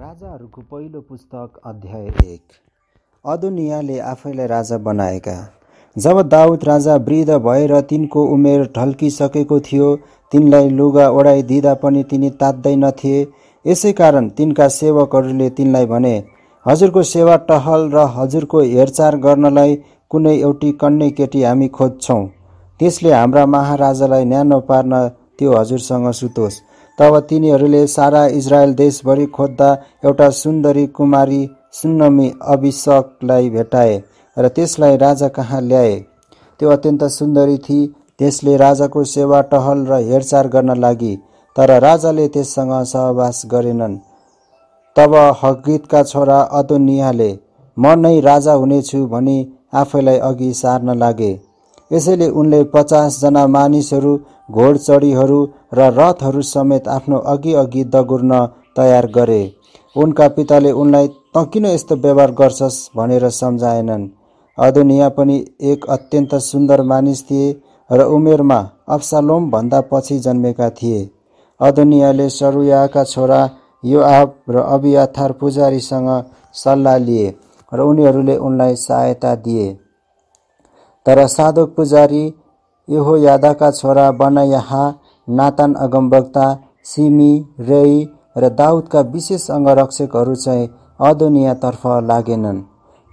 राजाहरूको पहिलो पुस्तक अध्याय एक अदुनियाले आफैलाई राजा बनाएका जब दाउद राजा वृद्ध भएर तिनको उमेर ढल्किसकेको थियो तिनलाई लुगा ओढाइदिँदा पनि तिनी तात्दैनथे यसै कारण तिनका सेवकहरूले तिनलाई भने हजुरको सेवा टहल र हजुरको हेरचाह गर्नलाई कुनै एउटी कन्ने केटी हामी खोज्छौँ त्यसले हाम्रा महाराजालाई न्यानो पार्न त्यो हजुरसँग सुतोस् तब तिनीहरूले सारा इजरायल देशभरि खोज्दा एउटा सुन्दरी कुमारी सुन्नमी अभिषेकलाई भेटाए र त्यसलाई राजा कहाँ ल्याए त्यो अत्यन्त सुन्दरी थिए त्यसले राजाको सेवा टहल र हेरचाह गर्न लागि तर राजाले त्यससँग सहवास गरेनन् तब हगितका छोरा अदोनियाले म नै राजा हुनेछु भनी आफैलाई अघि सार्न लागे यसैले उनले पचासजना मानिसहरू घोडचडीहरू र रथहरू समेत आफ्नो अघि अघि दगुर्न तयार गरे उनका पिताले उनलाई त किन यस्तो व्यवहार गर्छस् भनेर सम्झाएनन् अधुनिया पनि एक अत्यन्त सुन्दर मानिस थिए र उमेरमा अप्सालोम भन्दा पछि जन्मेका थिए अधुनियाले सरुयाका छोरा यो आप र अभियाथार पुजारीसँग सल्लाह लिए र उनीहरूले उनलाई सहायता दिए तर साधु पुजारी यहो यादाका छोरा बनयाहा नातान अगमवक्ता सिमी रेई र दाउदका विशेष अङ्गरक्षकहरू चाहिँ अदोनियातर्फ लागेनन्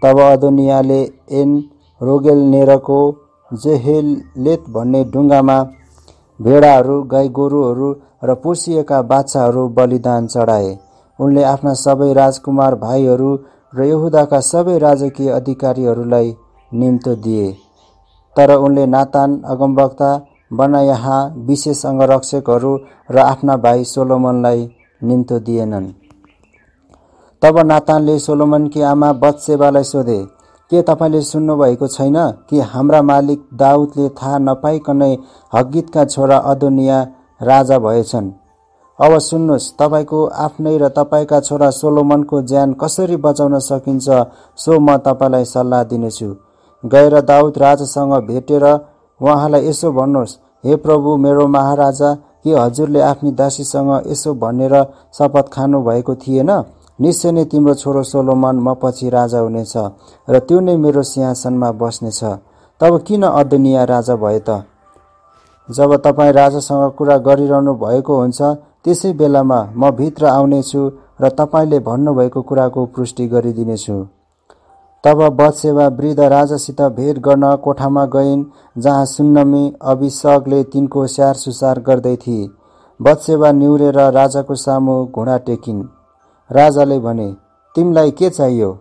तब अदोनियाले एन रोगेल नेरको जेहेलेत भन्ने ढुङ्गामा भेडाहरू गाई गोरुहरू र पोसिएका बाछाहरू बलिदान चढाए उनले आफ्ना सबै राजकुमार भाइहरू र यहुदाका सबै राजकीय अधिकारीहरूलाई निम्तो दिए तर उनले नातान अगमवक्ता बनायाहा विशेष अङ्गरक्षकहरू र आफ्ना भाइ सोलोमनलाई निम्तो दिएनन् तब नातानले सोलोमनकी आमा बदसेवालाई सोधे के तपाईँले सुन्नुभएको छैन कि हाम्रा मालिक दाउदले थाहा नपाइकनै हगितका छोरा अदुनिया राजा भएछन् अब सुन्नुहोस् तपाईँको आफ्नै र तपाईँका छोरा सोलोमनको ज्यान कसरी बचाउन सकिन्छ सो म तपाईँलाई सल्लाह दिनेछु गएर दाउद राजासँग भेटेर उहाँलाई यसो भन्नुहोस् हे प्रभु मेरो महाराजा कि हजुरले आफ्नी दासीसँग यसो भनेर शपथ खानुभएको थिएन निश्चय नै तिम्रो छोरो सोलोमन म पछि राजा हुनेछ र त्यो नै मेरो सिंहासनमा बस्नेछ तब किन अदनिया राजा भए त जब तपाईँ राजासँग कुरा गरिरहनु भएको हुन्छ त्यसै बेलामा म भित्र आउनेछु र तपाईँले भन्नुभएको कुराको पुष्टि गरिदिनेछु तब बत्सेवा वृद्ध राजासित भेट गर्न कोठामा गइन् जहाँ सुन्नमी अभिषेकले तिनको स्याहार सुसार गर्दै थिए बत्सेवा निहुरेर राजाको सामु घुँडा टेकिन् राजाले भने तिमीलाई के चाहियो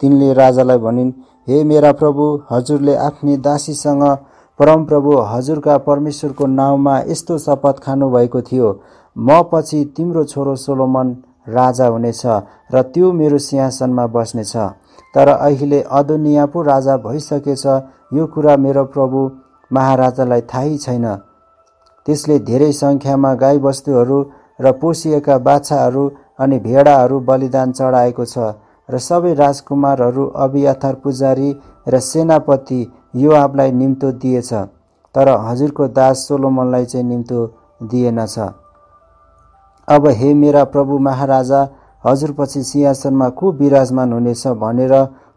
तिनले राजालाई भनिन् हे मेरा प्रभु हजुरले आफ्नी दासीसँग परमप्रभु हजुरका परमेश्वरको नाउँमा यस्तो शपथ खानुभएको थियो म पछि तिम्रो छोरो सोलोमन राजा हुनेछ र त्यो मेरो सिंहासनमा बस्नेछ तर अहिले अदुनिया पो राजा भइसकेछ यो कुरा मेरो प्रभु महाराजालाई थाहै छैन त्यसले धेरै सङ्ख्यामा गाईबस्तुहरू र पोसिएका बाछाहरू अनि भेडाहरू बलिदान चढाएको छ र सबै राजकुमारहरू अभियाथार पुजारी र सेनापति यो आपलाई निम्तो दिएछ तर हजुरको दास सोलोमनलाई चाहिँ निम्तो दिएनछ अब हे मेरा प्रभु महाराजा हजुरपछि सिंहासनमा को विराजमान हुनेछ भनेर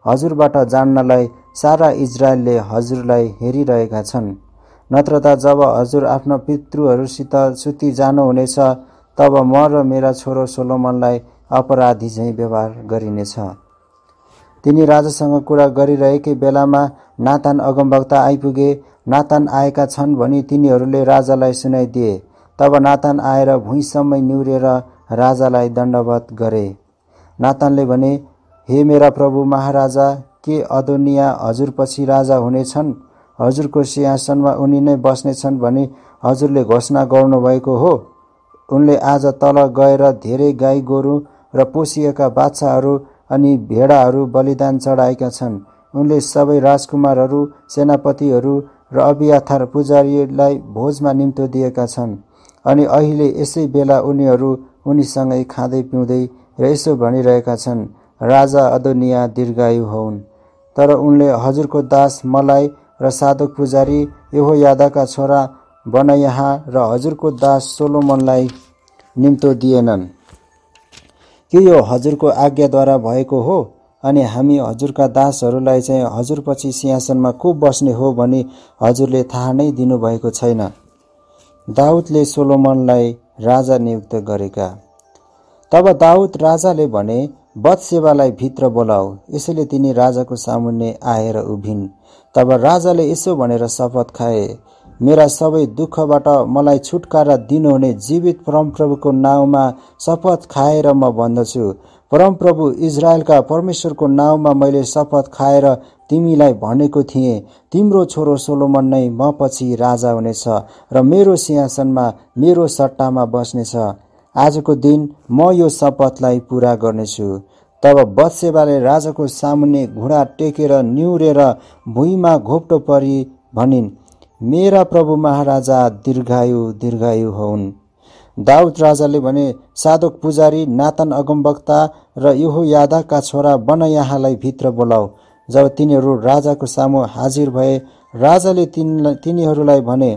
हजुरबाट जान्नलाई सारा इजरायलले हजुरलाई हेरिरहेका छन् नत्र त जब हजुर आफ्ना पितृहरूसित सुती जानुहुनेछ तब म र मेरा छोरो सोलोमनलाई अपराधी झैँ व्यवहार गरिनेछ तिनी राजासँग कुरा गरिरहेकै बेलामा नातान अगमवक्ता आइपुगे नातान आएका छन् भनी तिनीहरूले राजालाई सुनाइदिए तब नातान आएर भुइँसम्मै निहुरेर राजालाई दण्डवत गरे नातानले भने हे मेरा प्रभु महाराजा के अदोनिया हजुरपछि राजा हुनेछन् हजुरको सिंहासनमा उनी नै बस्नेछन् भने हजुरले घोषणा गर्नुभएको हो उनले आज तल गएर धेरै गाई गोरु र पोसिएका बाछाहरू अनि भेडाहरू बलिदान चढाएका छन् उनले सबै राजकुमारहरू सेनापतिहरू र अभियाथार पुजारीलाई भोजमा निम्तो दिएका छन् अनि अहिले यसै बेला उनीहरू उनीसँगै खाँदै पिउँदै र यसो भनिरहेका छन् राजा अदोनिया दीर्घायु हौन् तर उनले हजुरको दास मलाई र साधक पुजारी यादाका छोरा बनायहाँ र हजुरको दास सोलोमनलाई निम्तो दिएनन् के यो हजुरको आज्ञाद्वारा भएको हो अनि हामी हजुरका दासहरूलाई चाहिँ हजुरपछि सिंहासनमा को बस्ने हो भनी हजुरले थाहा नै दिनुभएको छैन दाउदले सोलोमनलाई राजा नियुक्त गरेका तब दाउद राजाले भने वत्सेवालाई भित्र बोलाऊ यसैले तिनी राजाको सामुन्ने आएर उभिन् तब राजाले यसो भनेर शपथ खाए मेरा सबै दुःखबाट मलाई छुटकारा दिनुहुने जीवित परमप्रभुको नाउँमा शपथ खाएर म भन्दछु परमप्रभु इजरायलका परमेश्वरको नाउँमा मैले शपथ खाएर तिमीलाई भनेको थिएँ तिम्रो छोरो सोलोमन नै म पछि राजा हुनेछ र मेरो सिंहासनमा मेरो सट्टामा बस्नेछ आजको दिन म यो शपथलाई पुरा गर्नेछु तब बत्सेवाले राजाको सामुन्ने घुँडा टेकेर निहुरेर भुइँमा घोप्टो परि भनिन् मेरा प्रभु महाराजा दीर्घायु दीर्घायु हुन् दाउद राजाले भने साधक पुजारी नातन अगमवक्ता र यहो यादाका छोरा बनयाहालाई भित्र बोलाऊ जब तिनीहरू राजाको सामु हाजिर भए राजाले तिन तिनीहरूलाई भने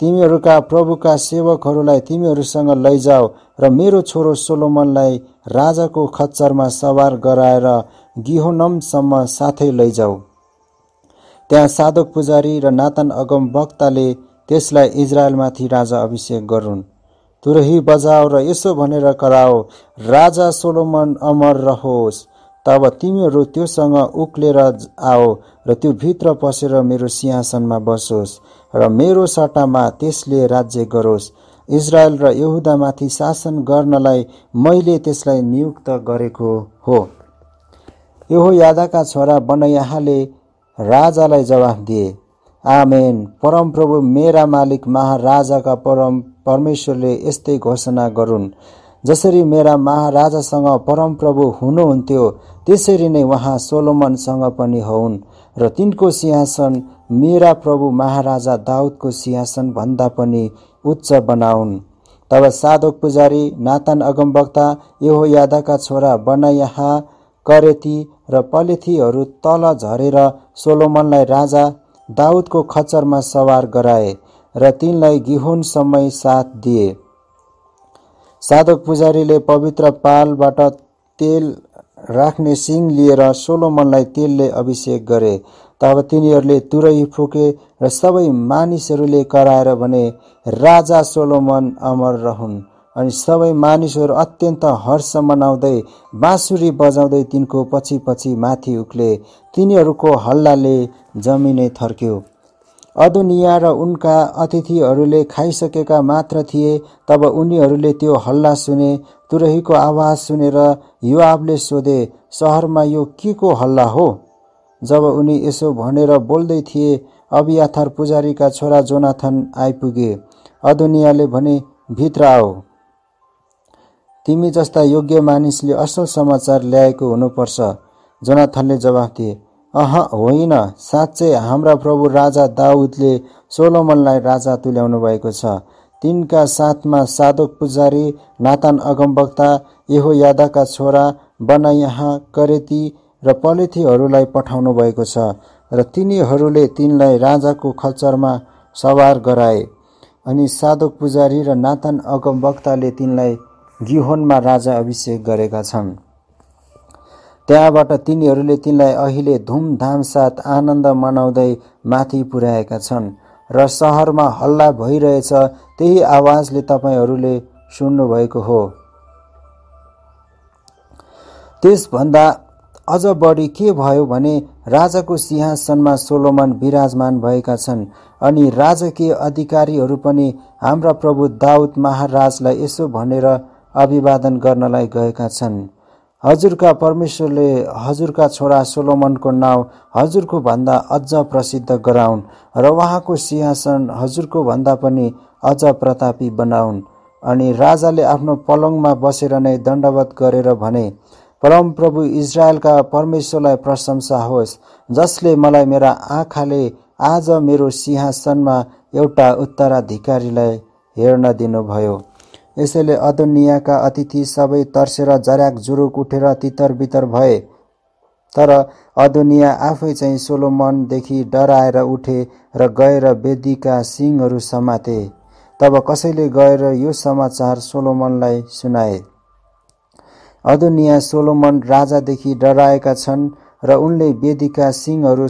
तिमीहरूका प्रभुका सेवकहरूलाई तिमीहरूसँग लैजाऊ र मेरो छोरो सोलोमनलाई राजाको खच्चरमा सवार गराएर गिहोनमसम्म साथै लैजाऊ त्यहाँ साधक पुजारी र नातन अगमवक्ताले त्यसलाई इजरायलमाथि राजा अभिषेक गरून् तुरही बजाओ र यसो भनेर कराओ राजा सोलोमन अमर रहोस् तब तिमीहरू त्योसँग उक्लेर आओ र त्यो भित्र पसेर मेरो सिंहासनमा बसोस् र मेरो सट्टामा त्यसले राज्य गरोस् इजरायल र यहुदामाथि शासन गर्नलाई मैले त्यसलाई नियुक्त गरेको हो यो यादाका छोरा बनयाहाले राजालाई जवाफ दिए आमेन परमप्रभु मेरा मालिक महाराजाका परम परमेश्वरले यस्तै घोषणा गरून् जसरी मेरा महाराजासँग परमप्रभु हुनुहुन्थ्यो त्यसरी नै उहाँ सोलोमनसँग पनि हौन् र तिनको सिंहासन मेरा प्रभु महाराजा दाउदको भन्दा पनि उच्च बनाउन् तब साधक पुजारी नातान अगमवक्ता यो यादाका छोरा बनायाहा करेती र पलेथीहरू तल झरेर सोलोमनलाई राजा दाउदको खच्चरमा सवार गराए र तिनलाई गिहुन समय साथ दिए साधक पुजारीले पवित्र पालबाट तेल राख्ने सिङ लिएर सोलोमनलाई तेलले अभिषेक गरे तब तिनीहरूले तुरै फुके र सबै मानिसहरूले कराएर भने राजा सोलोमन अमर रहन् अनि सबै मानिसहरू अत्यन्त हर्ष मनाउँदै बाँसुरी बजाउँदै तिनको पछि पछि माथि उक्ले तिनीहरूको हल्लाले जमिनै थर्क्यो अदुनिया र उनका अतिथिहरूले खाइसकेका मात्र थिए तब उनीहरूले त्यो हल्ला सुने तुरहीको आवाज सुनेर युवावले सोधे सहरमा यो के को हल्ला हो जब उनी यसो भनेर बोल्दै थिए अभियाथर पुजारीका छोरा जोनाथन आइपुगे अदुनियाले भने भित्र आओ तिमी जस्ता योग्य मानिसले असल समाचार ल्याएको हुनुपर्छ जोनाथनले जवाफ दिए अह होइन साँच्चै हाम्रा प्रभु राजा दाउदले सोलोमनलाई राजा तुल्याउनु भएको छ तिनका साथमा साधक पुजारी नातान अगमवक्ता यादाका छोरा बनायाहाँ करेती र पलेथीहरूलाई पठाउनु भएको छ र तिनीहरूले तिनलाई राजाको खच्चरमा सवार गराए अनि साधक पुजारी र नातान अगमवक्ताले तिनलाई गिहोनमा राजा अभिषेक गरेका छन् त्यहाँबाट तिनीहरूले तिनलाई अहिले साथ आनन्द मनाउँदै माथि पुर्याएका छन् र सहरमा हल्ला भइरहेछ त्यही आवाजले तपाईँहरूले सुन्नुभएको हो त्यसभन्दा अझ बढी के भयो भने राजाको सिंहासनमा सोलोमन विराजमान भएका छन् अनि राजकीय अधिकारीहरू पनि हाम्रा प्रभु दाउद महाराजलाई यसो भनेर अभिवादन गर्नलाई गएका छन् हजुरका परमेश्वरले हजुरका छोरा सोलोमनको नाउँ हजुरको भन्दा अझ प्रसिद्ध गराउन् र उहाँको सिंहासन हजुरको भन्दा पनि अझ प्रतापी बनाउन् अनि राजाले आफ्नो पलङमा बसेर नै दण्डवत गरेर भने परम प्रभु इजरायलका परमेश्वरलाई प्रशंसा होस् जसले मलाई मेरा आँखाले आज मेरो सिंहासनमा एउटा उत्तराधिकारीलाई हेर्न दिनुभयो यसैले अदुनियाका अतिथि सबै तर्सेर जराक जुरुक उठेर तितर बितर भए तर अदुनिया आफै चाहिँ सोलोमनदेखि डराएर उठे र गएर वेदीका सिंहहरू समाते तब कसैले गएर यो समाचार सोलोमनलाई सुनाए अदुनिया सोलोमन राजादेखि डराएका छन् र उनले वेदीका सिंहहरू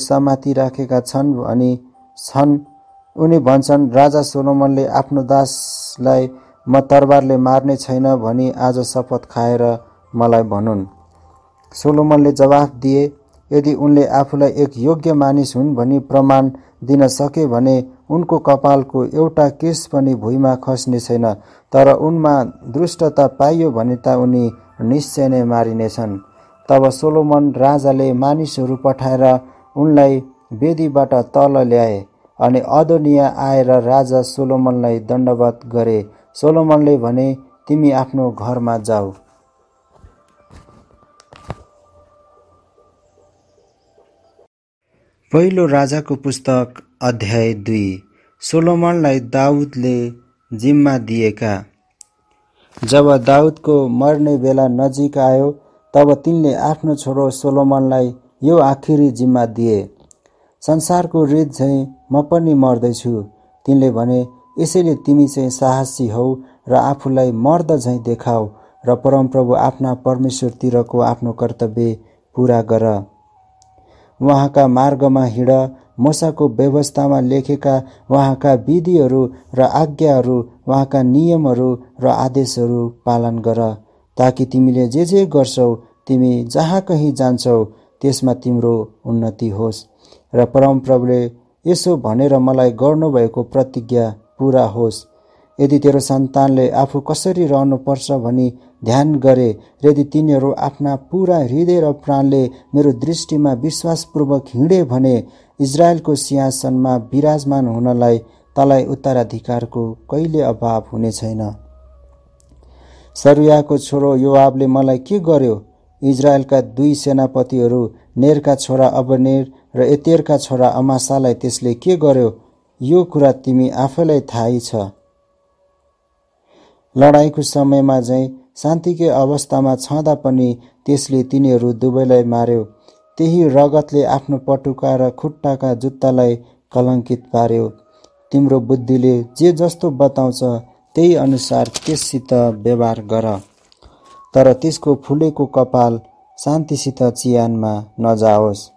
राखेका छन् भनी छन् उनी भन्छन् राजा सोलोमनले आफ्नो दासलाई म तरबारले मार्ने छैन भनी आज शपथ खाएर मलाई भनुन् सोलोमनले जवाफ दिए यदि उनले आफूलाई एक योग्य मानिस हुन् भनी प्रमाण दिन सके भने उनको कपालको एउटा केस पनि भुइँमा खस्ने छैन तर उनमा दुष्टता पाइयो भने त उनी निश्चय नै मारिनेछन् तब सोलोमन राजाले मानिसहरू पठाएर उनलाई वेदीबाट तल ल्याए अनि अदोनिया आएर राजा सोलोमनलाई दण्डवत गरे सोलोमनले भने तिमी आफ्नो घरमा जाऊ पहिलो राजाको पुस्तक अध्याय दुई सोलोमनलाई दाउदले जिम्मा दिएका जब दाउदको मर्ने बेला नजिक आयो तब तिनले आफ्नो छोरो सोलोमनलाई यो आखिरी जिम्मा दिए संसारको रित झैँ म पनि मर्दैछु तिनले भने यसैले तिमी चाहिँ साहसी हौ र आफूलाई मर्द झैँ देखाऊ र परमप्रभु आफ्ना परमेश्वरतिरको आफ्नो कर्तव्य पुरा गर उहाँका मार्गमा हिँड मसाको व्यवस्थामा लेखेका उहाँका विधिहरू र आज्ञाहरू उहाँका नियमहरू र आदेशहरू पालन गर ताकि तिमीले जे जे गर्छौ तिमी जहाँ कहीँ जान्छौ त्यसमा तिम्रो उन्नति होस् र परमप्रभुले यसो भनेर मलाई गर्नुभएको प्रतिज्ञा पुरा होस् यदि तेरो सन्तानले आफू कसरी रहनुपर्छ भनी ध्यान गरे र यदि तिनीहरू आफ्ना पुरा हृदय र प्राणले मेरो दृष्टिमा विश्वासपूर्वक हिँडे भने इजरायलको सिंहासनमा विराजमान हुनलाई तलाई उत्तराधिकारको कहिले अभाव हुने छैन सरुयाको छोरो युवाबले मलाई के गर्यो इजरायलका दुई सेनापतिहरू नेरका छोरा अबनेर र यतेरका छोरा अमासालाई त्यसले के गर्यो यो कुरा तिमी आफैलाई थाहै छ लडाइँको समयमा झैँ शान्तिकै अवस्थामा छँदा पनि त्यसले तिनीहरू दुवैलाई मार्यो त्यही रगतले आफ्नो पटुका र खुट्टाका जुत्तालाई कलङ्कित पार्यो तिम्रो बुद्धिले जे जस्तो बताउँछ त्यही अनुसार त्यससित व्यवहार गर तर त्यसको फुलेको कपाल शान्तिसित चियानमा नजाओस्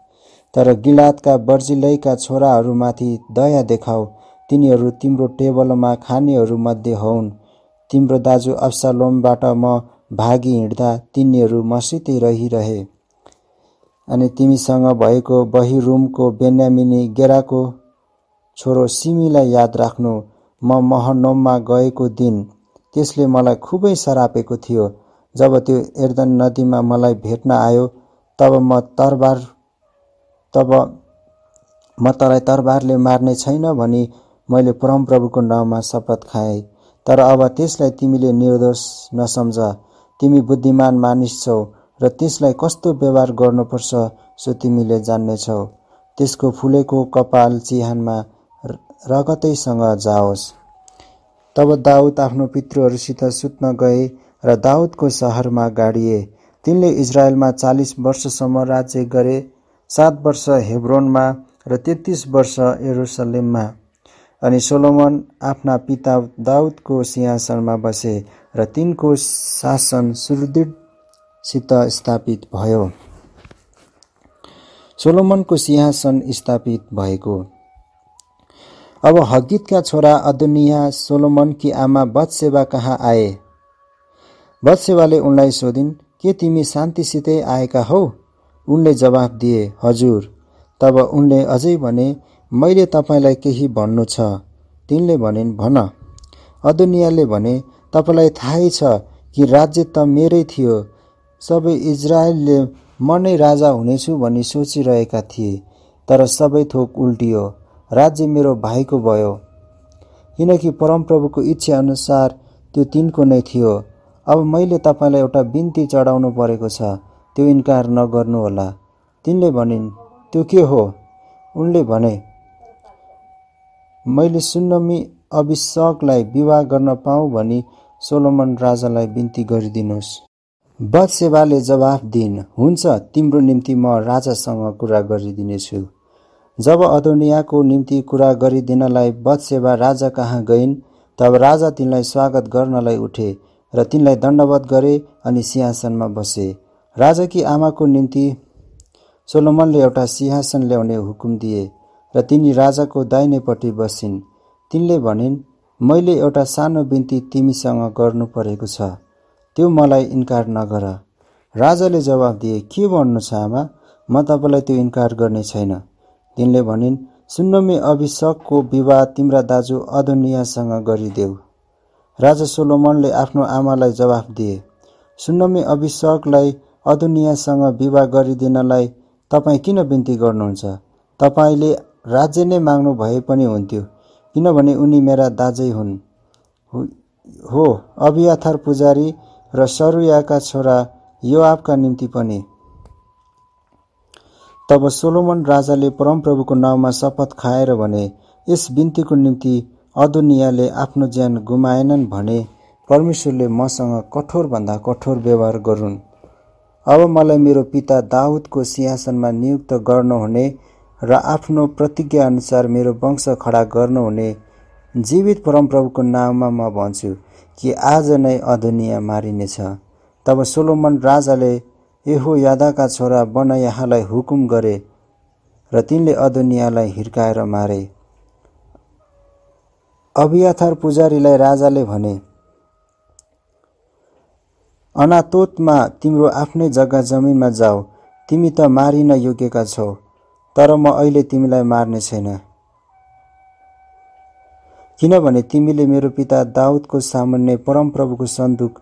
तर गिलातका बर्जिलैका छोराहरूमाथि दया देखाऊ तिनीहरू तिम्रो टेबलमा खानेहरूमध्ये हौन् तिम्रो दाजु अफ्सालोमबाट म भागी हिँड्दा तिनीहरू मसितै रहिरहे अनि तिमीसँग भएको बहिरुमको बेन्यामिनी गेराको छोरो सिमीलाई याद राख्नु म महनोममा गएको दिन त्यसले मलाई खुबै सरापेको थियो जब त्यो एर्दन नदीमा मलाई भेट्न आयो तब म तरबार तब म तँलाई तरबारले मार्ने छैन भनी मैले परमप्रभुको नाउँमा शपथ खाएँ तर अब त्यसलाई तिमीले निर्दोष नसम्झ तिमी बुद्धिमान मानिस छौ र त्यसलाई कस्तो व्यवहार गर्नुपर्छ सो तिमीले जान्नेछौ त्यसको फुलेको कपाल चिहानमा रगतैसँग जाओस् तब दाउद आफ्नो पितृहरूसित सुत्न गए र दाउदको सहरमा गाडिए तिनले इजरायलमा चालिस वर्षसम्म राज्य गरे सात वर्ष हेब्रोनमा र तेत्तिस वर्ष एरोसलेममा अनि सोलोमन आफ्ना पिता दाउदको सिंहासनमा बसे र तिनको शासन सुदृढसित स्थापित भयो सोलोमनको सिंहासन स्थापित भएको अब हगितका छोरा अदनिया सोलोमनकी आमा बत्सेवा कहाँ आए बत्सेवाले उनलाई सोधिन् के तिमी शान्तिसितै आएका हौ उनले जवाफ दिए हजुर तब उनले अझै भने मैले तपाईँलाई केही भन्नु छ तिनले भनिन् भन अदुनियाले भने तपाईँलाई थाहै छ कि राज्य त मेरै थियो सबै इजरायलले म नै राजा हुनेछु भनी सोचिरहेका थिए तर सबै थोक उल्टियो राज्य मेरो भाइको भयो किनकि परमप्रभुको इच्छा अनुसार त्यो तिनको नै थियो अब मैले तपाईँलाई एउटा बिन्ती चढाउनु परेको छ त्यो इन्कार नगर्नुहोला तिनले भनिन् त्यो के हो उनले भने मैले सुन्नमी अभिषकलाई विवाह गर्न पाऊँ भनी सोलोमन राजालाई बिन्ती गरिदिनुहोस् बदसेवाले जवाफ दिन हुन्छ तिम्रो निम्ति म राजासँग कुरा गरिदिनेछु जब अधोनियाको निम्ति कुरा गरिदिनलाई बदसेवा राजा कहाँ गइन् तब राजा तिनलाई स्वागत गर्नलाई उठे र तिनलाई दण्डवत गरे अनि सिंहासनमा बसे राजाकी आमाको निम्ति सोलोमनले एउटा सिंहासन ल्याउने हुकुम दिए र तिनी राजाको दाहिनेपट्टि बसिन् तिनले भनिन् मैले एउटा सानो बिन्ती तिमीसँग गर्नु परेको छ त्यो मलाई इन्कार नगर राजाले जवाब दिए के भन्नु छ आमा म तपाईँलाई त्यो इन्कार गर्ने छैन तिनले भनिन् सुन्नमी अभिषेकको विवाह तिम्रा दाजु अदनियासँग गरिदेऊ राजा सोलोमनले आफ्नो आमालाई जवाफ दिए सुन्नमी अभिषेकलाई अदुनियासँग विवाह गरिदिनलाई तपाईँ किन बिन्ती गर्नुहुन्छ तपाईँले राज्य नै माग्नु भए पनि हुन्थ्यो किनभने उनी मेरा दाजै हुन् हो अभियाथार पुजारी र सरुयाका छोरा यो आपका निम्ति पनि तब सोलोमन राजाले परमप्रभुको नाउँमा शपथ खाएर भने यस बिन्तीको निम्ति अदुनियाले आफ्नो ज्यान गुमाएनन् भने परमेश्वरले मसँग कठोरभन्दा कठोर व्यवहार गरून् अब मलाई मेरो पिता दाउदको सिंहासनमा नियुक्त गर्नुहुने र आफ्नो प्रतिज्ञा अनुसार मेरो वंश खडा गर्नुहुने जीवित परमप्रभुको नाममा म भन्छु कि आज नै अधुनिया मारिनेछ तब सोलोमन राजाले यहो यादाका छोरा यहाँलाई हुकुम गरे र तिनले अदुनियालाई हिर्काएर मारे अभियाथार पुजारीलाई राजाले भने अनातोतमा तिम्रो आफ्नै जग्गा जमिनमा जाऊ तिमी त मारिन योग्यका छौ तर म अहिले तिमीलाई मार्ने छैन किनभने तिमीले मेरो पिता दाउदको सामान्य परमप्रभुको सन्दुक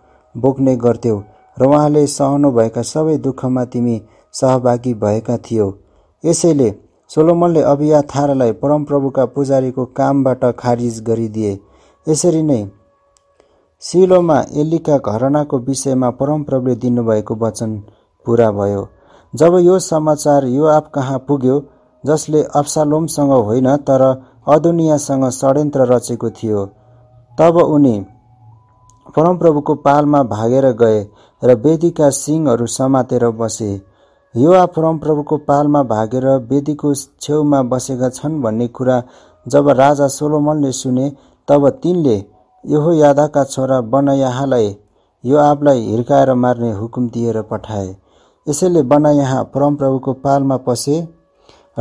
बोक्ने गर्थ्यौ र उहाँले सहनुभएका सबै दुःखमा तिमी सहभागी भएका थियौ यसैले सोलोमनले अभियाथारालाई परमप्रभुका पुजारीको कामबाट खारिज गरिदिए यसरी नै सिलोमा एलीका घरनाको विषयमा परमप्रभुले दिनुभएको वचन पुरा भयो जब यो समाचार यो आप कहाँ पुग्यो जसले अफ्सालोमसँग होइन तर अदुनियासँग षड्यन्त्र रचेको थियो तब उनी परमप्रभुको पालमा भागेर गए र वेदीका सिंहहरू समातेर बसे यो आ परमप्रभुको पालमा भागेर वेदीको छेउमा बसेका छन् भन्ने कुरा जब राजा सोलोमनले सुने तब तिनले यहोयादाका छोरा यो आपलाई हिर्काएर मार्ने हुकुम दिएर पठाए यसैले बनयाहा परमप्रभुको पालमा पसे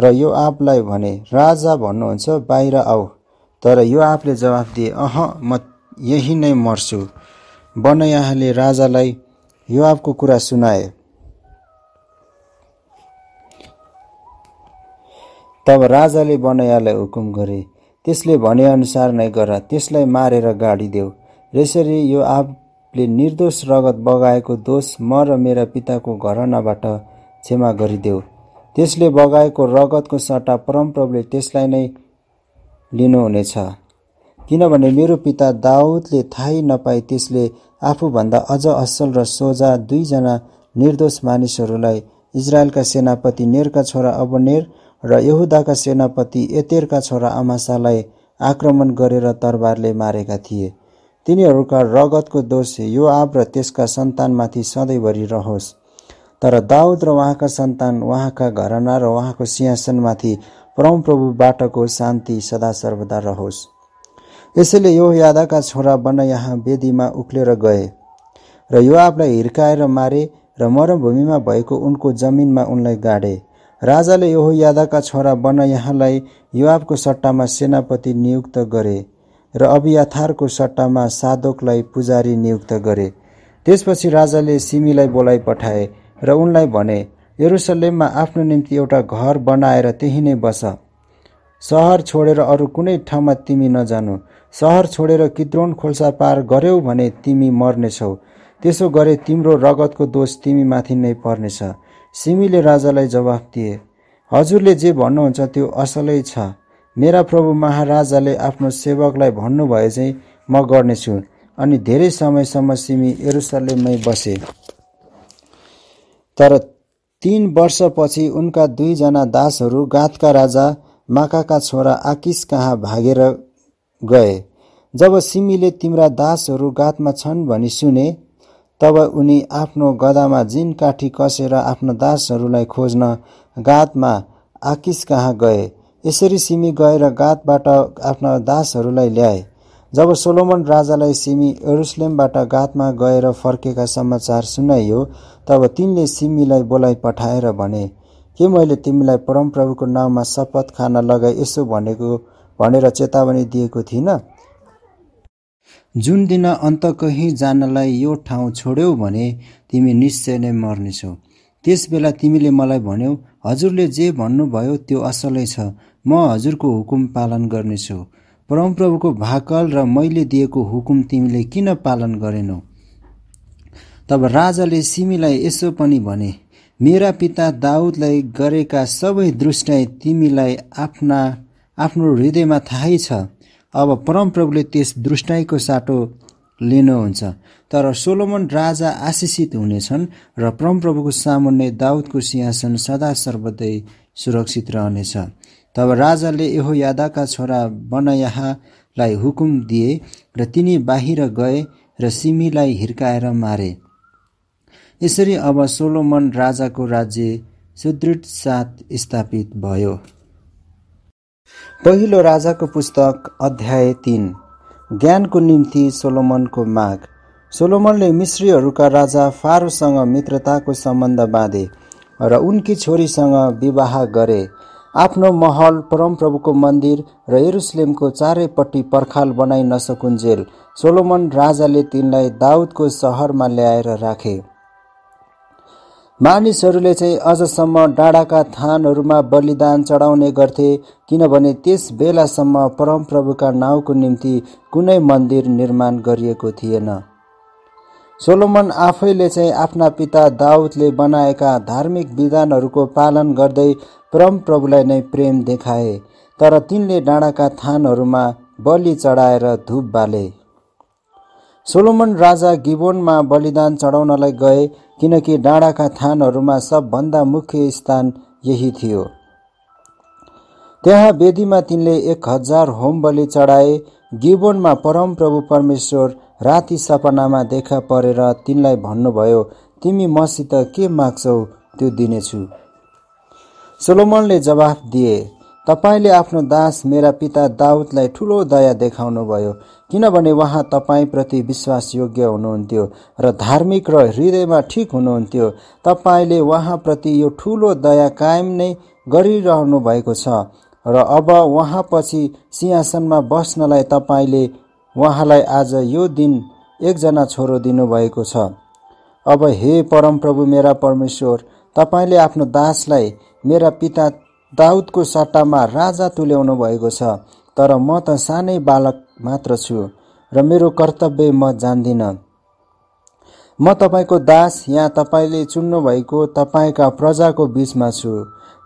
र यो आपलाई भने राजा भन्नुहुन्छ बाहिर आऊ तर यो आपले जवाफ दिए अह म यही नै मर्छु बनयाहले राजालाई यो आफको कुरा सुनाए तब राजाले बनयालाई हुकुम गरे त्यसले भनेअनुसार नै गर त्यसलाई मारेर गाडी देऊ र यसरी यो आफले निर्दोष रगत बगाएको दोष म र मेरा पिताको घरनाबाट क्षमा गरिदेऊ त्यसले बगाएको रगतको सट्टा परमप्रभुले त्यसलाई नै लिनुहुनेछ किनभने मेरो पिता दाउदले थाहै नपाई त्यसले आफूभन्दा अझ असल र सोझा दुईजना निर्दोष मानिसहरूलाई इजरायलका सेनापति नेरका छोरा अबनेर र यहुदाका सेनापति एतेरका छोरा अमासालाई आक्रमण गरेर तरबारले मारेका थिए तिनीहरूका रगतको दोष यो आप र त्यसका सन्तानमाथि सधैँभरि रहोस् तर दाउद र उहाँका सन्तान उहाँका घरना र उहाँको सिंहासनमाथि परमप्रभुबाटको शान्ति सदा सर्वदा रहोस् यसैले यो यादाका छोरा बन्न यहाँ वेदीमा उक्लेर गए र यो हिर्काएर मारे र मरुभूमिमा भएको उनको जमिनमा उनलाई गाडे राजाले यो यादाका छोरा यहाँलाई युवाको सट्टामा सेनापति नियुक्त गरे र अभियाथारको सट्टामा साधोकलाई पुजारी नियुक्त गरे त्यसपछि राजाले सिमीलाई बोलाइ पठाए र उनलाई भने यरुसलेममा आफ्नो निम्ति एउटा घर बनाएर त्यही नै बस सहर छोडेर अरू कुनै ठाउँमा तिमी नजानु सहर छोडेर किद्रोन खोल्सा पार गर्यौ भने तिमी मर्नेछौ त्यसो गरे तिम्रो रगतको दोष तिमीमाथि नै पर्नेछ सिमीले राजालाई जवाफ दिए हजुरले जे भन्नुहुन्छ त्यो असलै छ मेरा प्रभु महाराजाले आफ्नो सेवकलाई भन्नुभए चाहिँ म गर्नेछु अनि धेरै समयसम्म सिमी एरुसलेममै बसे तर तिन वर्षपछि उनका दुईजना दासहरू गाँतका राजा माकाका छोरा आकिस कहाँ भागेर गए जब सिमीले तिम्रा दासहरू गाँतमा छन् भनी सुने तब उनी आफ्नो गदामा जिन काठी कसेर आफ्नो दासहरूलाई खोज्न गातमा आकिस कहाँ गए यसरी सिमी गएर गातबाट आफ्ना दासहरूलाई ल्याए जब सोलोमन राजालाई सिमी एरुसलेमबाट गातमा गएर फर्केका समाचार सुनाइयो तब तिनले सिमीलाई बोलाइ पठाएर भने के मैले तिमीलाई परमप्रभुको नाउँमा शपथ खान लगाए यसो भनेको भनेर चेतावनी दिएको थिइनँ जुन दिन अन्त कहीँ जानलाई यो ठाउँ छोड्यौ भने तिमी निश्चय नै मर्नेछौ त्यस बेला तिमीले मलाई भन्यौ हजुरले जे भन्नुभयो त्यो असलै छ म हजुरको हुकुम पालन गर्नेछु परमप्रभुको भाकल र मैले दिएको हुकुम तिमीले किन पालन गरेनौ तब राजाले सिमीलाई यसो पनि भने मेरा पिता दाउदलाई गरेका सबै दृष्टाइ तिमीलाई आफ्ना आफ्नो हृदयमा थाहै छ अब परमप्रभुले त्यस दृष्टाइको साटो लिनुहुन्छ तर सोलोमन राजा आशिषित हुनेछन् र परमप्रभुको सामुन्ने दाउदको सिंहासन सदा सर्वदै सुरक्षित रहनेछ तब राजाले यहो यादाका छोरा बनयाहालाई हुकुम दिए र तिनी बाहिर गए र सिमीलाई हिर्काएर मारे यसरी अब सोलोमन राजाको राज्य सुदृढ साथ स्थापित भयो पहिलो राजाको पुस्तक अध्याय तिन ज्ञानको निम्ति सोलोमनको माग सोलोमनले मिश्रीहरूका राजा फारोसँग मित्रताको सम्बन्ध बाँधे र उनकी छोरीसँग विवाह गरे आफ्नो महल परमप्रभुको मन्दिर र एरुसलेमको चारैपट्टि पर्खाल बनाइ नसकुन्जेल सोलोमन राजाले तिनलाई दाउदको सहरमा ल्याएर राखे मानिसहरूले चाहिँ अझसम्म डाँडाका थानहरूमा बलिदान चढाउने गर्थे किनभने त्यस बेलासम्म परमप्रभुका नाउँको निम्ति कुनै मन्दिर निर्माण गरिएको थिएन सोलोमन आफैले चाहिँ आफ्ना पिता दाउदले बनाएका धार्मिक विधानहरूको पालन गर्दै परमप्रभुलाई नै प्रेम देखाए तर तिनले डाँडाका थानहरूमा बलि चढाएर धुप बाले सोलोमन राजा गिबोनमा बलिदान चढाउनलाई गए किनकि डाँडाका थानहरूमा सबभन्दा मुख्य स्थान यही थियो त्यहाँ वेदीमा तिनले एक हजार होम बलि चढाए गिबोनमा परमप्रभु परमेश्वर राति सपनामा देखा परेर तिनलाई भन्नुभयो तिमी मसित के माग्छौ त्यो दिनेछु सोलोमनले जवाफ दिए तपाईँले आफ्नो दास मेरा पिता दाउदलाई ठुलो दया देखाउनुभयो किनभने उहाँ तपाईँप्रति विश्वासयोग्य हुनुहुन्थ्यो र धार्मिक र हृदयमा ठिक हुनुहुन्थ्यो तपाईँले उहाँप्रति यो ठुलो दया कायम नै गरिरहनु भएको छ र अब उहाँपछि सिंहासनमा बस्नलाई तपाईँले उहाँलाई आज यो दिन एकजना छोरो दिनुभएको छ अब हे परमप्रभु मेरा परमेश्वर तपाईँले आफ्नो दासलाई मेरा पिता दाउदको सट्टामा राजा तुल्याउनु भएको छ तर म त सानै बालक मात्र छु र मेरो कर्तव्य म जान्दिनँ म तपाईँको दास या तपाईँले चुन्नुभएको तपाईँका प्रजाको बिचमा छु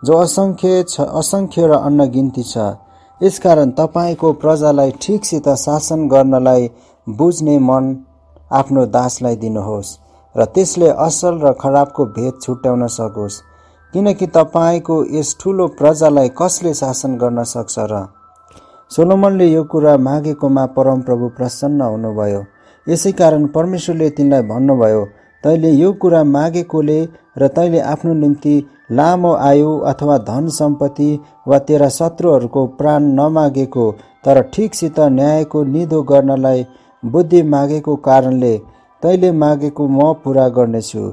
जो असङ्ख्य छ असङ्ख्य र अन्नगिन्ती छ यसकारण तपाईँको प्रजालाई ठिकसित शासन गर्नलाई बुझ्ने मन आफ्नो दासलाई दिनुहोस् र त्यसले असल र खराबको भेद छुट्याउन सकोस् किनकि तपाईँको यस ठुलो प्रजालाई कसले शासन गर्न सक्छ र सोलोमनले यो कुरा मागेकोमा परमप्रभु प्रसन्न हुनुभयो यसै कारण परमेश्वरले तिनलाई भन्नुभयो तैँले यो कुरा मागेकोले र तैँले आफ्नो निम्ति लामो आयु अथवा धन सम्पत्ति वा तेरा शत्रुहरूको प्राण नमागेको तर ठिकसित न्यायको निधो गर्नलाई बुद्धि मागेको कारणले तैँले मागेको म पुरा गर्नेछु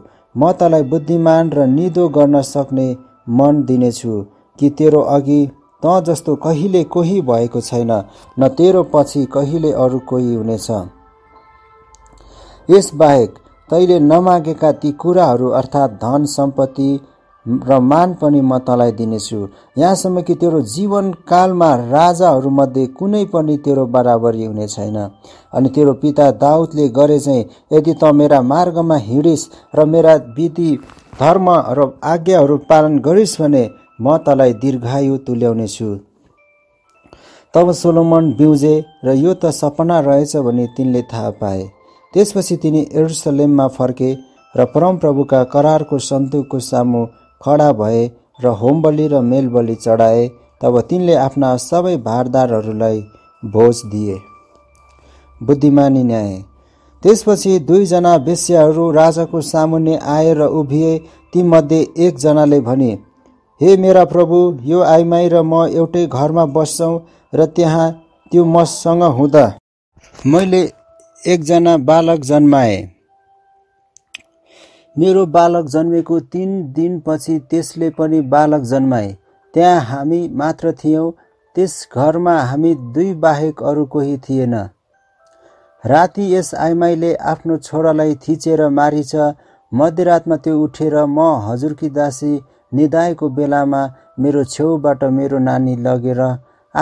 म तँलाई बुद्धिमान र निधो गर्न सक्ने मन दिनेछु कि तेरो अघि त जस्तो कहिले कोही भएको छैन न तेरो पछि कहिले अरू कोही हुनेछ यसबाहेक तैँले नमागेका ती कुराहरू अर्थात् धन सम्पत्ति र मान पनि म तँलाई दिनेछु यहाँसम्म कि तेरो जीवनकालमा राजाहरूमध्ये कुनै पनि तेरो बराबरी हुने छैन अनि तेरो पिता दाउदले गरे चाहिँ यदि त मेरा मार्गमा हिँडिस् र मेरा विधि धर्म र आज्ञाहरू पालन गरिस् भने म तलाई दीर्घायु तुल्याउनेछु तब सोलोमन बिउजे र यो त सपना रहेछ भने तिनले थाहा पाए त्यसपछि तिनी एरुसलेममा फर्के र परमप्रभुका करारको सन्तुकको सामु खडा भए र होमबली र मेलबली चढाए तब तिनले आफ्ना सबै भारदारहरूलाई भोज दिए बुद्धिमानी न्याय त्यसपछि दुईजना वेश्याहरू राजाको सामुन्ने आए र उभिए तीमध्ये एकजनाले भने हे मेरा प्रभु यो आइमाई र म एउटै घरमा बस्छौँ र त्यहाँ त्यो मसँग हुँदा मैले एकजना बालक जन्माएँ मेरो बालक जन्मेको तिन दिनपछि त्यसले पनि बालक जन्माए त्यहाँ हामी मात्र थियौँ त्यस घरमा हामी दुई बाहेक अरू कोही थिएन राति यस आइमाईले आफ्नो छोरालाई थिचेर मारिछ मध्यरातमा त्यो उठेर म हजुरकी दासी निदाएको बेलामा मेरो छेउबाट मेरो नानी लगेर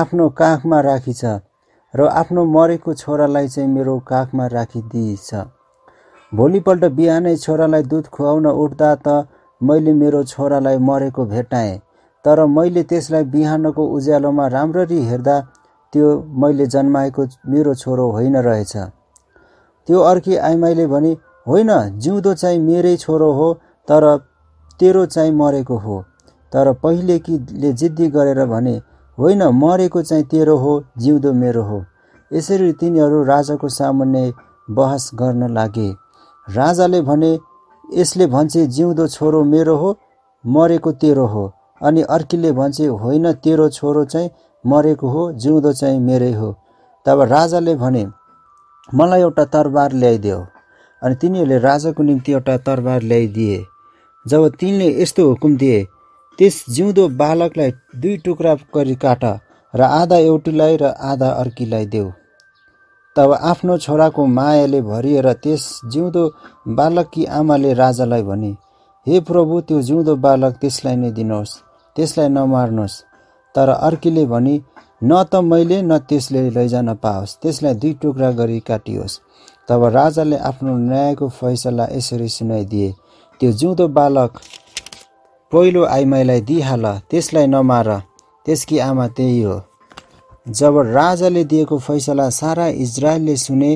आफ्नो काखमा राखिछ र आफ्नो मरेको छोरालाई चाहिँ मेरो काखमा राखिदिएछ भोलिपल्ट बिहानै छोरालाई दुध खुवाउन उठ्दा त मैले मेरो छोरालाई मरेको भेटाएँ तर मैले त्यसलाई बिहानको उज्यालोमा राम्ररी हेर्दा त्यो मैले जन्माएको मेरो छोरो होइन रहेछ त्यो अर्की आइमाईले भने होइन जिउँदो चाहिँ मेरै छोरो हो तर तेरो चाहिँ मरेको हो तर पहिले किले जिद्दी गरेर भने होइन मरेको चाहिँ तेरो हो जिउँदो मेरो हो यसरी तिनीहरू राजाको सामान्य बहस गर्न लागे राजाले भने यसले भन्छे जिउँदो छोरो मेरो हो मरेको तेरो हो अनि अर्कीले भन्छे होइन तेरो छोरो चाहिँ मरेको हो जिउँदो चाहिँ मेरै हो तब राजाले भने मलाई एउटा तरबार ल्याइदियो अनि तिनीहरूले राजाको निम्ति एउटा तरबार ल्याइदिए जब तिनले यस्तो हुकुम दिए त्यस जिउँदो बालकलाई दुई टुक्रा गरी काट र आधा एउटीलाई र आधा अर्कीलाई देऊ तब आफ्नो छोराको मायाले भरिएर त्यस जिउँदो बालककी आमाले राजालाई भने हे प्रभु त्यो जिउँदो बालक त्यसलाई नै दिनुहोस् त्यसलाई नमार्नुहोस् तर अर्कीले भने न त मैले न त्यसले लैजान पाओस् त्यसलाई दुई टुक्रा गरी काटियोस् तब राजाले आफ्नो न्यायको फैसला यसरी सुनाइदिए त्यो जिउँदो बालक पहिलो आइमाईलाई दिइहाल त्यसलाई नमार त्यसकी आमा त्यही हो जब राजाले दिएको फैसला सारा इजरायलले सुने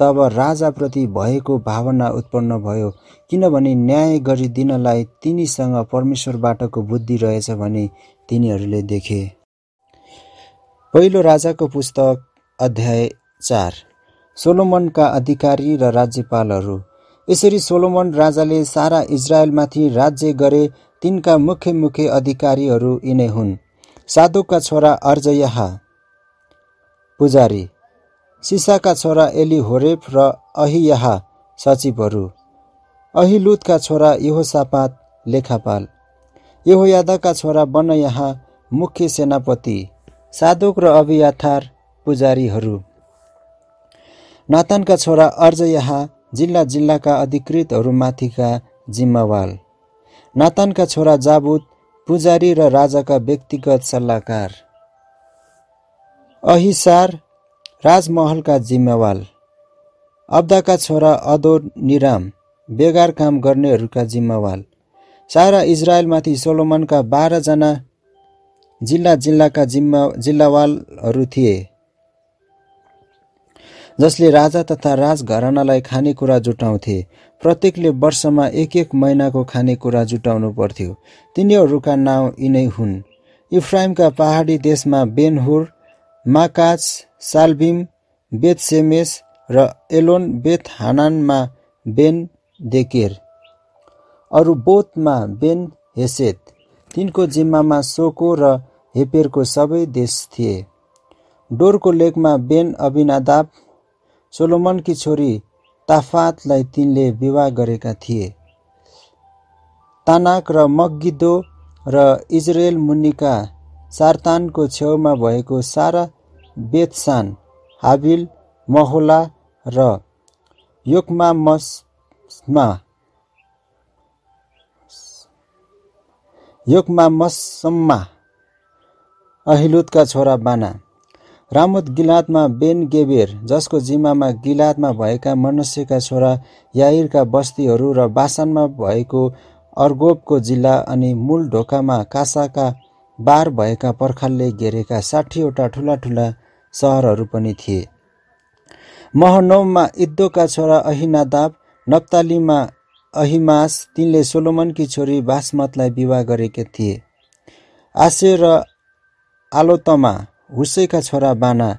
तब राजाप्रति भएको भावना उत्पन्न भयो किनभने न्याय गरिदिनलाई तिनीसँग परमेश्वरबाटको बुद्धि रहेछ भने तिनीहरूले देखे पहिलो राजाको पुस्तक अध्याय चार सोलोमनका अधिकारी र राज्यपालहरू यसरी सोलोमन राजाले सारा इजरायलमाथि राज्य गरे तिनका मुख्य मुख्य अधिकारीहरू यिनै हुन् साधुका छोरा अर्जयाह पुजारी सिसाका छोरा एली होरेफ र अहियाहा सचिवहरू अहिलुतका छोरा यहोसापात लेखापाल यहोयादाका छोरा बन्नयाह मुख्य सेनापति साधुक र अभियाथार पुजारीहरू नातानका छोरा अर्जयाहा जिल्ला जिल्लाका अधिकृतहरूमाथिका जिम्मावाल नातानका छोरा जाबुत पुजारी र राजाका व्यक्तिगत सल्लाहकार अहिसार राजमहलका जिम्मेवाल अब्दाका छोरा अदो निराम बेगार काम गर्नेहरूका जिम्मावाल सारा इजरायलमाथि सोलोमनका बाह्रजना जिल्ला जिल्लाका जिम्मा जिल्लावालहरू थिए जसले राजा तथा राजघरानालाई खानेकुरा जुटाउँथे प्रत्येकले वर्षमा एक एक महिनाको खानेकुरा जुटाउनु पर्थ्यो तिनीहरूका नाउँ यिनै हुन् इफ्राइमका पहाडी देशमा बेनहुर माकाच सालबिम बेथसेमेस र एलोन बेथ हानानमा बेन देकेर अरू बोथमा बेन हेसेत तिनको जिम्मामा सोको र हेपेरको सबै देश थिए डोरको लेकमा बेन अबिनादाब सोलोमनकी छोरी ताफातलाई तिनले विवाह गरेका थिए तानाक र मग्गिदो र इजरायल मुनिका सार्तानको छेउमा भएको सारा बेतसान हाबिल महोला र योकमामसमा योकमामसम्मा अहिलुदका छोरा बाना रामोत गिलातमा बेन गेबेर जसको जिम्मामा गिलातमा भएका मनुष्यका छोरा याइरका बस्तीहरू र बासानमा भएको अर्गोपको जिल्ला अनि मूल ढोकामा कासाका बार भएका पर्खालले घेरेका साठीवटा ठुला ठुला सहरहरू पनि थिए महनौमा इद्दोका छोरा अहिनादाब नप्तालीमा अहिमास तिनले सोलोमनकी छोरी बासमतलाई विवाह गरेका थिए आसे र आलोतमा हुसैका छोरा बाना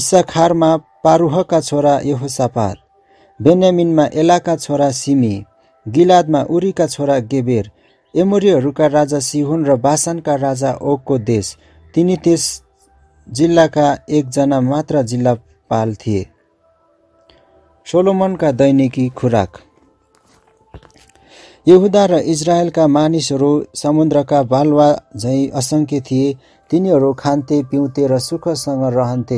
इस्साखारमा पारुहका छोरा यहोसापात बेन्यामिनमा एलाका छोरा सिमी गिलादमा उरीका छोरा गेबेर एमोरीहरूका राजा सिहुन र बासनका राजा ओकको देश तिनी त्यस जिल्लाका एकजना मात्र जिल्लापाल थिए सोलोमनका दैनिकी खुराक यहुदा र इजरायलका मानिसहरू समुद्रका बालुवा झैँ असङ्ख्य थिए तिनीहरू खान्थे पिउँथे र सुखसँग रहन्थे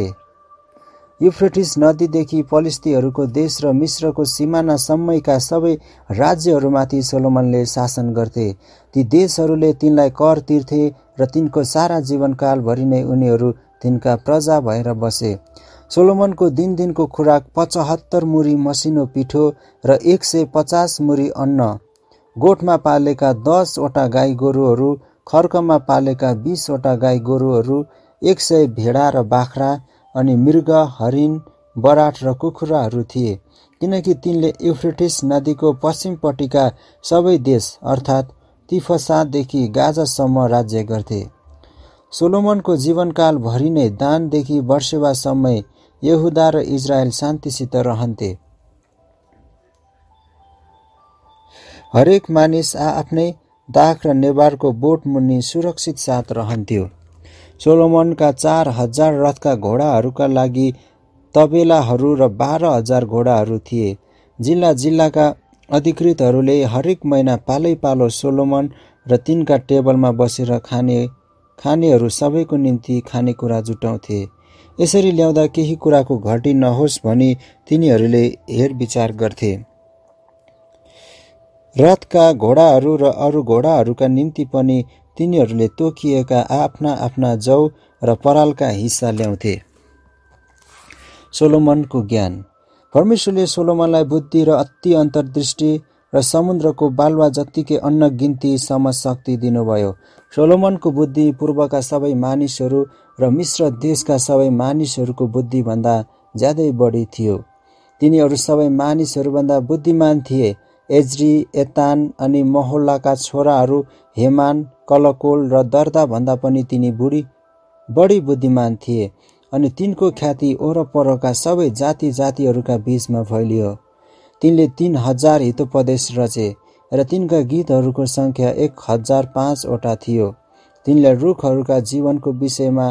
युफ्रेटिस नदीदेखि पलिस्तीहरूको देश र मिश्रको सिमानासम्मका सबै राज्यहरूमाथि सोलोमनले शासन गर्थे ती देशहरूले तिनलाई कर तिर्थे र तिनको सारा जीवनकालभरि नै उनीहरू तिनका प्रजा भएर बसे सोलोमनको दिनदिनको खुराक पचहत्तर मुरी मसिनो पिठो र एक सय पचास मुरी अन्न गोठमा पालेका दसवटा गाई गोरुहरू खर्कमा पालेका बिसवटा गाई गोरुहरू एक सय भेडा र बाख्रा अनि मृग हरिण बराट र कुखुराहरू थिए किनकि तिनले युफ्रेटिस नदीको पश्चिमपट्टिका सबै देश अर्थात् तिफसादेखि गाजासम्म राज्य गर्थे सोलोमनको जीवनकालभरि नै दानदेखि वर्षेवासम्म यहुदा र इजरायल शान्तिसित रहन्थे हरेक मानिस आ आफ्नै दाख र नेवारको बोटमुनि सुरक्षित साथ रहन्थ्यो सोलोमनका चार हजार रथका घोडाहरूका लागि तबेलाहरू र बाह्र हजार घोडाहरू थिए जिल्ला जिल्लाका अधिकृतहरूले हरेक महिना पालै पालो सोलोमन र तिनका टेबलमा बसेर खाने खानेहरू सबैको निम्ति खानेकुरा जुटाउँथे यसरी ल्याउँदा केही कुराको घटी नहोस् भनी तिनीहरूले हेरविचार गर्थे रथका घोडाहरू र अरू घोडाहरूका निम्ति पनि तिनीहरूले तोकिएका आफ्ना आफ्ना जौ र परालका हिस्सा ल्याउँथे सोलोमनको ज्ञान परमेश्वरले सोलोमनलाई बुद्धि र अति अन्तर्दृष्टि र समुद्रको बालुवा जत्तिकै अन्न गिन्ती समशक्ति दिनुभयो सोलोमनको बुद्धि पूर्वका सबै मानिसहरू र मिश्र देशका सबै मानिसहरूको बुद्धिभन्दा ज्यादै बढी थियो तिनीहरू सबै मानिसहरूभन्दा बुद्धिमान थिए एज्री एतान अनि महोल्लाका छोराहरू हेमान कलकोल र दर्दाभन्दा पनि तिनी बुढी बढी बुद्धिमान थिए अनि तिनको ख्याति ओरपरका सबै जाति जातिहरूका बिचमा फैलियो तिनले तिन हजार हितोपदेश रचे र तिनका गीतहरूको सङ्ख्या एक हजार पाँचवटा थियो तिनले रुखहरूका जीवनको विषयमा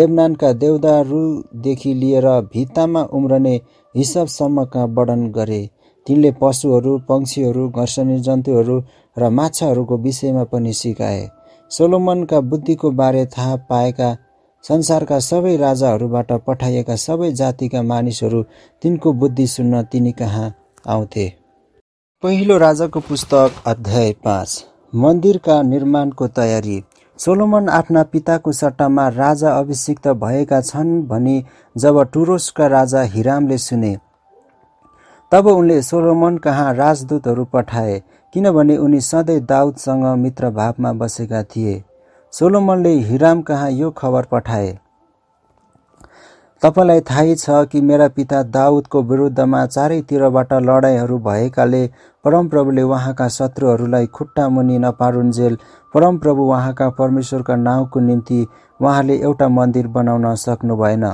लेबनानका देउदारूदेखि लिएर भित्तामा उम्रने हिसाबसम्मका वर्णन गरे तिनले पशुहरू पक्षीहरू घर्षणी जन्तुहरू र माछाहरूको विषयमा पनि सिकाए सोलोमनका बुद्धिको बारे थाहा पाएका संसारका सबै राजाहरूबाट पठाइएका सबै जातिका मानिसहरू तिनको बुद्धि सुन्न तिनी कहाँ आउँथे पहिलो राजाको पुस्तक अध्याय पाँच मन्दिरका निर्माणको तयारी सोलोमन आफ्ना पिताको सट्टामा राजा अभिषिक्त भएका छन् भनी जब टुरोसका राजा हिरामले सुने तब उनले सोलोमन कहाँ राजदूतहरू पठाए किनभने उनी सधैँ दाउदसँग मित्रभावमा बसेका थिए सोलोमनले हिराम कहाँ यो खबर पठाए तपाईँलाई थाहै छ कि मेरा पिता दाउदको विरुद्धमा चारैतिरबाट लडाइँहरू भएकाले परमप्रभुले उहाँका शत्रुहरूलाई खुट्टा मुनि नपारुन्जेल परमप्रभु उहाँका परमेश्वरका नाउँको निम्ति उहाँले एउटा मन्दिर बनाउन सक्नु भएन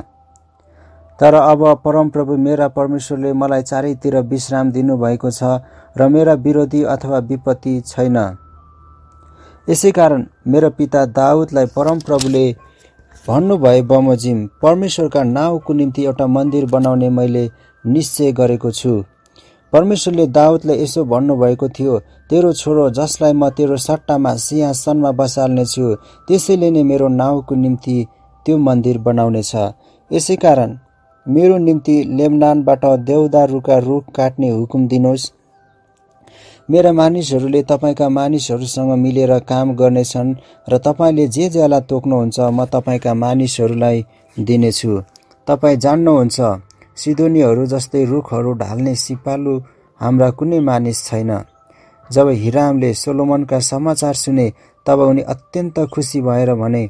तर अब परमप्रभु मेरा परमेश्वरले मलाई चारैतिर विश्राम दिनुभएको छ र मेरा विरोधी अथवा विपत्ति छैन यसै कारण मेरो पिता दाउदलाई परमप्रभुले भन्नुभए बमोजिम परमेश्वरका नाउँको निम्ति एउटा मन्दिर बनाउने मैले निश्चय गरेको छु परमेश्वरले दाउदलाई यसो भन्नुभएको थियो तेरो छोरो जसलाई म तेरो सट्टामा सिंहासनमा बसाल्नेछु त्यसैले नै मेरो नाउँको निम्ति त्यो मन्दिर बनाउनेछ यसै कारण मेरो निम्ति लेबनानबाट देवदारुका रुख काट्ने हुकुम दिनुहोस् मेरा मानिसहरूले तपाईँका मानिसहरूसँग मिलेर काम गर्नेछन् र तपाईँले जे ज्याला तोक्नुहुन्छ म तपाईँका मानिसहरूलाई दिनेछु तपाईँ जान्नुहुन्छ सिधोनीहरू जस्तै रुखहरू ढाल्ने सिपालु हाम्रा कुनै मानिस छैन जब हिरामले सोलोमनका समाचार सुने तब उनी अत्यन्त खुसी भएर भने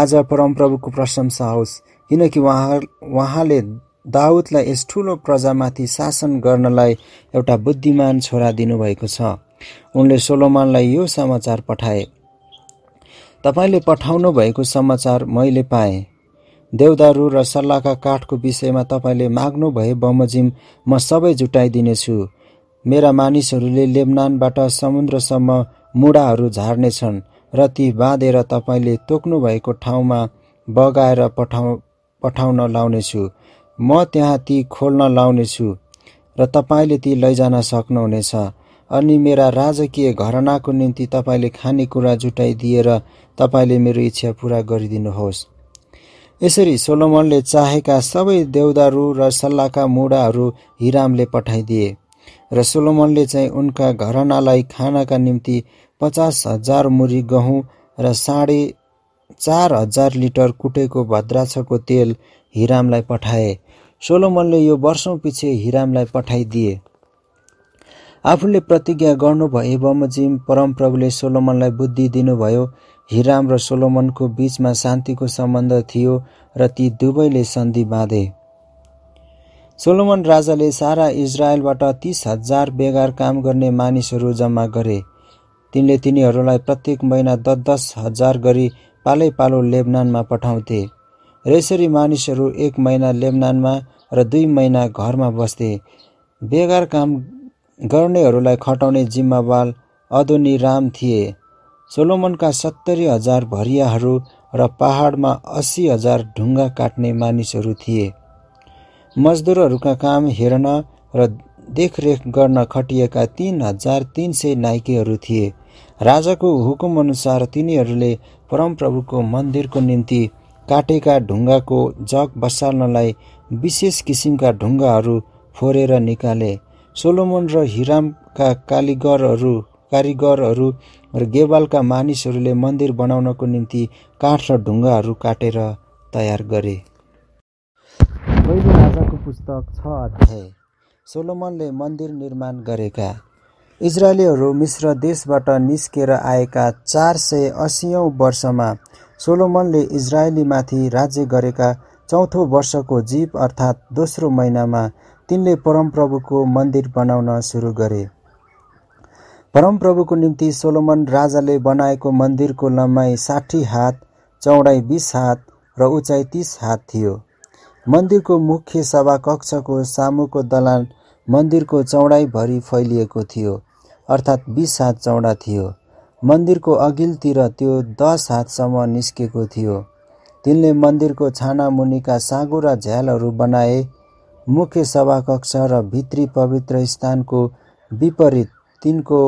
आज परमप्रभुको प्रशंसा होस् किनकि उहाँ उहाँले दाउदलाई यस ठुलो प्रजामाथि शासन गर्नलाई एउटा बुद्धिमान छोरा दिनुभएको छ उनले सोलोमानलाई यो समाचार पठाए तपाईँले पठाउनु भएको समाचार मैले पाएँ देवदारू र सल्लाहका काठको विषयमा तपाईँले माग्नु भए बमोजिम म सबै जुटाइदिनेछु मेरा मानिसहरूले लेबनानबाट समुद्रसम्म मुढाहरू झार्नेछन् र ती बाँधेर तपाईँले तोक्नुभएको ठाउँमा बगाएर पठाउ पठाउन लाउनेछु म त्यहाँ ती खोल्न लाउनेछु र तपाईँले ती लैजान सक्नुहुनेछ अनि मेरा राजकीय घरनाको निम्ति तपाईँले खानेकुरा जुटाइदिएर तपाईँले मेरो इच्छा पुरा गरिदिनुहोस् यसरी सोलोमनले चाहेका सबै देउदारू र सल्लाहका मुढाहरू हिरामले पठाइदिए र सोलोमनले चाहिँ उनका घरनालाई खानाका निम्ति पचास हजार मुरी गहुँ र साढे चार हजार लिटर कुटेको भद्राछको तेल हिरामलाई पठाए सोलोमनले यो वर्षौँ पछि हिरामलाई पठाइदिए आफूले प्रतिज्ञा गर्नुभए बमोजिम परमप्रभुले सोलोमनलाई बुद्धि दिनुभयो हिराम र सोलोमनको बीचमा शान्तिको सम्बन्ध थियो र ती दुवैले सन्धि बाँधे सोलोमन राजाले सारा इजरायलबाट तिस हजार बेगार काम गर्ने मानिसहरू जम्मा गरे तिनले तिनीहरूलाई प्रत्येक महिना दस दस हजार गरी पालै पालो लेबनानमा पठाउँथे र यसरी मानिसहरू एक महिना लेबनानमा र दुई महिना घरमा बस्थे बेगार काम गर्नेहरूलाई खटाउने जिम्मावाल अदोनी राम थिए सोलोमनका सत्तरी हजार भरियाहरू र पहाडमा अस्सी हजार ढुङ्गा काट्ने मानिसहरू थिए मजदुरहरूका काम हेर्न र देखरेख गर्न खटिएका तिन हजार तिन सय नाइकेहरू थिए राजाको हुकुमअनुसार तिनीहरूले परमप्रभुको मन्दिरको निम्ति काटेका ढुङ्गाको जग बसाल्नलाई विशेष किसिमका ढुङ्गाहरू फोरेर निकाले सोलोमन र हिरामका कालीगरहरू कारिगरहरू र गेवालका मानिसहरूले मन्दिर बनाउनको निम्ति काठ र ढुङ्गाहरू काटेर तयार गरे पहिलो राजाको पुस्तक छ अध्याय सोलोमनले मन्दिर निर्माण गरेका इजरायलीहरू मिश्र देशबाट निस्केर आएका चार सय असीयौँ वर्षमा सोलोमनले इजरायलीमाथि राज्य गरेका चौथो वर्षको जीव अर्थात् दोस्रो महिनामा तिनले परमप्रभुको मन्दिर बनाउन सुरु गरे परमप्रभुको निम्ति सोलोमन राजाले बनाएको मन्दिरको लम्बाइ साठी हात चौडाइ बिस हात र उचाइ तिस हात थियो मन्दिरको मुख्य सभा कक्षको सामुको दलान मन्दिरको चौडाइभरि फैलिएको थियो अर्थात् बिस हात चौडा थियो मन्दिरको अघिल्तिर त्यो दस हातसम्म निस्केको थियो तिनले मन्दिरको छानामुनिका र झ्यालहरू बनाए मुख्य सभाकक्ष र भित्री पवित्र स्थानको विपरीत तिनको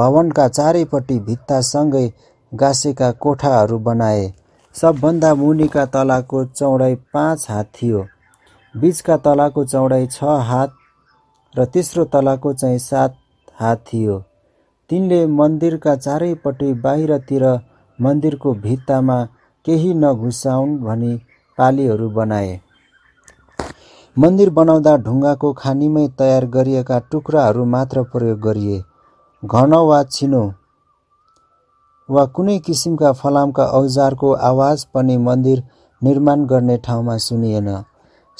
भवनका चारैपट्टि भित्तासँगै गाँसेका कोठाहरू बनाए सबभन्दा मुनिका तलाको चौडाइ पाँच हात थियो बिचका तलाको चौडाइ छ हात र तेस्रो तलाको चाहिँ सात हात थियो तिनले मन्दिरका चारैपट्टि बाहिरतिर मन्दिरको भित्तामा केही नघुसाउन् भनी पालीहरू बनाए मन्दिर बनाउँदा ढुङ्गाको खानीमै तयार गरिएका टुक्राहरू मात्र प्रयोग गरिए घन वा छिनो वा कुनै किसिमका फलामका औजारको आवाज पनि मन्दिर निर्माण गर्ने ठाउँमा सुनिएन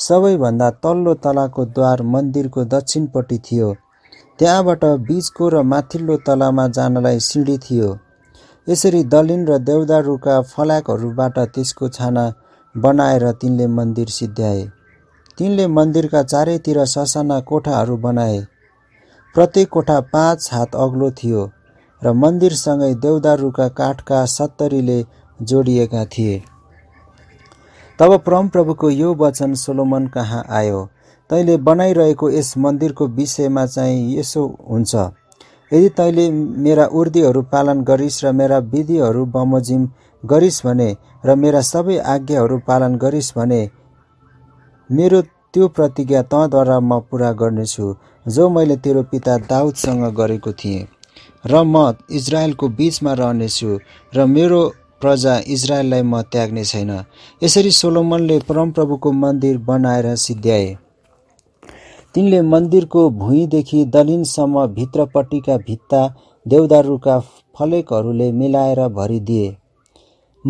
सबैभन्दा तल्लो तलाको द्वार मन्दिरको दक्षिणपट्टि थियो त्यहाँबाट बीचको र माथिल्लो तलामा जानलाई सिँढी थियो यसरी दलिन र देवदारूका फलाकहरूबाट त्यसको छाना बनाएर तिनले मन्दिर सिद्ध्याए तिनले मन्दिरका चारैतिर ससाना कोठाहरू बनाए प्रत्येक कोठा पाँच हात अग्लो थियो र मन्दिरसँगै देवदारूका काठका सत्तरीले जोडिएका थिए तब परमप्रभुको यो वचन सोलोमन कहाँ आयो तैँले बनाइरहेको यस मन्दिरको विषयमा चाहिँ यसो हुन्छ यदि तैँले मेरा उर्दीहरू पालन गरिस् र मेरा विधिहरू बमोजिम गरिस् भने र मेरा सबै आज्ञाहरू पालन गरिस् भने मेरो त्यो प्रतिज्ञा तँद्वारा म पुरा गर्नेछु जो मैले तेरो पिता दाउदसँग गरेको थिएँ र म इजरायलको बिचमा रहनेछु र मेरो प्रजा इजरायललाई म त्याग्ने छैन यसरी सोलोमनले परमप्रभुको मन्दिर बनाएर सिद्ध्याए तिनले मन्दिरको भुइँदेखि दलिनसम्म भित्रपट्टिका भित्ता देवदारूका फलेकहरूले मिलाएर भरिदिए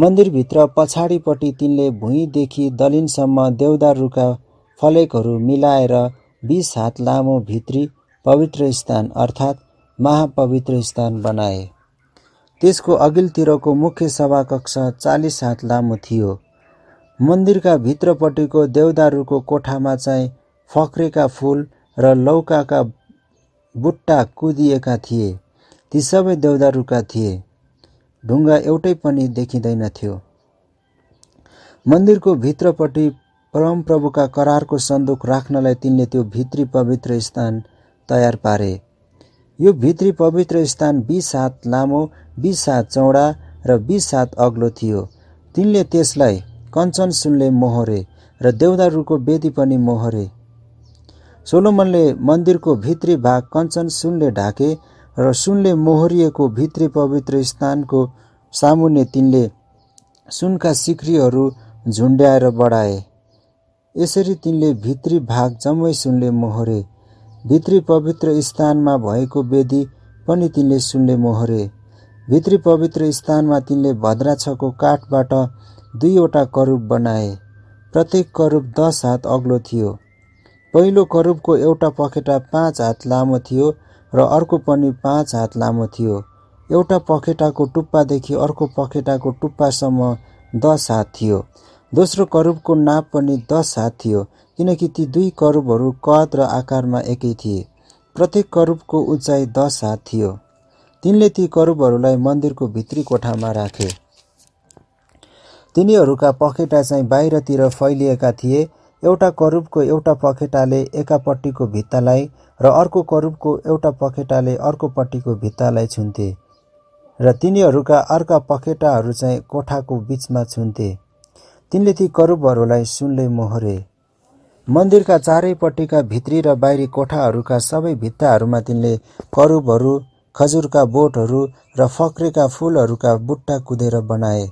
मन्दिरभित्र पछाडिपट्टि तिनले भुइँदेखि दलिनसम्म देवदारूका फलेकहरू मिलाएर बिस हात लामो भित्री पवित्र स्थान अर्थात् महापवित्र स्थान बनाए त्यसको अघिल्तिरको मुख्य सभाकक्ष चालिस हात लामो थियो मन्दिरका भित्रपट्टिको देवदारूको कोठामा चाहिँ फक्रेका फुल र लौकाका बुट्टा कुदिएका थिए ती सबै देउदारुका थिए ढुङ्गा एउटै पनि देखिँदैन थियो मन्दिरको भित्रपट्टि परमप्रभुका करारको सन्दुक राख्नलाई तिनले त्यो भित्री पवित्र स्थान तयार पारे यो भित्री पवित्र स्थान बिस हात लामो बिस हात चौडा र बिस हात अग्लो थियो तिनले त्यसलाई कञ्चन सुनले मोहरे र देउदारूको बेदी पनि मोहरे सोलोमनले मन्दिरको भित्री भाग कञ्चन सुनले ढाके र सुनले मोहरिएको भित्री पवित्र स्थानको सामुन्ने तिनले सुनका सिक्रीहरू झुन्ड्याएर बढाए यसरी तिनले भित्री भाग जम्मै सुनले मोहरे भित्री पवित्र स्थानमा भएको वेदी पनि तिनले सुनले मोहरे भित्री पवित्र स्थानमा तिनले भद्राछको काठबाट दुईवटा करूप बनाए प्रत्येक करूप दस हात अग्लो थियो पहिलो करूबको एउटा पखेटा पाँच हात लामो थियो र अर्को पनि पाँच हात लामो थियो एउटा पखेटाको टुप्पादेखि अर्को पखेटाको टुप्पासम्म दस हात थियो दोस्रो करूबको नाप पनि दस हात थियो किनकि ती दुई करूबहरू कद र आकारमा एकै थिए प्रत्येक करूबको उचाइ दस हात थियो तिनले ती करूबहरूलाई मन्दिरको भित्री कोठामा राखे तिनीहरूका पखेटा चाहिँ बाहिरतिर फैलिएका थिए एउटा करूपको एउटा पखेटाले एकापट्टिको भित्तालाई र अर्को करूपको एउटा पखेटाले अर्कोपट्टिको भित्तालाई छुन्थे र तिनीहरूका अर्का पखेटाहरू चाहिँ कोठाको बिचमा छुन्थे तिनले ती करूपहरूलाई सुनले मोहरे मन्दिरका चारैपट्टिका भित्री र बाहिरी कोठाहरूका सबै भित्ताहरूमा तिनले करूपहरू खजुरका बोटहरू र फक्रेका फुलहरूका बुट्टा कुदेर बनाए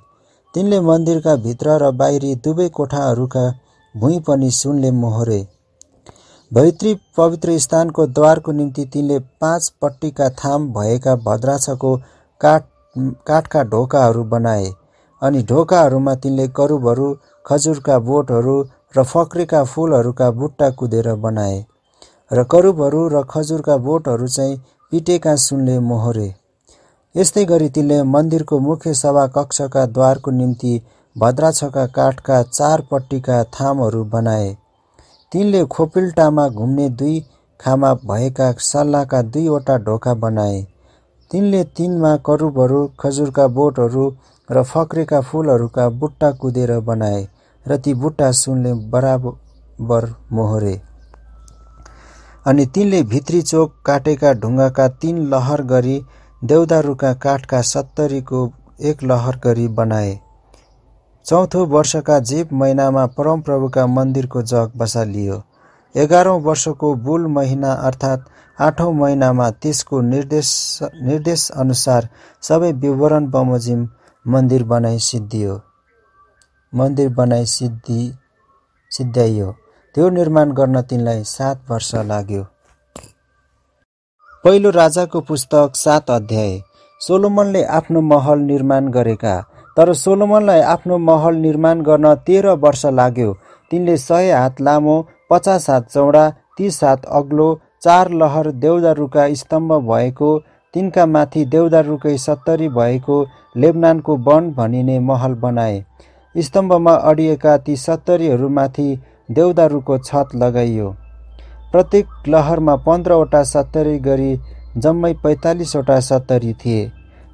तिनले मन्दिरका भित्र र बाहिरी दुवै कोठाहरूका भुइँ पनि सुनले मोहरे भैत्री पवित्र स्थानको द्वारको निम्ति तिनले पाँचपट्टिका थाम भएका भद्राछको काठ काठका ढोकाहरू बनाए अनि ढोकाहरूमा तिनले करुबहरू खजुरका बोटहरू र फक्रेका फुलहरूका बुट्टा कुदेर बनाए र करुबहरू र खजुरका बोटहरू चाहिँ पिटेका सुनले मोहरे यस्तै गरी तिनले मन्दिरको मुख्य सभा कक्षका द्वारको निम्ति भद्राछका काठका चारपट्टिका थामहरू बनाए तिनले खोपिल्टामा घुम्ने दुई खामा भएका सल्लाहका दुईवटा ढोका बनाए तिनले तिनमा करुबहरू खजुरका बोटहरू र फक्रेका फुलहरूका बुट्टा कुदेर बनाए र ती बुट्टा सुनले बराबर मोहरे अनि तिनले भित्री चोक काटेका ढुङ्गाका तिन लहर गरी देउदारूका काठका सत्तरीको एक लहर गरी बनाए चौथो वर्षका जेठ महिनामा परमप्रभुका मन्दिरको जग बसा लियो एघारौँ वर्षको बुल महिना अर्थात् आठौँ महिनामा त्यसको निर्देश निर्देश अनुसार सबै विवरण बमोजिम मन्दिर बनाइ सिद्धियो मन्दिर बनाइ सिद्धि सिद्ध्याइयो त्यो निर्माण गर्न तिनलाई सात वर्ष लाग्यो पहिलो राजाको पुस्तक सात अध्याय सोलोमनले आफ्नो महल निर्माण गरेका तर सोलोमनलाई आफ्नो महल निर्माण गर्न तेह्र वर्ष लाग्यो तिनले सय हात लामो पचास हात चौडा तिस हात अग्लो चार लहर देउदारुका स्तम्भ भएको तिनका माथि देउदारुकै सत्तरी भएको लेबनानको वन भनिने महल बनाए स्तम्भमा अडिएका ती सत्तरीहरूमाथि देउदारुको छत लगाइयो प्रत्येक लहरमा पन्ध्रवटा सत्तरी गरी जम्मै पैँतालिसवटा सत्तरी थिए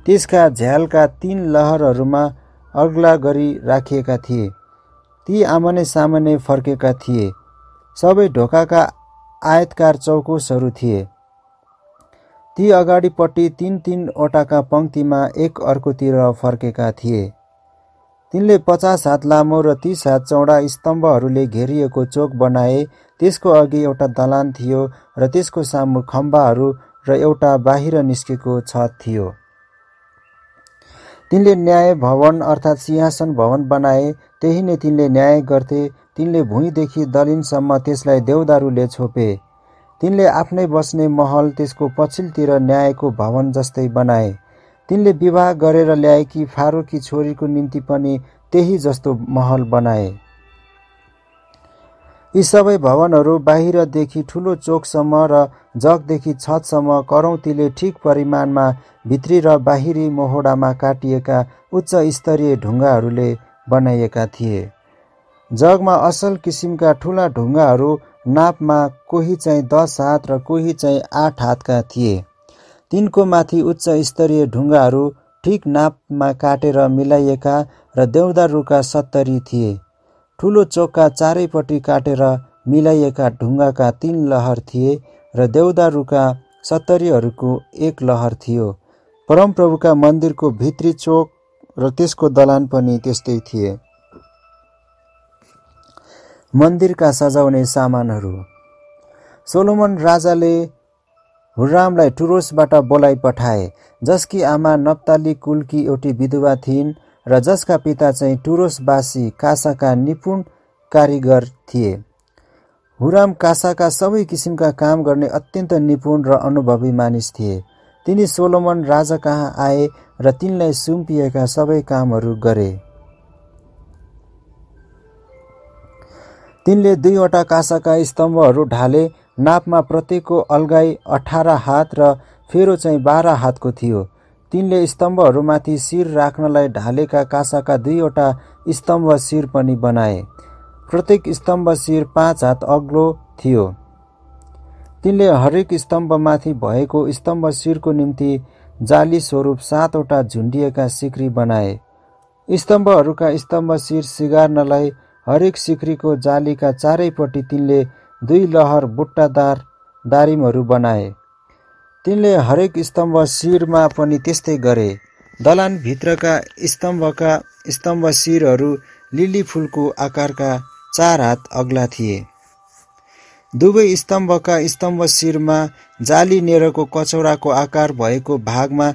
त्यसका झ्यालका तीन लहरहरूमा अग्ला गरी राखिएका थिए ती आमाने सामाने फर्केका थिए सबै ढोकाका आयतकार चौकोसहरू थिए ती अगाडिपट्टि तिन तिनवटाका पङ्क्तिमा एक अर्कोतिर फर्केका थिए तिनले पचास हात लामो र तिस हात चौडा स्तम्भहरूले घेरिएको चोक बनाए त्यसको अघि एउटा दलान थियो र त्यसको सामु खम्बाहरू र एउटा बाहिर निस्केको छत थियो तिनले न्याय भवन अर्थात् सिंहासन भवन बनाए त्यही नै तिनले न्याय गर्थे तिनले भुइँदेखि दलिनसम्म त्यसलाई देवदारूले छोपे तिनले आफ्नै बस्ने महल त्यसको पछिल्तिर न्यायको भवन जस्तै बनाए तिनले विवाह गरेर ल्याएकी फारोकी छोरीको निम्ति पनि त्यही जस्तो महल बनाए यी सबै भवनहरू बाहिरदेखि ठुलो चोकसम्म र जगदेखि छतसम्म करौतीले ठिक परिमाणमा भित्री र बाहिरी मोहोडामा काटिएका उच्च स्तरीय ढुङ्गाहरूले बनाइएका थिए जगमा असल किसिमका ठुला ढुङ्गाहरू नापमा कोही चाहिँ दस हात र कोही चाहिँ आठ हातका थिए तिनको माथि उच्च स्तरीय ढुङ्गाहरू ठिक नापमा काटेर मिलाइएका र देउदार रुखा सत्तरी थिए ठुलो चोकका चारैपट्टि काटेर मिलाइएका ढुङ्गाका तीन लहर थिए र देउदारूका सत्तरीहरूको एक लहर थियो परमप्रभुका मन्दिरको भित्री चोक र त्यसको दलान पनि त्यस्तै थिए मन्दिरका सजाउने सामानहरू सोलोमन राजाले हुरामलाई टुरोसबाट बोलाइ पठाए जसकी आमा नप्ताली कुलकी एउटी विधवा थिइन् र जसका पिता चाहिँ टुरोसवासी कासाका निपुण कारिगर थिए हुराम कासाका सबै किसिमका काम गर्ने अत्यन्त निपुण र अनुभवी मानिस थिए तिनी सोलोमन राजा कहाँ आए र तिनलाई सुम्पिएका सबै कामहरू गरे तिनले दुईवटा कासाका स्तम्भहरू ढाले नापमा प्रत्येकको अल्गाई अठार हात र फेरो चाहिँ बाह्र हातको थियो तिनले स्तम्भहरूमाथि शिर राख्नलाई ढालेका कासाका दुईवटा स्तम्भ शिर पनि बनाए प्रत्येक स्तम्भ शिर पाँच हात अग्लो थियो तिनले हरेक स्तम्भमाथि भएको स्तम्भ शिरको निम्ति जाली स्वरूप सातवटा झुन्डिएका सिक्री बनाए स्तम्भहरूका स्तम्भ शिर सिगार्नलाई हरेक सिक्रीको जालीका चारैपट्टि तिनले दुई लहर बुट्टादार दारिमहरू बनाए तिनले हरेक स्तम्भ शिरमा पनि त्यस्तै गरे दलानभित्रका स्तम्भका स्तम्भ शिरहरू लिली फुलको आकारका चार हात अग्ला थिए दुवै स्तम्भका स्तम्भ शिरमा जाली नेरको कचौराको आकार भएको भागमा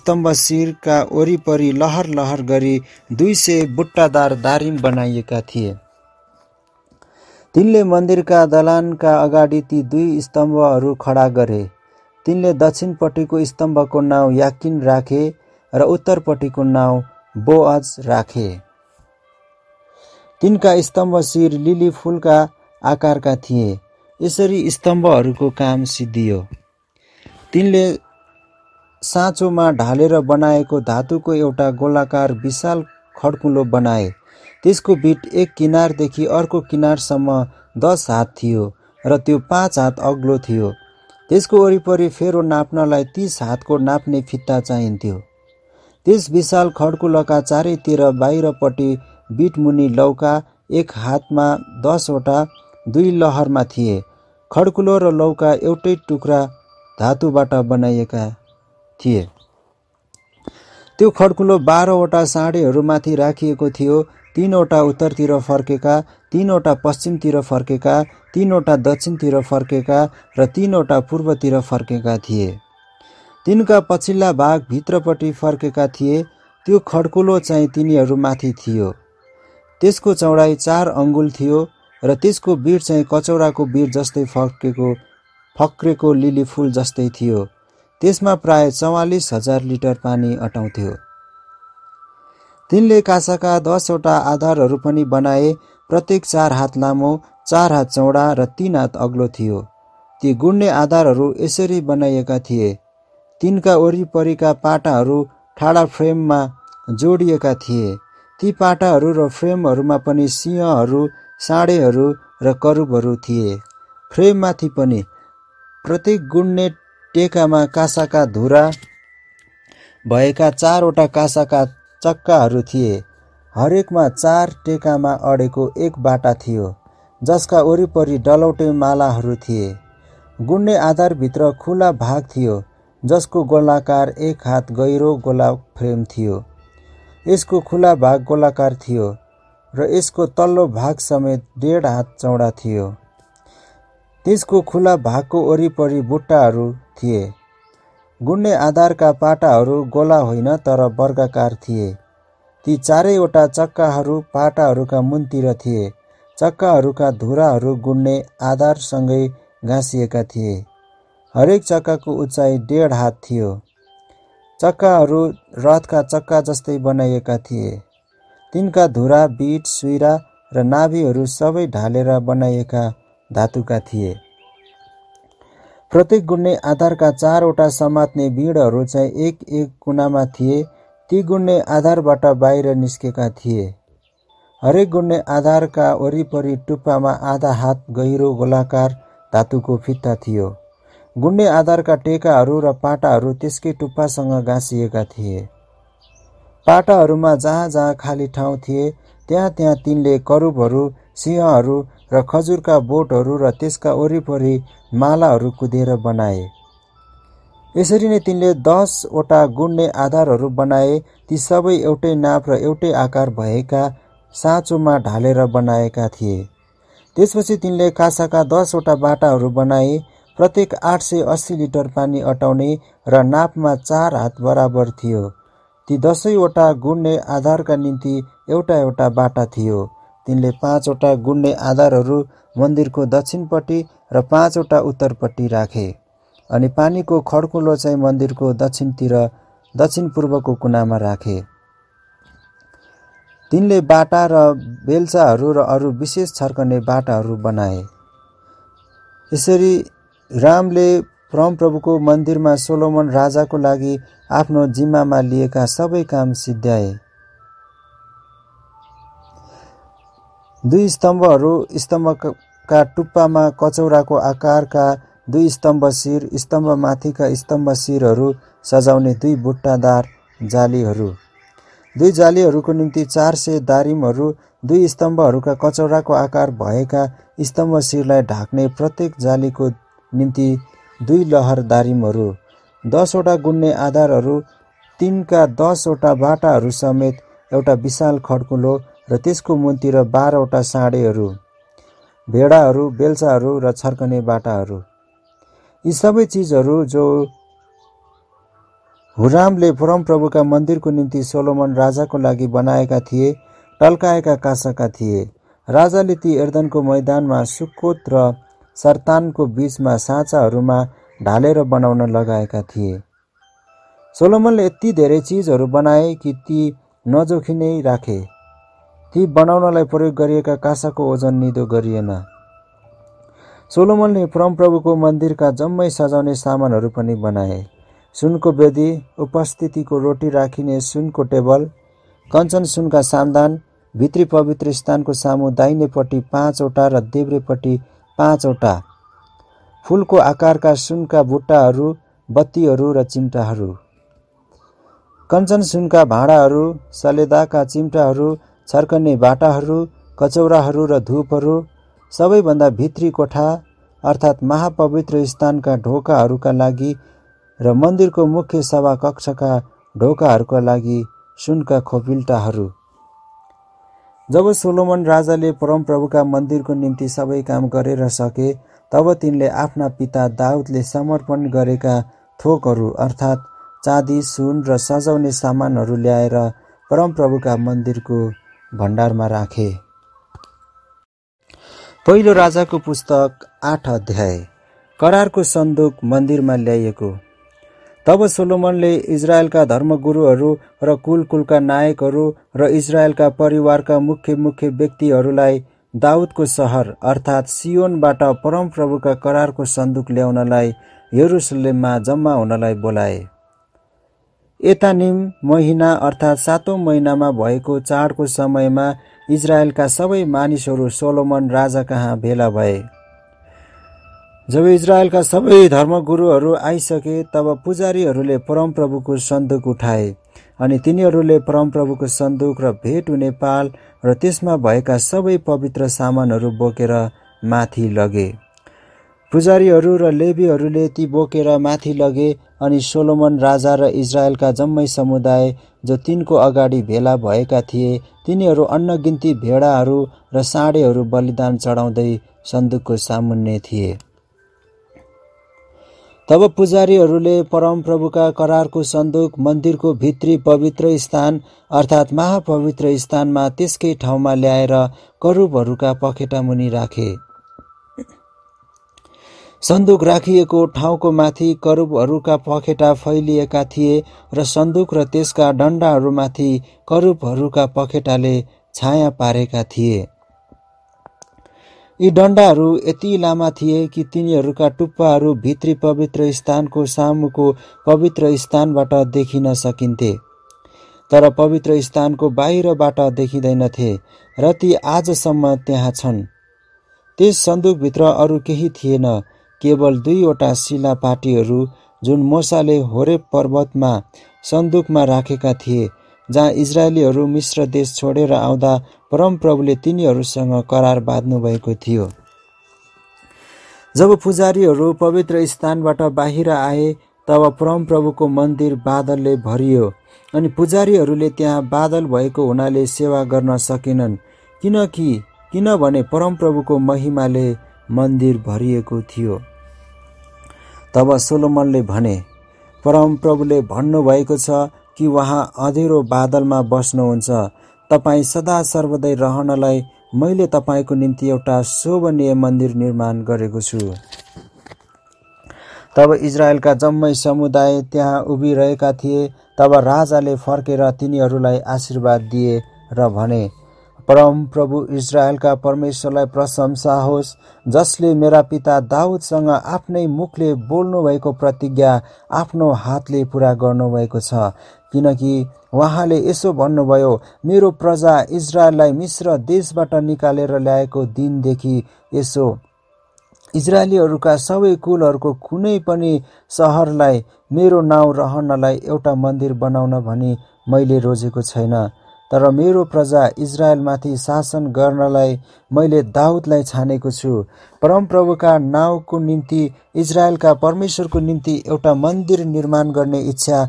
स्तम्भ शिरका वरिपरि लहर लहर गरी दुई सय बुट्टादार दारिम बनाइएका थिए तिनले मन्दिरका दलानका अगाडि ती दुई स्तम्भहरू खडा गरे तिनले दक्षिणपट्टिको स्तम्भको नाउँ याकिन राखे र उत्तरपट्टिको नाउँ बोअज राखे तिनका स्तम्भ शिर लिली फुलका आकारका थिए यसरी स्तम्भहरूको काम सिद्धियो तिनले साँचोमा ढालेर बनाएको धातुको एउटा गोलाकार विशाल खड्कुलो बनाए त्यसको बिट एक किनारदेखि अर्को किनारसम्म दस हात थियो र त्यो पाँच हात अग्लो थियो त्यसको वरिपरि फेरो नाप्नलाई तिस हातको नाप्ने फित्ता चाहिन्थ्यो त्यस विशाल खड्कुलका चारैतिर बाहिरपट्टि बिटमुनि लौका एक हातमा दसवटा दुई लहरमा थिए खड्कुलो र लौका एउटै टुक्रा धातुबाट बनाइएका थिए त्यो खड्कुलो बाह्रवटा साँडेहरूमाथि राखिएको थियो तिनवटा उत्तरतिर फर्केका तिनवटा पश्चिमतिर फर्केका तिनवटा दक्षिणतिर फर्केका र तिनवटा पूर्वतिर फर्केका थिए तिनका पछिल्ला भाग भित्रपट्टि फर्केका थिए त्यो खड्कुलो चाहिँ तिनीहरूमाथि थियो त्यसको चौडाइ चार अङ्गुल थियो र त्यसको बिर चाहिँ कचौडाको बिर जस्तै फर्केको फक्रेको लिली फुल जस्तै थियो त्यसमा प्राय चौवालिस हजार लिटर पानी अटाउँथ्यो तिनले कासाका दसवटा आधारहरू पनि बनाए प्रत्येक चार हात लामो चार हात चौडा र तिन हात अग्लो थियो ती गुड्ने आधारहरू यसरी बनाइएका थिए तिनका वरिपरिका पाटाहरू ठाडा फ्रेममा जोडिएका थिए ती पाटाहरू र फ्रेमहरूमा पनि सिंहहरू साँडेहरू र करुबहरू थिए फ्रेममाथि पनि प्रत्येक गुड्ने टेकामा कासाका धुरा भएका चारवटा कासाका चक्काहरू थिए हरेकमा चार टेकामा अडेको एक बाटा थियो जसका वरिपरि डलौटे मालाहरू थिए गुण्डे आधारभित्र खुला भाग थियो जसको गोलाकार एक हात गहिरो गोला फ्रेम थियो यसको खुला भाग गोलाकार थियो र यसको तल्लो भाग समेत डेढ हात चौडा थियो त्यसको खुला भागको वरिपरि बुट्टाहरू थिए गुड्ने आधारका पाटाहरू गोला होइन तर वर्गाकार थिए ती चारैवटा चक्काहरू पाटाहरूका मुनतिर थिए चक्काहरूका धुराहरू गुड्ने आधारसँगै घाँसिएका थिए हरेक चक्काको उचाइ डेढ हात थियो चक्काहरू रथका चक्का जस्तै बनाइएका थिए तिनका धुरा बिट सुइरा र नाभीहरू सबै ढालेर बनाइएका धातुका थिए प्रत्येक गुण्ने आधारका चारवटा समात्ने बिँडहरू चाहिँ एक एक कुनामा थिए ती गुण्ने आधारबाट बाहिर निस्केका थिए हरेक गुण्ने आधारका वरिपरि टुप्पामा आधा हात गहिरो गोलाकार धातुको फित्ता थियो गुण्ने आधारका टेकाहरू र पाटाहरू त्यसकै टुप्पासँग गाँसिएका थिए पाटाहरूमा जहाँ जहाँ खाली ठाउँ थिए त्यहाँ त्यहाँ तिनले करुबहरू सिंहहरू र खजुरका बोटहरू र त्यसका वरिपरि मालाहरू कुदेर बनाए यसरी नै तिनले दसवटा गुण्ने आधारहरू बनाए ती सबै एउटै नाप र एउटै आकार भएका साँचोमा ढालेर बनाएका थिए त्यसपछि तिनले कासाका दसवटा बाटाहरू बनाए प्रत्येक आठ सय अस्सी लिटर पानी अटाउने र नापमा चार हात बराबर थियो ती दसैँवटा गुण्ने आधारका निम्ति एउटा एउटा बाटा थियो तिनले पाँचवटा गुण्डे आधारहरू मन्दिरको दक्षिणपट्टि र पाँचवटा उत्तरपट्टि राखे अनि पानीको खड्कुलो चाहिँ मन्दिरको दक्षिणतिर दक्षिण पूर्वको कुनामा राखे तिनले बाटा र बेल्चाहरू र अरू विशेष छर्कने बाटाहरू बनाए यसरी रामले परमप्रभुको मन्दिरमा सोलोमन राजाको लागि आफ्नो जिम्मामा लिएका सबै काम सिद्ध्याए दुई स्तम्भहरू स्तम्भका टुप्पामा कचौराको आकारका दुई स्तम्भ शिर स्तम्भमाथिका स्तम्भ शिरहरू सजाउने दुई बुट्टादार जालीहरू दुई जालीहरूको निम्ति चार सय दारिमहरू दुई स्तम्भहरूका कचौराको आकार भएका स्तम्भ शिरलाई ढाक्ने प्रत्येक जालीको निम्ति दुई लहर दारिमहरू दसवटा गुन्ने आधारहरू तिनका दसवटा बाटाहरू समेत एउटा विशाल खड्कुलो र त्यसको मुनतिर बाह्रवटा साँडेहरू भेडाहरू बेल्साहरू र छर्कने बाटाहरू यी सबै चिजहरू जो हुरामले प्रभुका मन्दिरको निम्ति सोलोमन राजाको लागि बनाएका थिए टल्काएका कासाका थिए राजाले ती एर्दनको मैदानमा सुकोत र सरतानको बीचमा साँचाहरूमा ढालेर बनाउन लगाएका थिए सोलोमनले यति धेरै चिजहरू बनाए कि ती नजोखिनै राखे ती बनाउनलाई प्रयोग गरिएका कासाको ओजन निदो गरिएन सोलोमनले परमप्रभुको मन्दिरका जम्मै सजाउने सामानहरू पनि बनाए सुनको वेदी उपस्थितिको रोटी राखिने सुनको टेबल कञ्चन सुनका सामदान भित्री पवित्र स्थानको सामु दाहिनेपट्टि पाँचवटा र देब्रेपट्टि पाँचवटा फुलको आकारका सुनका बुट्टाहरू बत्तीहरू र चिम्टाहरू कञ्चन सुनका भाँडाहरू सलेदाका चिम्टाहरू छर्कने बाटाहरू कचौराहरू र धुपहरू सबैभन्दा भित्री कोठा अर्थात् महापवित्र स्थानका ढोकाहरूका लागि र मन्दिरको मुख्य सभा कक्षका ढोकाहरूका लागि सुनका खोपिल्टाहरू जब सोलोमन राजाले परमप्रभुका मन्दिरको निम्ति सबै काम गरेर सके तब तिनले आफ्ना पिता दाउदले समर्पण गरेका थोकहरू अर्थात् चाँदी सुन र सजाउने सामानहरू ल्याएर परमप्रभुका मन्दिरको भण्डारमा राखे पहिलो राजाको पुस्तक आठ अध्याय करारको सन्दुक मन्दिरमा ल्याइएको तब सोलोमनले इजरायलका धर्मगुरुहरू र कुल कुलका नायकहरू र इजरायलका परिवारका मुख्य मुख्य व्यक्तिहरूलाई दाउदको सहर अर्थात् सियोनबाट परमप्रभुका करारको सन्दुक ल्याउनलाई यरुसलेममा जम्मा हुनलाई बोलाए एतानिम महिना अर्थात् सातौँ महिनामा भएको चाडको समयमा इजरायलका सबै मानिसहरू सोलोमन राजा कहाँ भेला भए जब इजरायलका सबै धर्मगुरुहरू आइसके तब पुजारीहरूले परमप्रभुको सन्दुक उठाए अनि तिनीहरूले परमप्रभुको सन्दुक र भेट हुने पाल र त्यसमा भएका सबै पवित्र सामानहरू बोकेर माथि लगे पुजारीहरू र लेबीहरूले ती बोकेर माथि लगे अनि सोलोमन राजा र इजरायलका जम्मै समुदाय जो तिनको अगाडि भेला भएका थिए तिनीहरू अन्नगिन्ती भेडाहरू र साँडेहरू बलिदान चढाउँदै सन्दुकको सामुन्ने थिए तब पुजारीहरूले परमप्रभुका करारको सन्दुक मन्दिरको भित्री पवित्र स्थान अर्थात् महापवित्र स्थानमा त्यसकै ठाउँमा ल्याएर करूपहरूका पखेटामुनि राखे सन्दुक राखिएको ठाउँको माथि करुपहरूका पखेटा फैलिएका थिए र सन्दुक र त्यसका डन्डाहरूमाथि करुपहरूका पखेटाले छाया पारेका थिए यी डन्डाहरू यति लामा थिए कि तिनीहरूका टुप्पाहरू भित्री पवित्र स्थानको सामुको पवित्र स्थानबाट देखिन सकिन्थे तर पवित्र स्थानको बाहिरबाट देखिँदैनथे र ती आजसम्म त्यहाँ छन् त्यस सन्दुकभित्र अरू केही थिएन केवल दुईवटा शिलापाटीहरू जुन मोसाले होरेब पर्वतमा सन्दुकमा राखेका थिए जहाँ इजरायलीहरू मिश्र देश छोडेर आउँदा परमप्रभुले तिनीहरूसँग करार बाँध्नुभएको थियो जब पुजारीहरू पवित्र स्थानबाट बाहिर आए तब परमप्रभुको मन्दिर बादलले भरियो अनि पुजारीहरूले त्यहाँ बादल भएको हुनाले सेवा गर्न सकेनन् किनकि किनभने परमप्रभुको महिमाले मन्दिर भरिएको थियो तब सोलोमनले भने परमप्रभुले भन्नुभएको छ कि उहाँ अधेरो बादलमा बस्नुहुन्छ तपाईँ सदा सर्वदै रहनलाई मैले तपाईँको निम्ति एउटा शोभनीय मन्दिर निर्माण गरेको छु तब इजरायलका जम्मै समुदाय त्यहाँ उभिरहेका थिए तब राजाले फर्केर तिनीहरूलाई आशीर्वाद दिए र भने परम प्रभु इजरायलका परमेश्वरलाई प्रशंसा होस् जसले मेरा पिता दाउदसँग आफ्नै मुखले बोल्नुभएको प्रतिज्ञा आफ्नो हातले पुरा गर्नुभएको छ किनकि उहाँले यसो भन्नुभयो मेरो प्रजा इजरायललाई मिश्र देशबाट निकालेर ल्याएको दिनदेखि यसो इजरायलीहरूका सबै कुलहरूको कुनै पनि सहरलाई मेरो नाउँ रहनलाई एउटा मन्दिर बनाउन भनी मैले रोजेको छैन तर मेरो प्रजा इजरायलमाथि शासन गर्नलाई मैले दाउदलाई छानेको छु परमप्रभुका नाउँको निम्ति इजरायलका परमेश्वरको निम्ति एउटा मन्दिर निर्माण गर्ने इच्छा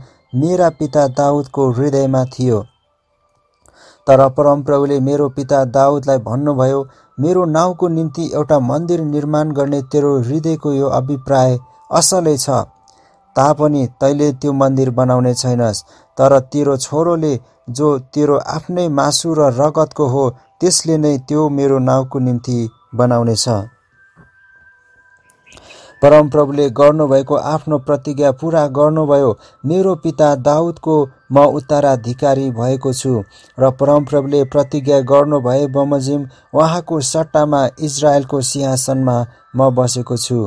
मेरा पिता दाउदको हृदयमा थियो तर परमप्रभुले मेरो पिता दाउदलाई भन्नुभयो मेरो नाउँको निम्ति एउटा मन्दिर निर्माण गर्ने तेरो हृदयको यो अभिप्राय असलै छ तापनि तैँले त्यो मन्दिर बनाउने छैनस् तर तेरो छोरोले जो तेरो आफ्नै मासु र रगतको हो त्यसले नै त्यो मेरो नाउँको निम्ति बनाउनेछ परमप्रभुले गर्नुभएको आफ्नो प्रतिज्ञा पुरा गर्नुभयो मेरो पिता दाउदको म उत्तराधिकारी भएको छु र परमप्रभुले प्रतिज्ञा गर्नुभए बमोजिम उहाँको सट्टामा इजरायलको सिंहासनमा म बसेको छु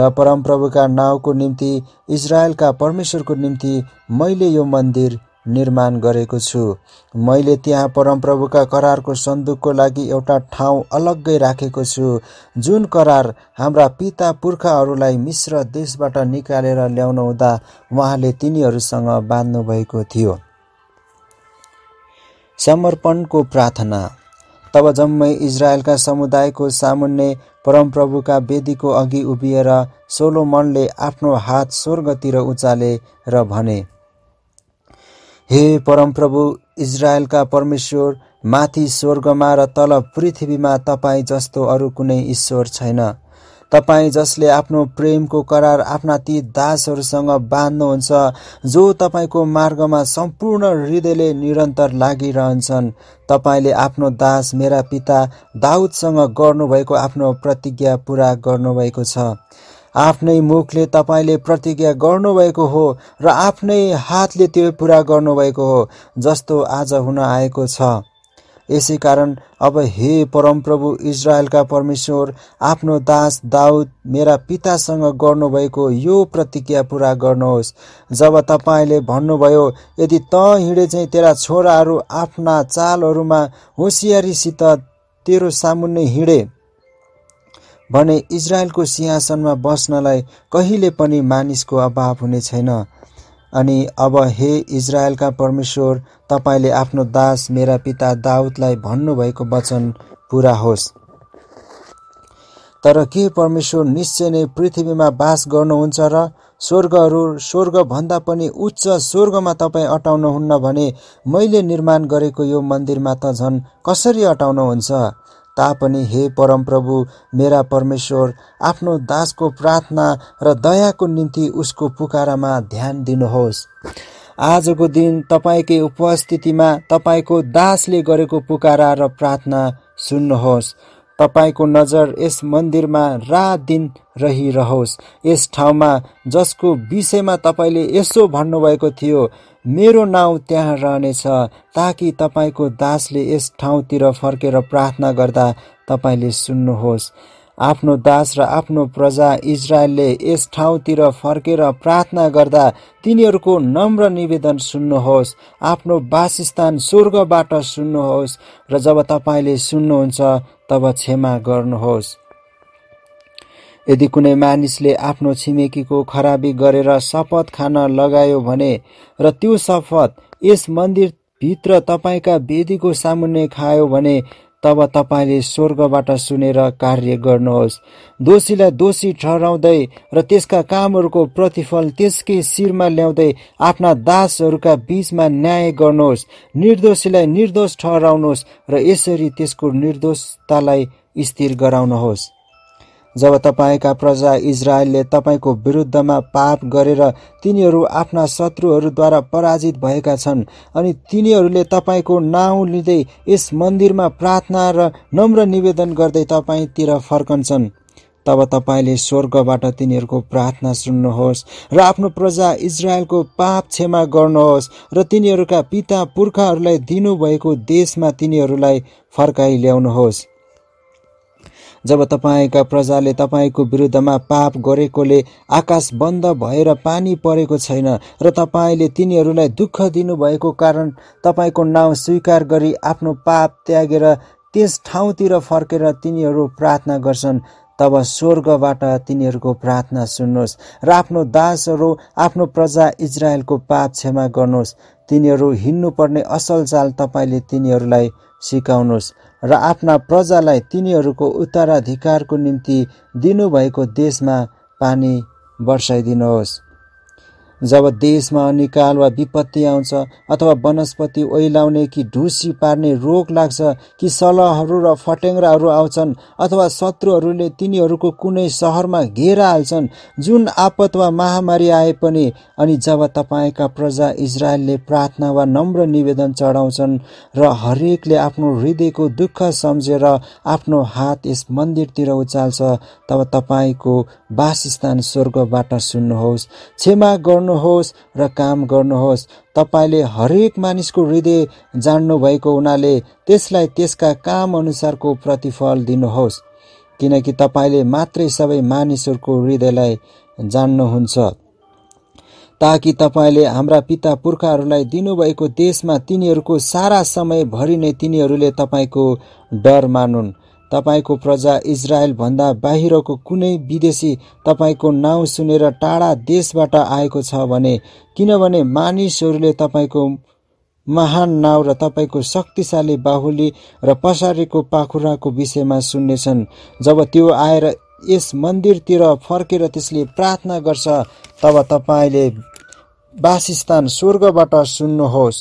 र परमप्रभुका नाउँको निम्ति इजरायलका परमेश्वरको निम्ति मैले यो मन्दिर निर्माण गरेको छु मैले त्यहाँ परमप्रभुका करारको सन्दुकको लागि एउटा ठाउँ अलग्गै राखेको छु जुन करार हाम्रा पिता पुर्खाहरूलाई मिश्र देशबाट निकालेर ल्याउनु हुँदा उहाँले तिनीहरूसँग बाँध्नुभएको थियो समर्पणको प्रार्थना तब जम्मै इजरायलका समुदायको सामुन्ने परमप्रभुका वेदीको अघि उभिएर सोलोमनले आफ्नो हात स्वर्गतिर उचाले र भने हे परमप्रभु इजरायलका परमेश्वर माथि स्वर्गमा र तल पृथ्वीमा तपाईँ जस्तो अरू कुनै ईश्वर छैन तपाईँ जसले आफ्नो प्रेमको करार आफ्ना ती दासहरूसँग बाँध्नुहुन्छ जो तपाईँको मार्गमा सम्पूर्ण हृदयले निरन्तर लागिरहन्छन् तपाईँले आफ्नो दास मेरा पिता दाउदसँग गर्नुभएको आफ्नो प्रतिज्ञा पुरा गर्नुभएको छ आफ्नै मुखले तपाईँले प्रतिज्ञा गर्नुभएको हो र आफ्नै हातले त्यो पुरा गर्नुभएको हो जस्तो आज हुन आएको छ यसै कारण अब हे परमप्रभु इजरायलका परमेश्वर आफ्नो दास दाउद मेरा पितासँग गर्नुभएको यो प्रतिज्ञा पुरा गर्नुहोस् जब तपाईँले भन्नुभयो यदि त हिँडे चाहिँ तेरा छोराहरू आफ्ना चालहरूमा होसियारीसित तेरो सामुन्ने हिँडे भने इजरायलको सिंहासनमा बस्नलाई कहिले पनि मानिसको अभाव हुने छैन अनि अब हे इजरायलका परमेश्वर तपाईँले आफ्नो दास मेरा पिता दाउदलाई भन्नुभएको वचन पुरा होस् तर के परमेश्वर निश्चय नै पृथ्वीमा बास गर्नुहुन्छ र स्वर्गहरू स्वर्गभन्दा पनि उच्च स्वर्गमा तपाईँ अटाउनुहुन्न भने मैले निर्माण गरेको यो मन्दिरमा त झन् कसरी अटाउनुहुन्छ तापनि हे परमप्रभु मेरा परमेश्वर आफ्नो दासको प्रार्थना र दयाको निम्ति उसको पुकारामा ध्यान दिनुहोस् आजको दिन तपाईँकै उपस्थितिमा तपाईँको दासले गरेको पुकारा र प्रार्थना सुन्नुहोस् तपाईँको नजर यस मन्दिरमा रात दिन रहिरहोस् यस ठाउँमा जसको विषयमा तपाईँले यसो भन्नुभएको थियो मेरो नाउँ त्यहाँ रहनेछ ताकि तपाईँको दासले यस ठाउँतिर फर्केर प्रार्थना गर्दा तपाईँले सुन्नुहोस् आफ्नो दास र आफ्नो प्रजा इजरायलले यस ठाउँतिर फर्केर प्रार्थना गर्दा तिनीहरूको नम्र निवेदन सुन्नुहोस् आफ्नो वासस्थान स्वर्गबाट सुन्नुहोस् र जब तपाईँले सुन्नुहुन्छ तब क्षमा गर्नुहोस् यदि कुनै मानिसले आफ्नो छिमेकीको खराबी गरेर शपथ खान लगायो भने र त्यो शपथ यस मन्दिरभित्र तपाईँका वेदीको सामुन्ने खायो भने तब तपाईँले स्वर्गबाट सुनेर कार्य गर्नुहोस् दोषीलाई दोषी ठहराउँदै र त्यसका कामहरूको प्रतिफल त्यसकै शिरमा ल्याउँदै आफ्ना दासहरूका बिचमा न्याय गर्नुहोस् निर्दोषीलाई निर्दोष ठहराउनुहोस् र यसरी त्यसको निर्दोषतालाई स्थिर गराउनुहोस् जब तपाईँका प्रजा इजरायलले तपाईँको विरुद्धमा पाप गरेर तिनीहरू आफ्ना शत्रुहरूद्वारा पराजित भएका छन् अनि तिनीहरूले तपाईँको नाउँ लिँदै यस मन्दिरमा प्रार्थना र नम्र निवेदन गर्दै तपाईँतिर फर्कन्छन् तब तपाईँले स्वर्गबाट तिनीहरूको प्रार्थना सुन्नुहोस् र आफ्नो प्रजा इजरायलको पाप क्षमा गर्नुहोस् र तिनीहरूका पिता पुर्खाहरूलाई दिनुभएको देशमा तिनीहरूलाई फर्काइ ल्याउनुहोस् जब तपाईँका प्रजाले तपाईँको विरुद्धमा पाप गरेकोले आकाश बन्द भएर पानी परेको छैन र तपाईँले तिनीहरूलाई दुःख दिनुभएको कारण तपाईँको नाउँ स्वीकार गरी आफ्नो पाप त्यागेर त्यस ठाउँतिर फर्केर तिनीहरू प्रार्थना गर्छन् तब स्वर्गबाट तिनीहरूको प्रार्थना सुन्नुहोस् र आफ्नो दासहरू आफ्नो प्रजा इजरायलको पाप क्षमा गर्नुहोस् तिनीहरू हिँड्नुपर्ने असल चाल तपाईँले तिनीहरूलाई सिकाउनुहोस् र आफ्ना प्रजालाई तिनीहरूको उत्तराधिकारको निम्ति दिनुभएको देशमा पानी वर्षाइदिनुहोस् जब देशमा निकाल वा विपत्ति आउँछ अथवा वनस्पति ओइलाउने कि ढुसी पार्ने रोग लाग्छ कि सलहहरू र फटेङ्ग्राहरू आउँछन् अथवा शत्रुहरूले तिनीहरूको कुनै सहरमा घेरा हाल्छन् जुन आपत वा महामारी आए पनि अनि जब तपाईँका प्रजा इजरायलले प्रार्थना वा नम्र निवेदन चढाउँछन् र हरेकले आफ्नो हृदयको दुःख सम्झेर आफ्नो हात यस मन्दिरतिर उचाल्छ तब तपाईँको वासस्थान स्वर्गबाट सुन्नुहोस् क्षमा गर्नु गर्नुहोस् र काम गर्नुहोस् तपाईँले हरेक मानिसको हृदय जान्नुभएको हुनाले त्यसलाई त्यसका काम अनुसारको प्रतिफल दिनुहोस् किनकि तपाईँले मात्रै सबै मानिसहरूको हृदयलाई जान्नुहुन्छ ताकि तपाईँले हाम्रा पिता पुर्खाहरूलाई दिनुभएको देशमा तिनीहरूको सारा समयभरि नै तिनीहरूले तपाईँको डर मानुन् तपाईँको प्रजा इजरायलभन्दा बाहिरको कुनै विदेशी तपाईँको नाउँ सुनेर टाढा देशबाट आएको छ भने किनभने मानिसहरूले तपाईँको महान नाउँ र तपाईँको शक्तिशाली बाहुली र पसारेको पाखुराको विषयमा सुन्नेछन् जब त्यो आएर यस मन्दिरतिर फर्केर त्यसले प्रार्थना गर्छ तब तपाईँले वासस्थान स्वर्गबाट सुन्नुहोस्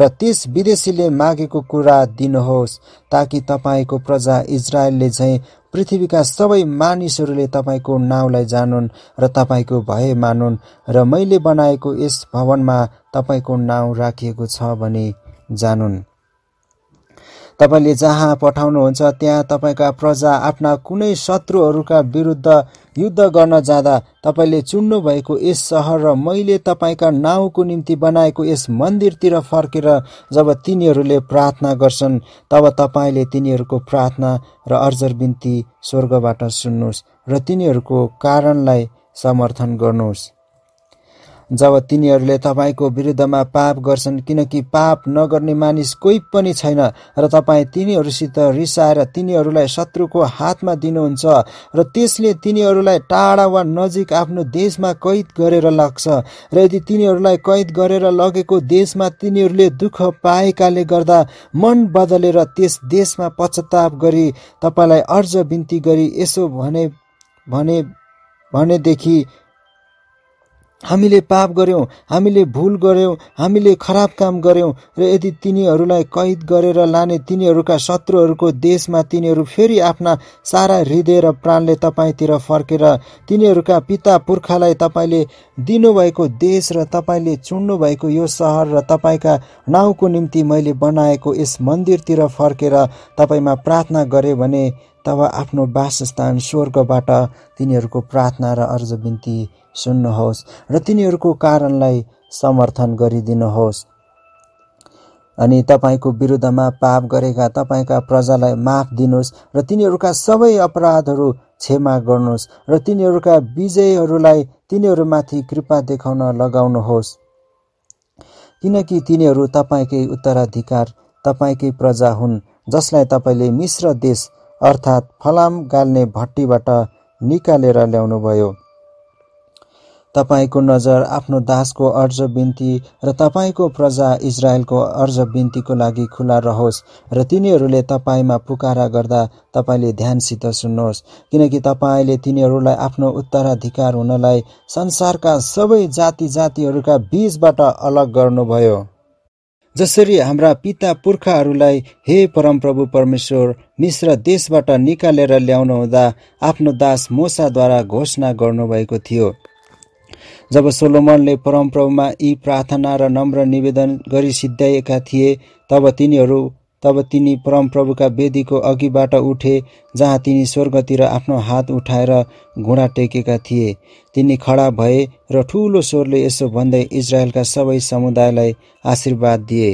र त्यस विदेशीले मागेको कुरा दिनुहोस् ताकि तपाईँको प्रजा इजरायलले झैँ पृथ्वीका सबै मानिसहरूले तपाईँको नाउँलाई जानुन् र तपाईँको भय मानुन् र मैले बनाएको यस भवनमा तपाईँको नाउँ राखिएको छ भने जानुन् तपाईँले जहाँ पठाउनुहुन्छ त्यहाँ तपाईँका प्रजा आफ्ना कुनै शत्रुहरूका विरुद्ध युद्ध गर्न जाँदा तपाईँले चुन्नुभएको यस सहर र मैले तपाईँका नाउँको निम्ति बनाएको यस मन्दिरतिर फर्केर जब तिनीहरूले प्रार्थना गर्छन् तब तपाईँले तिनीहरूको प्रार्थना र अर्जर बिन्ती स्वर्गबाट सुन्नुहोस् र तिनीहरूको कारणलाई समर्थन गर्नुहोस् जब तिनीहरूले तपाईँको विरुद्धमा पाप गर्छन् किनकि पाप नगर्ने मानिस कोही पनि छैन र तपाईँ तिनीहरूसित रिसाएर तिनीहरूलाई शत्रुको हातमा दिनुहुन्छ र त्यसले तिनीहरूलाई टाढा वा नजिक आफ्नो देशमा कैद गरेर लाग्छ र यदि तिनीहरूलाई कैद गरेर लगेको देशमा तिनीहरूले दुःख पाएकाले गर्दा मन बदलेर त्यस देशमा पश्चाताप गरी तपाईँलाई अर्ज बिन्ती गरी यसो भने भनेदेखि हामीले पाप गऱ्यौँ हामीले भुल गऱ्यौँ हामीले खराब काम गऱ्यौँ र यदि तिनीहरूलाई कैद गरेर लाने तिनीहरूका शत्रुहरूको देशमा तिनीहरू फेरि आफ्ना सारा हृदय र प्राणले तपाईँतिर फर्केर तिनीहरूका पिता पुर्खालाई तपाईँले दिनुभएको देश र तपाईँले चुन्नुभएको यो सहर र तपाईँका नाउँको निम्ति मैले बनाएको यस मन्दिरतिर फर्केर तपाईँमा प्रार्थना गरेँ भने तब आफ्नो वासस्थान स्वर्गबाट तिनीहरूको प्रार्थना र अर्ज बिन्ती सुन्नुहोस् र तिनीहरूको कारणलाई समर्थन गरिदिनुहोस् अनि तपाईँको विरुद्धमा पाप गरेका तपाईँका प्रजालाई माफ दिनुहोस् र तिनीहरूका सबै अपराधहरू क्षमा गर्नुहोस् र तिनीहरूका विजयहरूलाई तिनीहरूमाथि कृपा देखाउन लगाउनुहोस् किनकि तिनीहरू तपाईँकै उत्तराधिकार तपाईँकै प्रजा हुन् जसलाई तपाईँले मिश्र देश अर्थात् फलाम गाल्ने भट्टीबाट निकालेर ल्याउनुभयो तपाईँको नजर आफ्नो दासको अर्ज बिन्ती र तपाईँको प्रजा इजरायलको अर्ज बिन्तीको लागि खुला रहोस् र तिनीहरूले तपाईँमा पुकारा गर्दा तपाईँले ध्यानसित सुन्नुहोस् किनकि तपाईँले तिनीहरूलाई आफ्नो उत्तराधिकार हुनलाई संसारका सबै जाति जातिहरूका बिचबाट अलग गर्नुभयो जसरी हाम्रा पिता पुर्खाहरूलाई हे परमप्रभु परमेश्वर मिश्र देशबाट निकालेर ल्याउनु हुँदा आफ्नो दास मोसाद्वारा घोषणा गर्नुभएको थियो जब सोलोमनले परमप्रभुमा यी प्रार्थना र नम्र निवेदन गरी सिद्ध्याएका थिए तब तिनीहरू तब तिनी परमप्रभुका वेदीको अघिबाट उठे जहाँ तिनी स्वर्गतिर आफ्नो हात उठाएर घुँडा टेकेका थिए तिनी खडा भए र ठूलो स्वरले यसो भन्दै इजरायलका सबै समुदायलाई आशीर्वाद दिए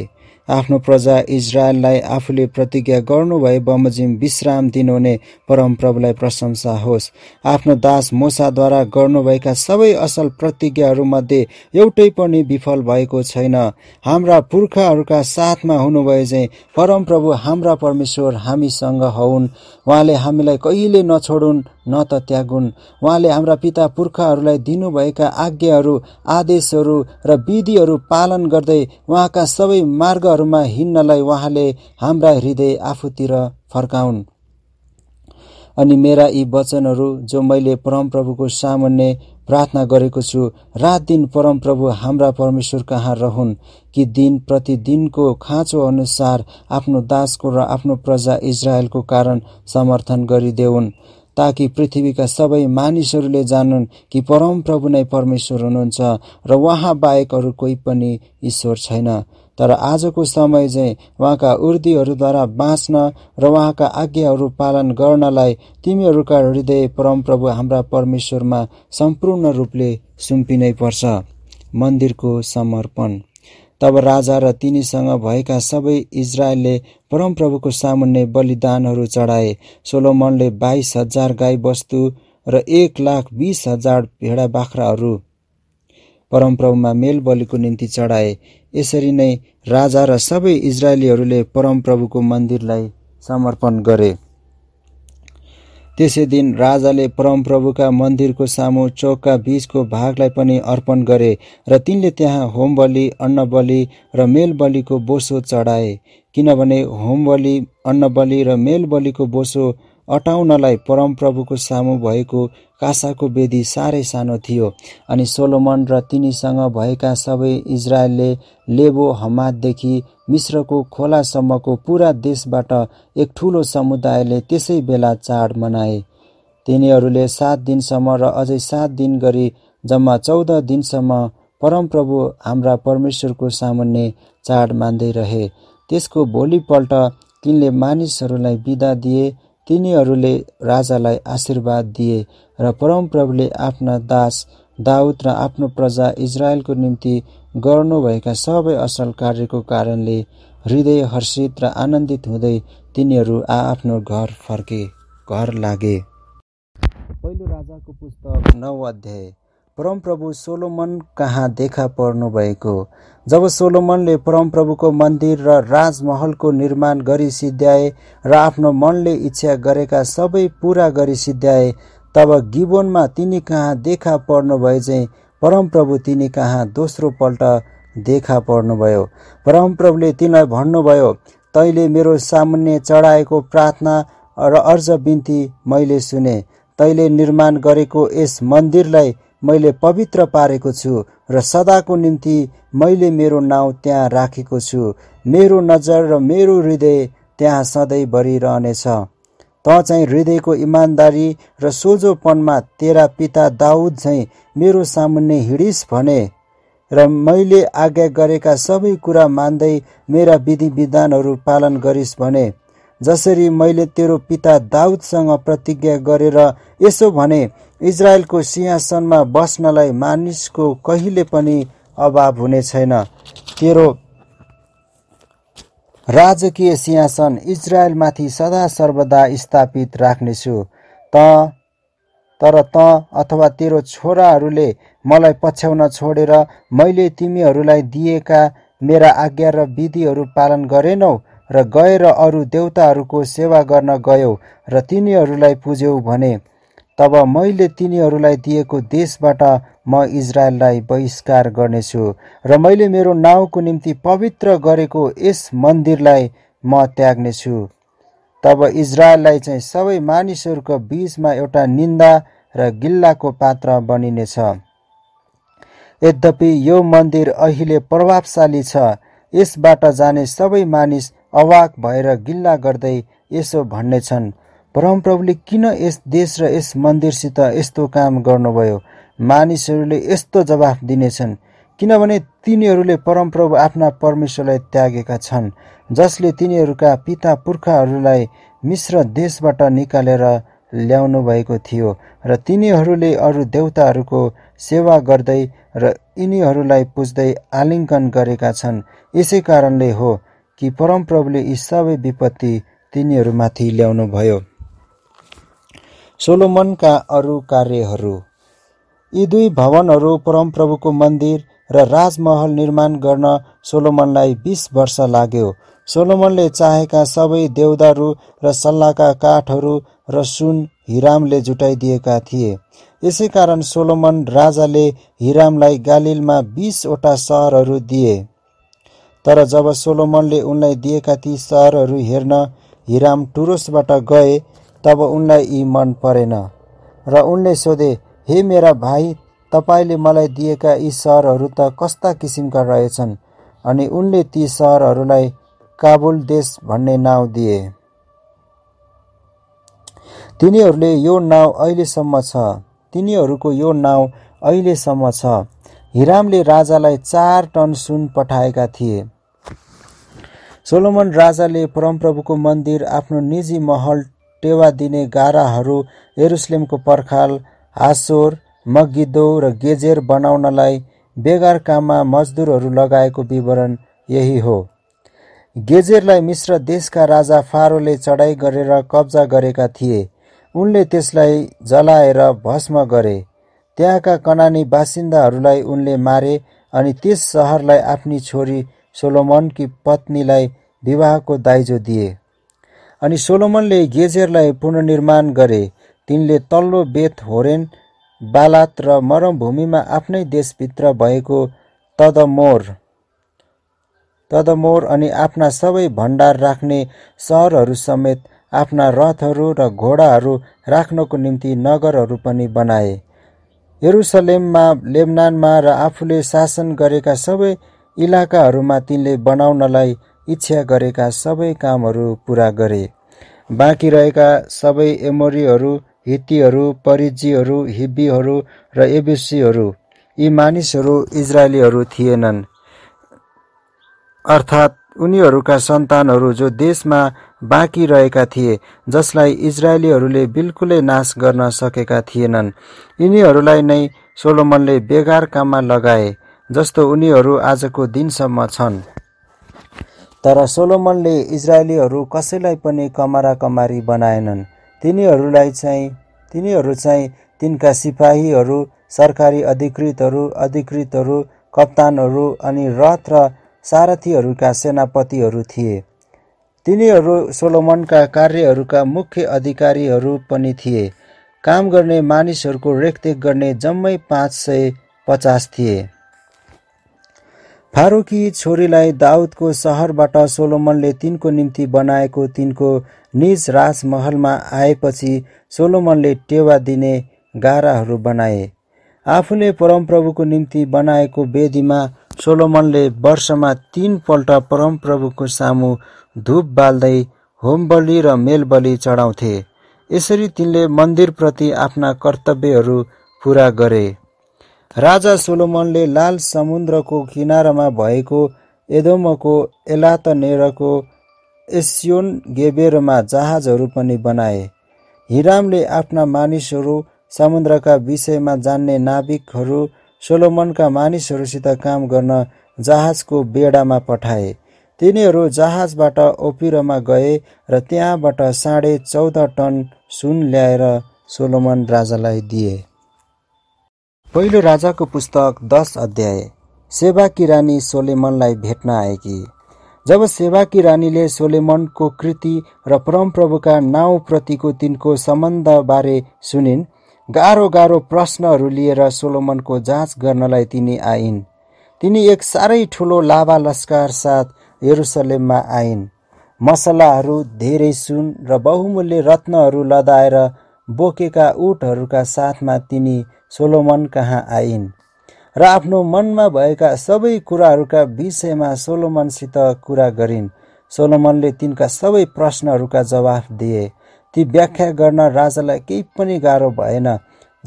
आफ्नो प्रजा इजरायललाई आफूले प्रतिज्ञा गर्नुभए बमोजिम विश्राम दिनुहुने परमप्रभुलाई प्रशंसा होस् आफ्नो दास मोसाद्वारा गर्नुभएका सबै असल प्रतिज्ञाहरूमध्ये एउटै पनि विफल भएको छैन हाम्रा पुर्खाहरूका साथमा हुनुभयो चाहिँ परमप्रभु हाम्रा परमेश्वर हामीसँग हौन् उहाँले हामीलाई कहिले नछोडुन् न त त्यागुन् उहाँले हाम्रा पिता पुर्खाहरूलाई दिनुभएका आज्ञाहरू आदेशहरू र विधिहरू पालन गर्दै उहाँका सबै मार्गहरूमा हिँड्नलाई उहाँले हाम्रा हृदय आफूतिर फर्काउन् अनि मेरा यी वचनहरू जो मैले परमप्रभुको सामान्य प्रार्थना गरेको छु रात दिन परमप्रभु हाम्रा परमेश्वर कहाँ रहन् कि दिन प्रतिदिनको खाँचो अनुसार आफ्नो दासको र आफ्नो प्रजा इजरायलको कारण समर्थन गरिदेऊन् ताकि पृथ्वीका सबै मानिसहरूले जानुन् कि परमप्रभु नै परमेश्वर हुनुहुन्छ र उहाँ बाहेक अरू कोही पनि ईश्वर छैन तर आजको समय चाहिँ उहाँका उर्दीहरूद्वारा बाँच्न र उहाँका आज्ञाहरू पालन गर्नलाई तिमीहरूका हृदय परमप्रभु हाम्रा परमेश्वरमा सम्पूर्ण रूपले सुम्पिनै पर्छ मन्दिरको समर्पण तब राजा र तिनीसँग भएका सबै इजरायलले परमप्रभुको सामुन्ने बलिदानहरू चढाए सोलोमनले बाइस हजार गाई र एक लाख बिस हजार भेडा बाख्राहरू परमप्रभुमा मेलबलीको निम्ति चढाए यसरी नै राजा र सबै इजरायलीहरूले परमप्रभुको मन्दिरलाई समर्पण गरे त्यसै दिन राजाले परमप्रभुका मन्दिरको सामु चौकका बीचको भागलाई पनि अर्पण गरे र तिनले त्यहाँ होमबली अन्नबली र मेलबलीको बोसो चढाए किनभने होमबली अन्नबली र मेलबलीको बोसो अटाउनलाई परमप्रभुको सामु भएको कासाको वेदी साह्रै सानो थियो अनि सोलोमन र तिनीसँग भएका सबै इजरायलले लेबो हमाददेखि मिश्रको खोलासम्मको पुरा देशबाट एक ठुलो समुदायले त्यसै बेला चाड मनाए तिनीहरूले सात दिनसम्म र अझै सात दिन गरी जम्मा चौध दिनसम्म परमप्रभु हाम्रा परमेश्वरको सामान्य चाड मान्दै रहे त्यसको भोलिपल्ट तिनले मानिसहरूलाई बिदा दिए तिनीहरूले राजालाई आशीर्वाद दिए र परमप्रभुले आफ्ना दास दाउद र आफ्नो प्रजा इजरायलको निम्ति गर्नुभएका सबै असल कार्यको कारणले हृदय हर्षित र आनन्दित हुँदै तिनीहरू आआफ्नो घर फर्के घर लागे पहिलो राजाको पुस्तक नौ अध्याय परमप्रभु सोलोमन कहाँ देखा पर्नुभएको जब सोलोमनले परमप्रभुको मन्दिर र राजमहलको निर्माण गरी सिद्ध्याए र आफ्नो मनले इच्छा गरेका सबै पुरा गरी सिद्ध्याए तब गिबोनमा तिनी कहाँ देखा पर्नुभए चाहिँ परमप्रभु तिनी कहाँ दोस्रो पल्ट देखा पर्नुभयो परमप्रभुले तिनलाई भन्नुभयो तैँले मेरो सामान्य चढाएको प्रार्थना र अर्ज बिन्ती मैले सुने तैँले निर्माण गरेको यस मन्दिरलाई मैले पवित्र पारेको छु र सदाको निम्ति मैले मेरो नाउँ त्यहाँ राखेको छु मेरो नजर र मेरो हृदय त्यहाँ सधैँ भरिरहनेछ त चाहिँ हृदयको इमान्दारी र सोझोपनमा तेरा पिता दाउद झैँ मेरो सामुन्ने हिँडिस भने र मैले आज्ञा गरेका सबै कुरा मान्दै मेरा विधि विधानहरू पालन गरिस् भने जसरी मैले तेरो पिता दाउदसँग प्रतिज्ञा गरेर यसो भने इजरायलको सिंहासनमा बस्नलाई मानिसको कहिले पनि अभाव हुने छैन तेरो राजकीय सिंहासन इजरायलमाथि सदा सर्वदा स्थापित राख्नेछु त तर त अथवा तेरो छोराहरूले मलाई पछ्याउन छोडेर मैले तिमीहरूलाई दिएका मेरा आज्ञा र विधिहरू पालन गरेनौ र गएर अरू देवताहरूको सेवा गर्न गयौ र तिनीहरूलाई पुज्यौ भने तब मैले तिनीहरूलाई दिएको देशबाट म इजरायललाई बहिष्कार गर्नेछु र मैले मेरो नाउँको निम्ति पवित्र गरेको यस मन्दिरलाई म त्याग्नेछु तब इजरायललाई चाहिँ सबै मानिसहरूको बिचमा एउटा निन्दा र गिल्लाको पात्र बनिनेछ यद्यपि यो मन्दिर अहिले प्रभावशाली छ यसबाट जाने सबै मानिस अवाक भएर गिल्ला गर्दै यसो भन्नेछन् परमप्रभुले किन यस देश र यस मन्दिरसित यस्तो काम गर्नुभयो मानिसहरूले यस्तो जवाफ दिनेछन् किनभने तिनीहरूले परमप्रभु आफ्ना परमेश्वरलाई त्यागेका छन् जसले तिनीहरूका पिता पुर्खाहरूलाई मिश्र देशबाट निकालेर ल्याउनु भएको थियो र तिनीहरूले अरू देवताहरूको सेवा गर्दै र यिनीहरूलाई पुज्दै आलिङ्कन गरेका छन् यसै कारणले हो कि परमप्रभुले यी सबै विपत्ति तिनीहरूमाथि ल्याउनुभयो सोलोमनका अरू कार्यहरू यी दुई भवनहरू परमप्रभुको मन्दिर र राजमहल निर्माण गर्न सोलोमनलाई बिस वर्ष लाग्यो सोलोमनले चाहेका सबै देउदारू र सल्लाहका काठहरू र सुन हिरामले जुटाइदिएका थिए यसै कारण सोलोमन राजाले हिरामलाई गालिलमा बिसवटा सहरहरू दिए तर जब सोलोमनले उनलाई दिएका ती सहरहरू हेर्न हिराम टुरोसबाट गए तब उनलाई यी मन परेन र उनले सोधे हे मेरा भाइ तपाईँले मलाई दिएका यी सहरहरू त कस्ता किसिमका रहेछन् अनि उनले ती सहरहरूलाई काबुल देश भन्ने नाउँ दिए तिनीहरूले यो नाउँ अहिलेसम्म छ तिनीहरूको यो नाउँ अहिलेसम्म छ हिरामले राजालाई चार टन सुन पठाएका थिए सोलोमन राजाले परमप्रभुको मन्दिर आफ्नो निजी महल टेवा दिने गाराहरू एरुसलेमको पर्खाल आसोर मगिदो र गेजेर बनाउनलाई बेगार काममा मजदुरहरू लगाएको विवरण यही हो गेजेरलाई मिश्र देशका राजा फारोले चढाइ गरेर कब्जा गरेका थिए उनले त्यसलाई जलाएर भस्म गरे त्यहाँका कनानी बासिन्दाहरूलाई उनले मारे अनि त्यस सहरलाई आफ्नी छोरी सोलोमनकी पत्नीलाई विवाहको दाइजो दिए अनि सोलोमनले गेजेरलाई पुनर्निर्माण गरे तिनले तल्लो बेथ होरेन बालात र मरमभूमिमा आफ्नै देशभित्र भएको तदमोर तदमोर अनि आफ्ना सबै भण्डार राख्ने सहरहरू समेत आफ्ना रथहरू र घोडाहरू राख्नको निम्ति नगरहरू पनि बनाए यरुसलेममा लेबनानमा र आफूले शासन गरेका सबै इलाकाहरूमा तिनले बनाउनलाई इच्छा गरेका सबै कामहरू पुरा गरे बाँकी रहेका सबै एमोरीहरू हितीहरू परिजीहरू हिब्बीहरू र एबिसीहरू यी मानिसहरू इजरायलीहरू थिएनन् अर्थात् उनीहरूका सन्तानहरू जो देशमा बाँकी रहेका थिए जसलाई इजरायलीहरूले बिल्कुलै नाश गर्न सकेका थिएनन् यिनीहरूलाई नै सोलोमनले बेगार काममा लगाए जस्तो उनीहरू आजको दिनसम्म छन् तर सोलोमनले इजरायलीहरू कसैलाई पनि कमारा कमारी बनाएनन् तिनीहरूलाई चाहिँ तिनीहरू चाहिँ तिनका सिपाहीहरू सरकारी अधिकृतहरू अधिकृतहरू कप्तानहरू अनि रथ र सारथीहरूका सेनापतिहरू थिए तिनीहरू सोलोमनका कार्यहरूका मुख्य अधिकारीहरू पनि थिए काम गर्ने मानिसहरूको रेखदेख गर्ने जम्मै पाँच सय पचास थिए फारूकी छोरीलाई दाउदको सहरबाट सोलोमनले तिनको निम्ति बनाएको तिनको निज राजमहलमा आएपछि सोलोमनले टेवा दिने गाराहरू बनाए आफूले परमप्रभुको निम्ति बनाएको वेदीमा सोलोमनले वर्षमा तिनपल्ट परमप्रभुको सामु धुप बाल्दै होमबली र मेलबली चढाउँथे यसरी तिनले मन्दिरप्रति आफ्ना कर्तव्यहरू पुरा गरे राजा सोलोमनले लाल समुद्रको किनारामा भएको एदोमको एलातनेरको एसियोन गेबेरमा जहाजहरू पनि बनाए हिरामले आफ्ना मानिसहरू समुद्रका विषयमा जान्ने नाविकहरू सोलोमनका मानिसहरूसित काम गर्न जहाजको बेडामा पठाए तिनीहरू जहाजबाट ओपिरोमा गए र त्यहाँबाट साढे चौध टन सुन ल्याएर सोलोमन राजालाई दिए पहिलो राजाको पुस्तक दस अध्याय सेवाकी रानी सोलेमनलाई भेट्न आएकी जब सेवाकी रानीले सोलेमनको कृति र परमप्रभुका नाउँप्रतिको तिनको सम्बन्धबारे सुनिन् गाह्रो गाह्रो प्रश्नहरू लिएर सोलोमनको जाँच गर्नलाई तिनी आइन् तिनी एक साह्रै ठुलो लाभा लस्कार साथ यरुसलेममा आइन् मसलाहरू धेरै सुन र बहुमूल्य रत्नहरू लदाएर बोकेका उठहरूका साथमा तिनी सोलोमन कहाँ आइन् र आफ्नो मनमा भएका सबै कुराहरूका विषयमा सोलोमनसित कुरा गरिन् सोलोमनले तिनका सबै प्रश्नहरूका जवाफ दिए ती व्याख्या गर्न राजालाई केही पनि गाह्रो भएन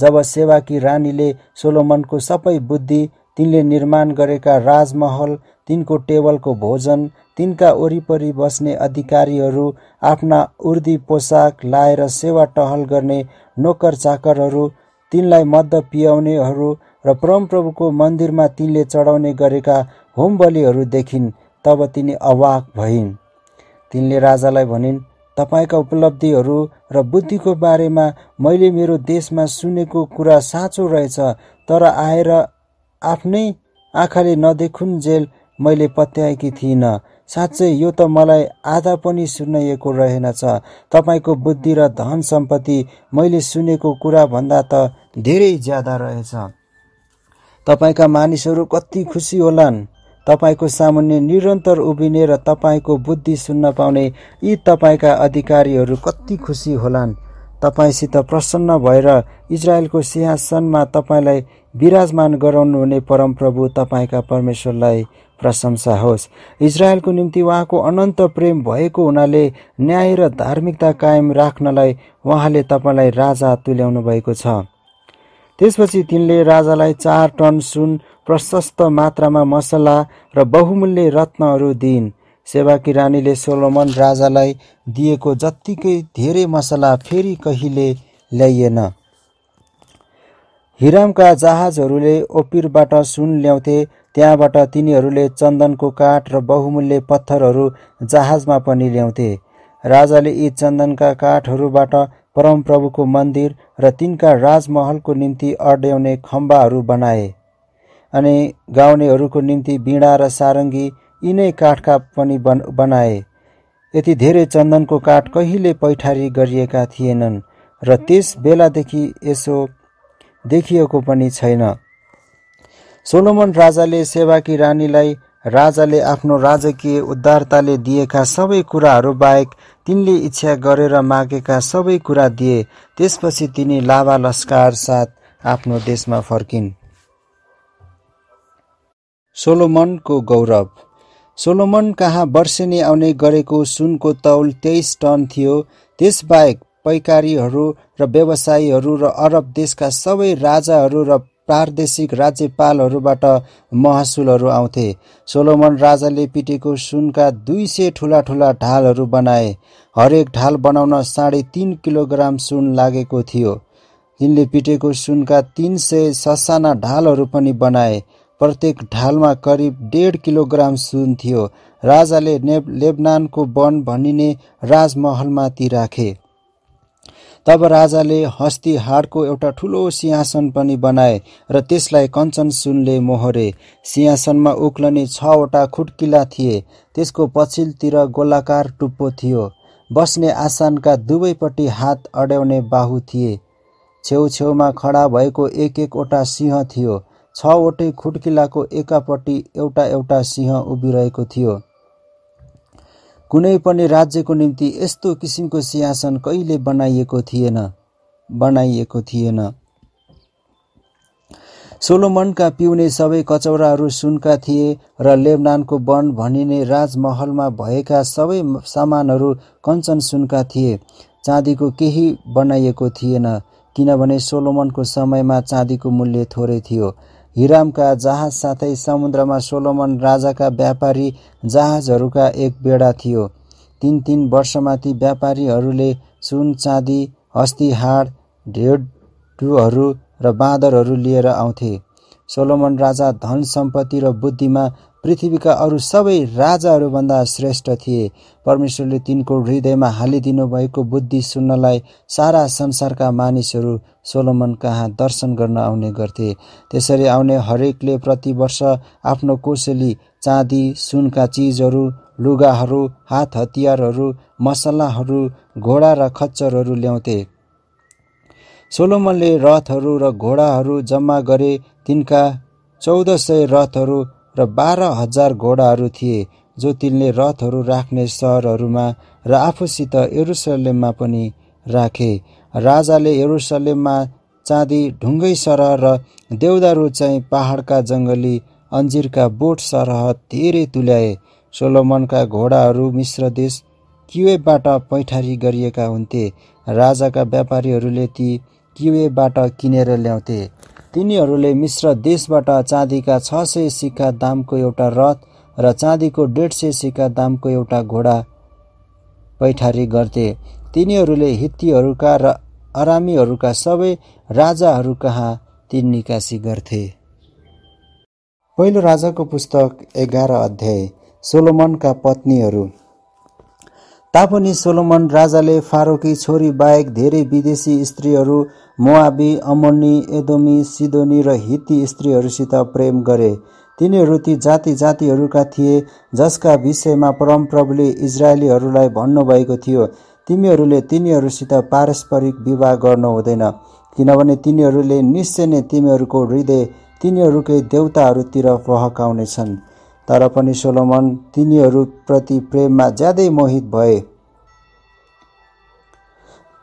जब सेवाकी रानीले सोलोमनको सबै बुद्धि तिनले निर्माण गरेका राजमहल तिनको टेबलको भोजन तिनका वरिपरि बस्ने अधिकारीहरू आफ्ना उर्दी पोसाक लाएर सेवा टहल गर्ने नोकर चाकरहरू तिनलाई मद्य पियाउनेहरू र परमप्रभुको मन्दिरमा तिनले चढाउने गरेका होम बलिहरू देखिन् तब तिनी अवाक भइन् तिनले राजालाई भनिन् तपाईँका उपलब्धिहरू र बुद्धिको बारेमा मैले मेरो देशमा सुनेको कुरा साँचो रहेछ तर आएर आफ्नै आँखाले नदेखुन् जेल मैले पत्याएकी थिइनँ साँच्चै यो त मलाई आधा पनि सुनाइएको रहेनछ तपाईँको बुद्धि र धन सम्पत्ति मैले सुनेको कुराभन्दा त धेरै ज्यादा रहेछ तपाईँका मानिसहरू कति खुसी होलान् तपाईँको सामान्य निरन्तर उभिने र तपाईँको बुद्धि सुन्न पाउने यी तपाईँका अधिकारीहरू कति खुसी होलान् तपाईँसित प्रसन्न भएर इजरायलको सिंहासनमा तपाईँलाई विराजमान गराउनुहुने परमप्रभु तपाईँका परमेश्वरलाई प्रशंसा होस् इजरायलको निम्ति उहाँको अनन्त प्रेम भएको हुनाले न्याय र धार्मिकता कायम राख्नलाई उहाँले तपाईँलाई राजा तुल्याउनु भएको छ त्यसपछि तिनले राजालाई चार टन सुन प्रशस्त मात्रामा मसला र बहुमूल्य रत्नहरू दिइन् सेवाकी रानीले सोलोमन राजालाई दिएको जत्तिकै धेरै मसला फेरि कहिले ल्याइएन हिरामका जहाजहरूले ओपिरबाट सुन ल्याउँथे त्यहाँबाट तिनीहरूले चन्दनको काठ र बहुमूल्य पत्थरहरू जहाजमा पनि ल्याउँथे राजाले यी चन्दनका काठहरूबाट परमप्रभुको मन्दिर र तिनका राजमहलको निम्ति अड्याउने खम्बाहरू बनाए अनि गाउनेहरूको निम्ति बिँडा र सारङ्गी यिनै काठका पनि बन बनाए यति धेरै चन्दनको काठ कहिले पैठारी गरिएका थिएनन् र त्यस बेलादेखि यसो देखिएको पनि छैन सोलोमन राजाले सेवाकी रानीलाई राजाले आफ्नो राजकीय उद्धारताले दिएका सबै कुराहरू बाहेक तिनले इच्छा गरेर मागेका सबै कुरा दिए त्यसपछि तिनी लाभा लस्कार साथ आफ्नो देशमा फर्किन् सोलोमनको गौरव सोलोमन कहाँ वर्षेनी आउने गरेको सुनको तौल तेइस टन थियो त्यसबाहेक पैकारीहरू र व्यवसायीहरू र अरब देशका सबै राजाहरू र प्रादेशिक राज्यपालहरूबाट महसुलहरू आउँथे सोलोमन राजाले पिटेको सुनका दुई सय ठुला ठुला ढालहरू बनाए हरेक ढाल बनाउन साढे तिन किलोग्राम सुन लागेको थियो तिनले पिटेको सुनका तिन सय ससाना ढालहरू पनि बनाए प्रत्येक ढालमा करिब डेढ किलोग्राम सुन थियो राजाले नेब लेबनानको वन भनिने राजमहलमाथि राखे तब राजाले हस्ती हाडको एउटा ठुलो सिंहासन पनि बनाए र त्यसलाई कञ्चन सुनले मोहरे सिंहासनमा उक्लने छवटा खुट्किला थिए त्यसको पछिल्लोतिर गोलाकार टुप्पो थियो बस्ने आसनका दुवैपट्टि हात अड्याउने बाहु थिए छेउछेउमा खडा भएको एक एकवटा सिंह थियो छवटै खुड्किलाको एकापट्टि एउटा एउटा सिंह उभिरहेको थियो कुनै पनि राज्यको निम्ति यस्तो किसिमको सिंहासन कहिले बनाइएको थिएन बनाइएको थिएन सोलोमनका पिउने सबै कचौराहरू सुनका थिए र लेबनानको वन भनिने राजमहलमा भएका सबै सामानहरू कञ्चन सुनका थिए चाँदीको केही बनाइएको थिएन किनभने सोलोमनको समयमा चाँदीको मूल्य थोरै थियो हिरामका जहाज साथै समुद्रमा सोलोमन राजाका व्यापारी जहाजहरूका एक बेडा थियो तिन तिन वर्षमा ती व्यापारीहरूले सुन चाँदी हस्तिहाड ढेडुहरू र बाँदरहरू लिएर आउँथे सोलोमन राजा धन सम्पत्ति र बुद्धिमा पृथ्वीका अरू सबै राजाहरूभन्दा श्रेष्ठ थिए परमेश्वरले तिनको हृदयमा हालिदिनु भएको बुद्धि सुन्नलाई सारा संसारका मानिसहरू सोलोमन कहाँ दर्शन गर्न आउने गर्थे त्यसरी आउने हरेकले प्रतिवर्ष आफ्नो कोसेली चाँदी सुनका चिजहरू लुगाहरू हात हतियारहरू मसलाहरू घोडा र खच्चरहरू ल्याउँथे सोलोमनले रथहरू र घोडाहरू जम्मा गरे तिनका चौध सय रथहरू र बाह्र हजार घोडाहरू थिए जो तिनले रथहरू राख्ने सहरहरूमा र आफूसित एरुसलेममा पनि राखे राजाले एरुसलेममा चाँदी ढुङ्गै सरह र देउदारू चाहिँ पहाडका जङ्गली अन्जिरका बोट सरह धेरै तुल्याए सोलोमनका घोडाहरू मिश्र देश किवेबाट पैठारी गरिएका हुन्थे राजाका व्यापारीहरूले ती किवेबाट किनेर ल्याउँथे तिनीहरूले मिश्र देशबाट चाँदीका छ सय सिक्का दामको एउटा रथ र चाँदीको डेढ सय सिक्का दामको एउटा घोडा पैठारी गर्थे तिनीहरूले हित्तीहरूका र अरामीहरूका सबै राजाहरू कहाँ ती निकासी गर्थे पहिलो राजाको पुस्तक एघार अध्याय सोलोमनका पत्नीहरू तापनि सोलोमन राजाले फारोकी छोरी बाहेक धेरै विदेशी स्त्रीहरू मोआबी अमोनी एदोमी सिदोनी र हिती स्त्रीहरूसित प्रेम गरे तिनीहरू ती जाति जातिहरूका थिए जसका विषयमा परमप्रभुले इजरायलीहरूलाई भन्नुभएको थियो तिमीहरूले तिनीहरूसित पारस्परिक विवाह गर्नु हुँदैन किनभने तिनीहरूले निश्चय नै तिमीहरूको हृदय तिनीहरूकै देउताहरूतिर फहकाउनेछन् तर पनि सोलोमन तिनीहरूप्रति प्रेममा ज्यादै मोहित भए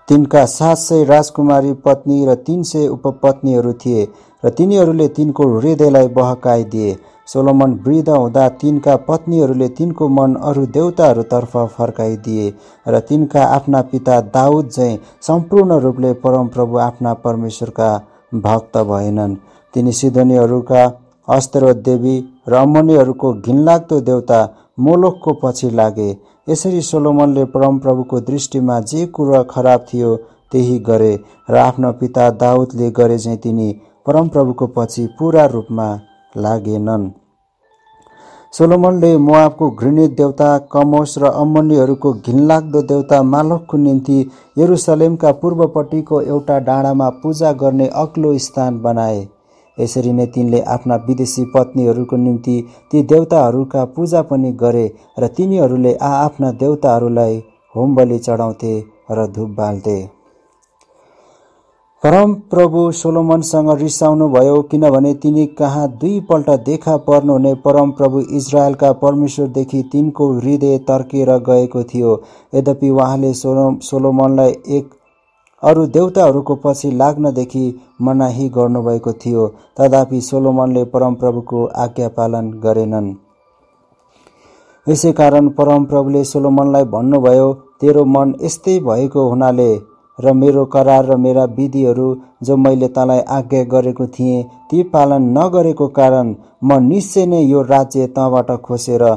तिनका सात सय राजकुमारी पत्नी र तिन सय उपपत्नीहरू थिए र तिनीहरूले तिनको हृदयलाई बहकाइदिए सोलोमन वृद्ध हुँदा तिनका पत्नीहरूले तिनको मन अरू देउताहरूतर्फ फर्काइदिए र तिनका आफ्ना पिता दाउद झैँ सम्पूर्ण रूपले परमप्रभु आफ्ना परमेश्वरका भक्त भएनन् तिनी सिधनीहरूका अस्तर देवी र अमनीहरूको घिनलाग्दो देवता मोलोकको पछि लागे यसरी सोलोमनले परमप्रभुको दृष्टिमा जे कुरा खराब थियो त्यही गरे र आफ्ना पिता दाउदले गरे चाहिँ तिनी परमप्रभुको पछि पुरा रूपमा लागेनन् सोलोमनले मुआको घृणित देवता कमोस र अम्मनीहरूको घिनलाग्दो देवता मालकको निम्ति यरुसलेमका पूर्वपट्टिको एउटा डाँडामा पूजा गर्ने अग्लो स्थान बनाए यसरी नै तिनले आफ्ना विदेशी पत्नीहरूको निम्ति ती देवताहरूका पूजा पनि गरे र तिनीहरूले आआफ्ना देवताहरूलाई बलि चढाउँथे र धुप बाल्थे परमप्रभु सोलोमनसँग रिसाउनुभयो किनभने तिनी कहाँ दुईपल्ट देखा पर्नुहुने परमप्रभु इजरायलका परमेश्वरदेखि तिनको हृदय तर्केर गएको थियो यद्यपि उहाँले सोलो सोलोमनलाई एक अरू देउताहरूको पछि लाग्नदेखि मनाही गर्नुभएको थियो तथापि सोलोमनले परमप्रभुको आज्ञा पालन गरेनन् यसै कारण परमप्रभुले सोलोमनलाई भन्नुभयो तेरो मन यस्तै भएको हुनाले र मेरो करार र मेरा विधिहरू जो मैले तँलाई आज्ञा गरेको थिएँ ती पालन नगरेको कारण म निश्चय नै यो राज्य तँबाट खोसेर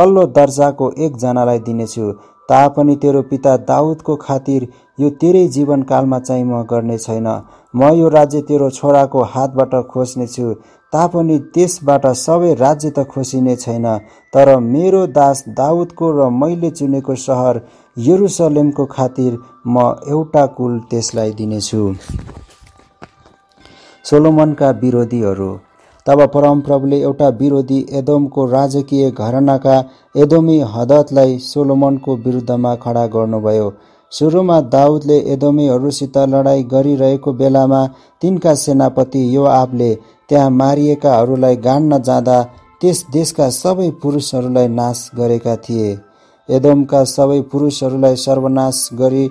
तल्लो दर्जाको एकजनालाई दिनेछु तापनि तेरो पिता दाउदको खातिर यो तेरै जीवनकालमा चाहिँ म गर्ने छैन म यो राज्य तेरो छोराको हातबाट खोज्नेछु तापनि त्यसबाट सबै राज्य त खोसिने छैन तर मेरो दास दाउदको र मैले चुनेको सहर यरुसलेमको खातिर म एउटा कुल त्यसलाई दिनेछु सोलोमनका विरोधीहरू तब परमप्रभुले एउटा विरोधी एदोमको राजकीय घरनाका एदोमी हदतलाई सोलोमनको विरुद्धमा खडा गर्नुभयो सुरुमा दाउदले एदोमीहरूसित लडाईँ गरिरहेको बेलामा तिनका सेनापति यो आपले त्यहाँ मारिएकाहरूलाई गाड्न जाँदा त्यस देशका सबै पुरुषहरूलाई नाश गरेका थिए एदोमका सबै पुरुषहरूलाई सर्वनाश गरी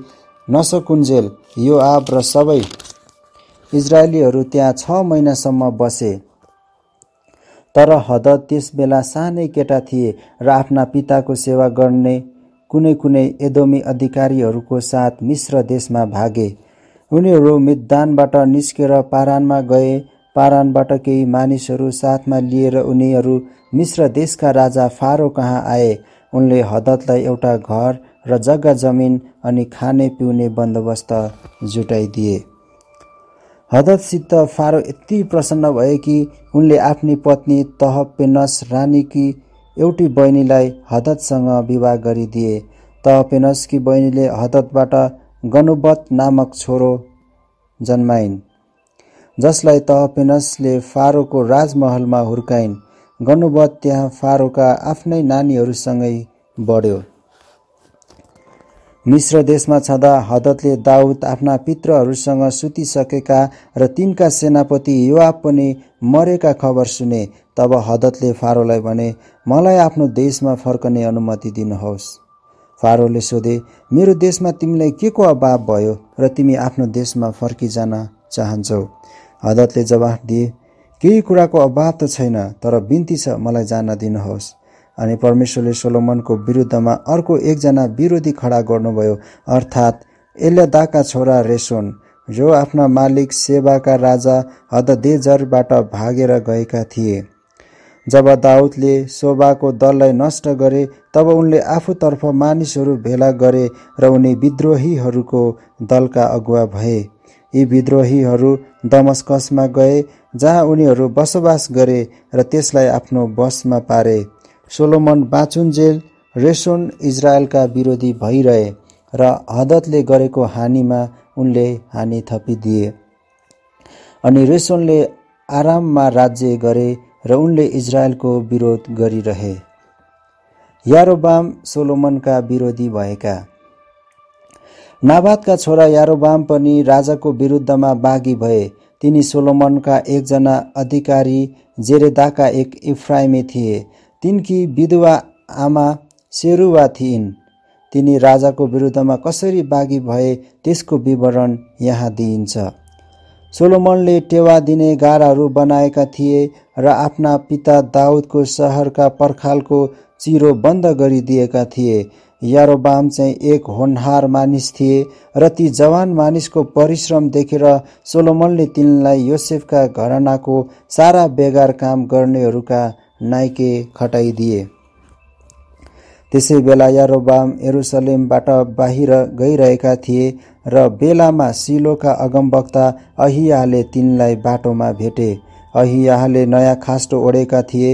नसकुन्जेल यो आप र सबै इजरायलीहरू त्यहाँ छ महिनासम्म बसे तर हद बेला सानै केटा थिए र आफ्ना पिताको सेवा गर्ने कुनै कुनै एदोमी अधिकारीहरूको साथ मिश्र देशमा भागे उनीहरू मिद्दानबाट निस्केर पारानमा गए पारानबाट केही मानिसहरू साथमा लिएर उनीहरू मिश्र देशका राजा फारो कहाँ आए उनले हदतलाई एउटा घर र जग्गा जमिन अनि खाने पिउने बन्दोबस्त जुटाइदिए हदतसित फारो यति प्रसन्न भए कि उनले आफ्नी पत्नी तहपेनस रानीकी एउटी बहिनीलाई हदतसँग विवाह गरिदिए तहपेनसकी बहिनीले हदतबाट गनुबत नामक छोरो जन्माइन् जसलाई तहपेनसले फारोको राजमहलमा हुर्काइन् गनुबत त्यहाँ फारोका आफ्नै नानीहरूसँगै बढ्यो मिश्र देशमा छँदा हदतले दाउद आफ्ना पित्रहरूसँग सुतिसकेका र तिनका सेनापति युवा पनि मरेका खबर सुने तब हदतले फारोलाई भने मलाई आफ्नो देशमा फर्कने अनुमति दिनुहोस् फारोले सोधे मेरो देशमा तिमीलाई के को अभाव भयो र तिमी आफ्नो देशमा फर्किजान चाहन्छौ हदतले जवाफ दिए केही कुराको अभाव त छैन तर बिन्ती छ मलाई जान दिनुहोस् अनि परमेश्वरले सोलोमनको विरुद्धमा अर्को एकजना विरोधी खडा गर्नुभयो अर्थात् एल्यादाका छोरा रेसोन जो आफ्ना मालिक सेवाका राजा हदेजरबाट भागेर गएका थिए जब दाउदले शोभाको दललाई नष्ट गरे तब उनले आफूतर्फ मानिसहरू भेला गरे र उनी विद्रोहीहरूको दलका अगुवा भए यी विद्रोहीहरू दमसकसमा गए जहाँ उनीहरू बसोबास गरे र त्यसलाई आफ्नो बसमा पारे सोलोमन बाँचुन्जेल रेसोन इजरायलका विरोधी भइरहे र हदतले गरेको हानिमा उनले हानि थपिदिए अनि रेसोनले आराममा राज्य गरे र उनले इजरायलको विरोध गरिरहे यारोबाम सोलोमनका विरोधी भएका नाबादका छोरा यारोबाम पनि राजाको विरुद्धमा बाघी भए तिनी सोलोमनका एकजना अधिकारी जेरेदाका एक इफ्राइमी थिए तिनकी विधवा आमा सेरुवा थिइन् तिनी राजाको विरुद्धमा कसरी बागी भए त्यसको विवरण यहाँ दिइन्छ सोलोमनले टेवा दिने गाराहरू बनाएका थिए र आफ्ना पिता दाउदको सहरका पर्खालको चिरो बन्द गरिदिएका थिए यारोबाम चाहिँ एक होनहार मानिस थिए र ती जवान मानिसको परिश्रम देखेर सोलोमनले तिनलाई योसेफका घरनाको सारा बेगार काम गर्नेहरूका नाइके खटाइदिए त्यसै बेला यारोबाम एरुसलेमबाट बाहिर गइरहेका थिए र बेलामा सिलोका अगमवक्ता अहियाले तिनलाई बाटोमा भेटे अहियाले नयाँ खास्टो ओढेका थिए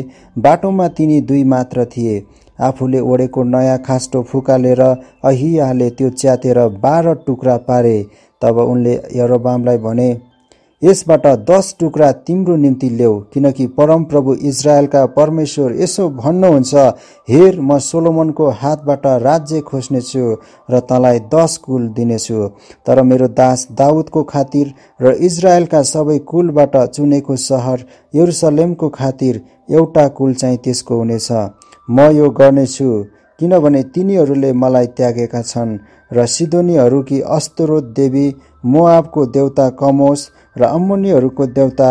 बाटोमा तिनी दुई मात्र थिए आफूले ओढेको नयाँ खास्टो फुकालेर अहियाले त्यो च्यातेर बाह्र टुक्रा पारे तब उनले यरोबामलाई भने यसबाट दस टुक्रा तिम्रो निम्ति ल्याऊ किनकि परमप्रभु इजरायलका परमेश्वर यसो भन्नुहुन्छ हेर म सोलोमनको हातबाट राज्य खोज्नेछु र तँलाई दस कुल दिनेछु तर मेरो दास दाउदको खातिर र इजरायलका सबै कुलबाट चुनेको सहर युरुसलेमको खातिर एउटा कुल चाहिँ त्यसको हुनेछ म यो गर्नेछु किनभने तिनीहरूले मलाई त्यागेका छन् र सिदोनीहरू कि अस्तरोत देवी मोआबको देउता कमोस र अम्मुनिहरूको देउता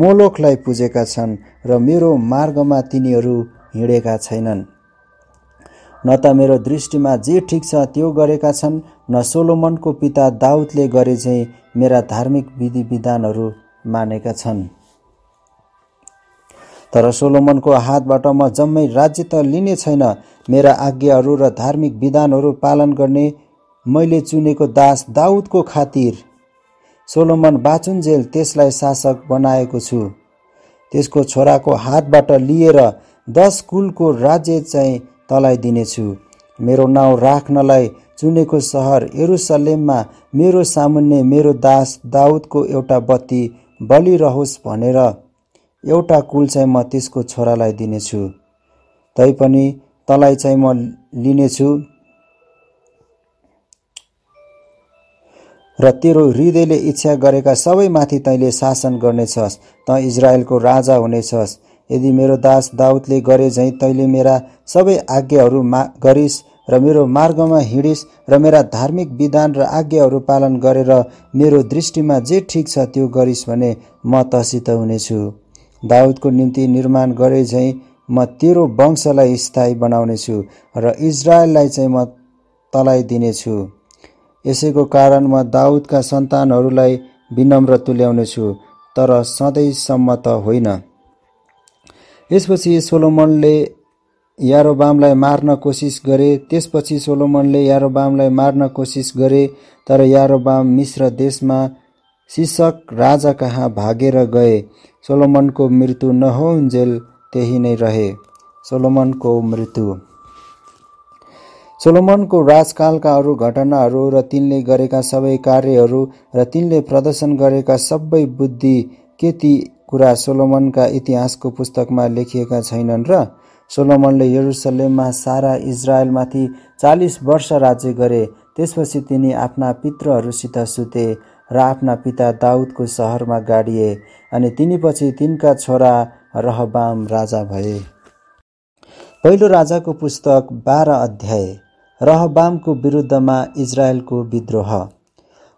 मोलोकलाई पुजेका छन् र मेरो मार्गमा तिनीहरू हिँडेका छैनन् न त मेरो दृष्टिमा जे ठिक छ त्यो गरेका छन् न सोलोमनको पिता दाउदले गरे चाहिँ मेरा धार्मिक विधि विधानहरू मानेका छन् तर सोलोमनको हातबाट म जम्मै राज्य त लिने छैन मेरा आज्ञाहरू र धार्मिक विधानहरू पालन गर्ने मैले चुनेको दास दाउदको खातिर सोलोमन बाचुन्जेल त्यसलाई शासक बनाएको छु त्यसको छोराको हातबाट लिएर दस कुलको राज्य चाहिँ तलाई दिनेछु मेरो नाउँ राख्नलाई चुनेको सहर एरुसलेममा मेरो सामुन्ने मेरो दास दाउदको एउटा बत्ती बलिरहोस् भनेर एउटा कुल चाहिँ म त्यसको छोरालाई दिनेछु तैपनि तँलाई चाहिँ म लिनेछु र तेरो हृदयले इच्छा गरेका सबैमाथि तैँले शासन गर्नेछस् त इजरायलको राजा हुनेछस् यदि मेरो दास दाउदले गरे झैँ तैँले मेरा सबै आज्ञाहरू मा गरिस् र मेरो मार्गमा हिँडिस् र मेरा धार्मिक विधान र आज्ञाहरू पालन गरेर मेरो दृष्टिमा जे ठिक छ त्यो गरिस् भने म तसित हुनेछु दाउदको निम्ति निर्माण गरे झैँ म तेरो वंशलाई स्थायी बनाउनेछु र इजरायललाई चाहिँ म तलाई दिनेछु यसैको कारण म दाउदका सन्तानहरूलाई विनम्र तुल्याउनेछु तर सधैँसम्म त होइन यसपछि सोलोमनले यारोबामलाई मार्न कोसिस गरे त्यसपछि सोलोमनले यारोबामलाई मार्न कोसिस गरे तर यारोबाम मिश्र देशमा शीर्षक राजा कहाँ भागेर गए सोलोमनको मृत्यु नहोन्जेल त्यही नै रहे सोलोमनको मृत्यु सोलोमनको राजकालका अरू घटनाहरू र तिनले गरेका सबै कार्यहरू र तिनले प्रदर्शन गरेका सबै बुद्धि के ती कुरा सोलोमनका इतिहासको पुस्तकमा लेखिएका छैनन् र सोलोमनले यरुसलेममा सारा इजरायलमाथि चालिस वर्ष राज्य गरे त्यसपछि तिनी आफ्ना पित्रहरूसित सुते र आफ्ना पिता दाउदको सहरमा गाडिए अनि तिनीपछि तिनका छोरा रहबाम राजा भए पहिलो राजाको पुस्तक बाह्र अध्याय रहबामको विरुद्धमा इजरायलको विद्रोह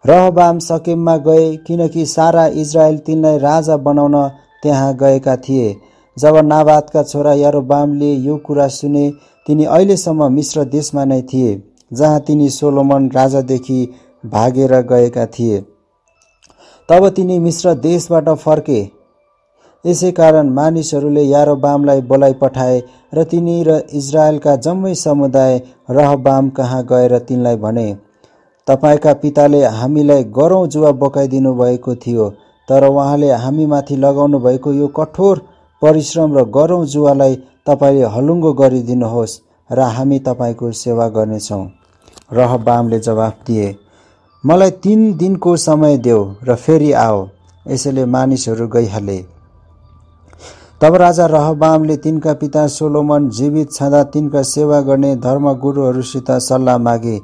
रहबाम सकेममा गए किनकि सारा इजरायल तिनलाई राजा बनाउन त्यहाँ गएका थिए जब नाबादका छोरा यारोबामले यो कुरा सुने तिनी अहिलेसम्म मिश्र देशमा नै थिए जहाँ तिनी सोलोमन राजादेखि भागेर गएका थिए तब तिनी मिश्र देशबाट फर्के यसै कारण मानिसहरूले यारोबामलाई बोलाइ पठाए र तिनी र इजरायलका जम्मै समुदाय रहबाम कहाँ गएर तिनलाई भने तपाईँका पिताले हामीलाई गरौँ जुवा बोकाइदिनु भएको थियो तर उहाँले हामीमाथि लगाउनु भएको यो कठोर परिश्रम र गरौँ जुवालाई तपाईँले हलुङ्गो गरिदिनुहोस् र हामी तपाईँको सेवा गर्नेछौँ रहबामले जवाफ दिए मलाई तिन दिनको समय देऊ र फेरि आओ यसैले मानिसहरू गइहाले तब राजा रहबामले तिनका पिता सोलोमन जीवित छँदा तिनका सेवा गर्ने धर्मगुरुहरूसित सल्लाह मागे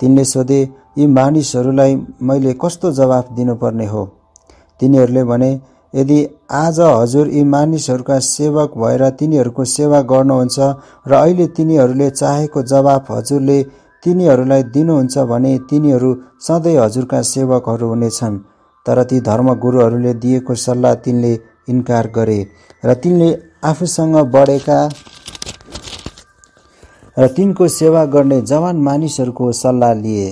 तिनले सोधे यी मानिसहरूलाई मैले कस्तो जवाफ दिनुपर्ने हो तिनीहरूले भने यदि आज हजुर यी मानिसहरूका सेवक भएर तिनीहरूको सेवा गर्नुहुन्छ र अहिले तिनीहरूले चाहेको जवाफ हजुरले तिनीहरूलाई दिनुहुन्छ भने तिनीहरू सधैँ हजुरका सेवकहरू हुनेछन् तर ती धर्मगुरुहरूले दिएको सल्लाह तिनले इन्कार गरे र तिनले आफूसँग बढेका र तिनको सेवा गर्ने जवान मानिसहरूको सल्लाह लिए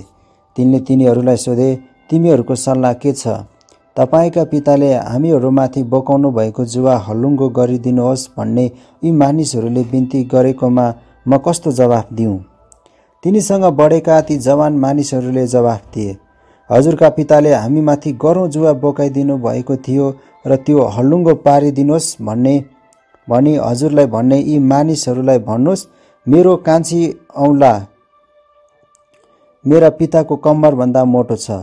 तिनले तिनीहरूलाई सोधे तिमीहरूको सल्लाह के छ तपाईँका पिताले हामीहरूमाथि बोकाउनु भएको जुवा हल्लुङ्गो गरिदिनुहोस् भन्ने यी मानिसहरूले बिन्ती गरेकोमा म कस्तो जवाफ दिउँ तिनीसँग बढेका ती जवान मानिसहरूले जवाफ दिए हजुरका पिताले हामीमाथि गरौँ जुवा बोकाइदिनु भएको थियो र त्यो हल्लुङ्गो पारिदिनुहोस् भन्ने भनी हजुरलाई भन्ने यी मानिसहरूलाई भन्नुहोस् मेरो कान्छी औँला मेरा पिताको कम्मरभन्दा मोटो छ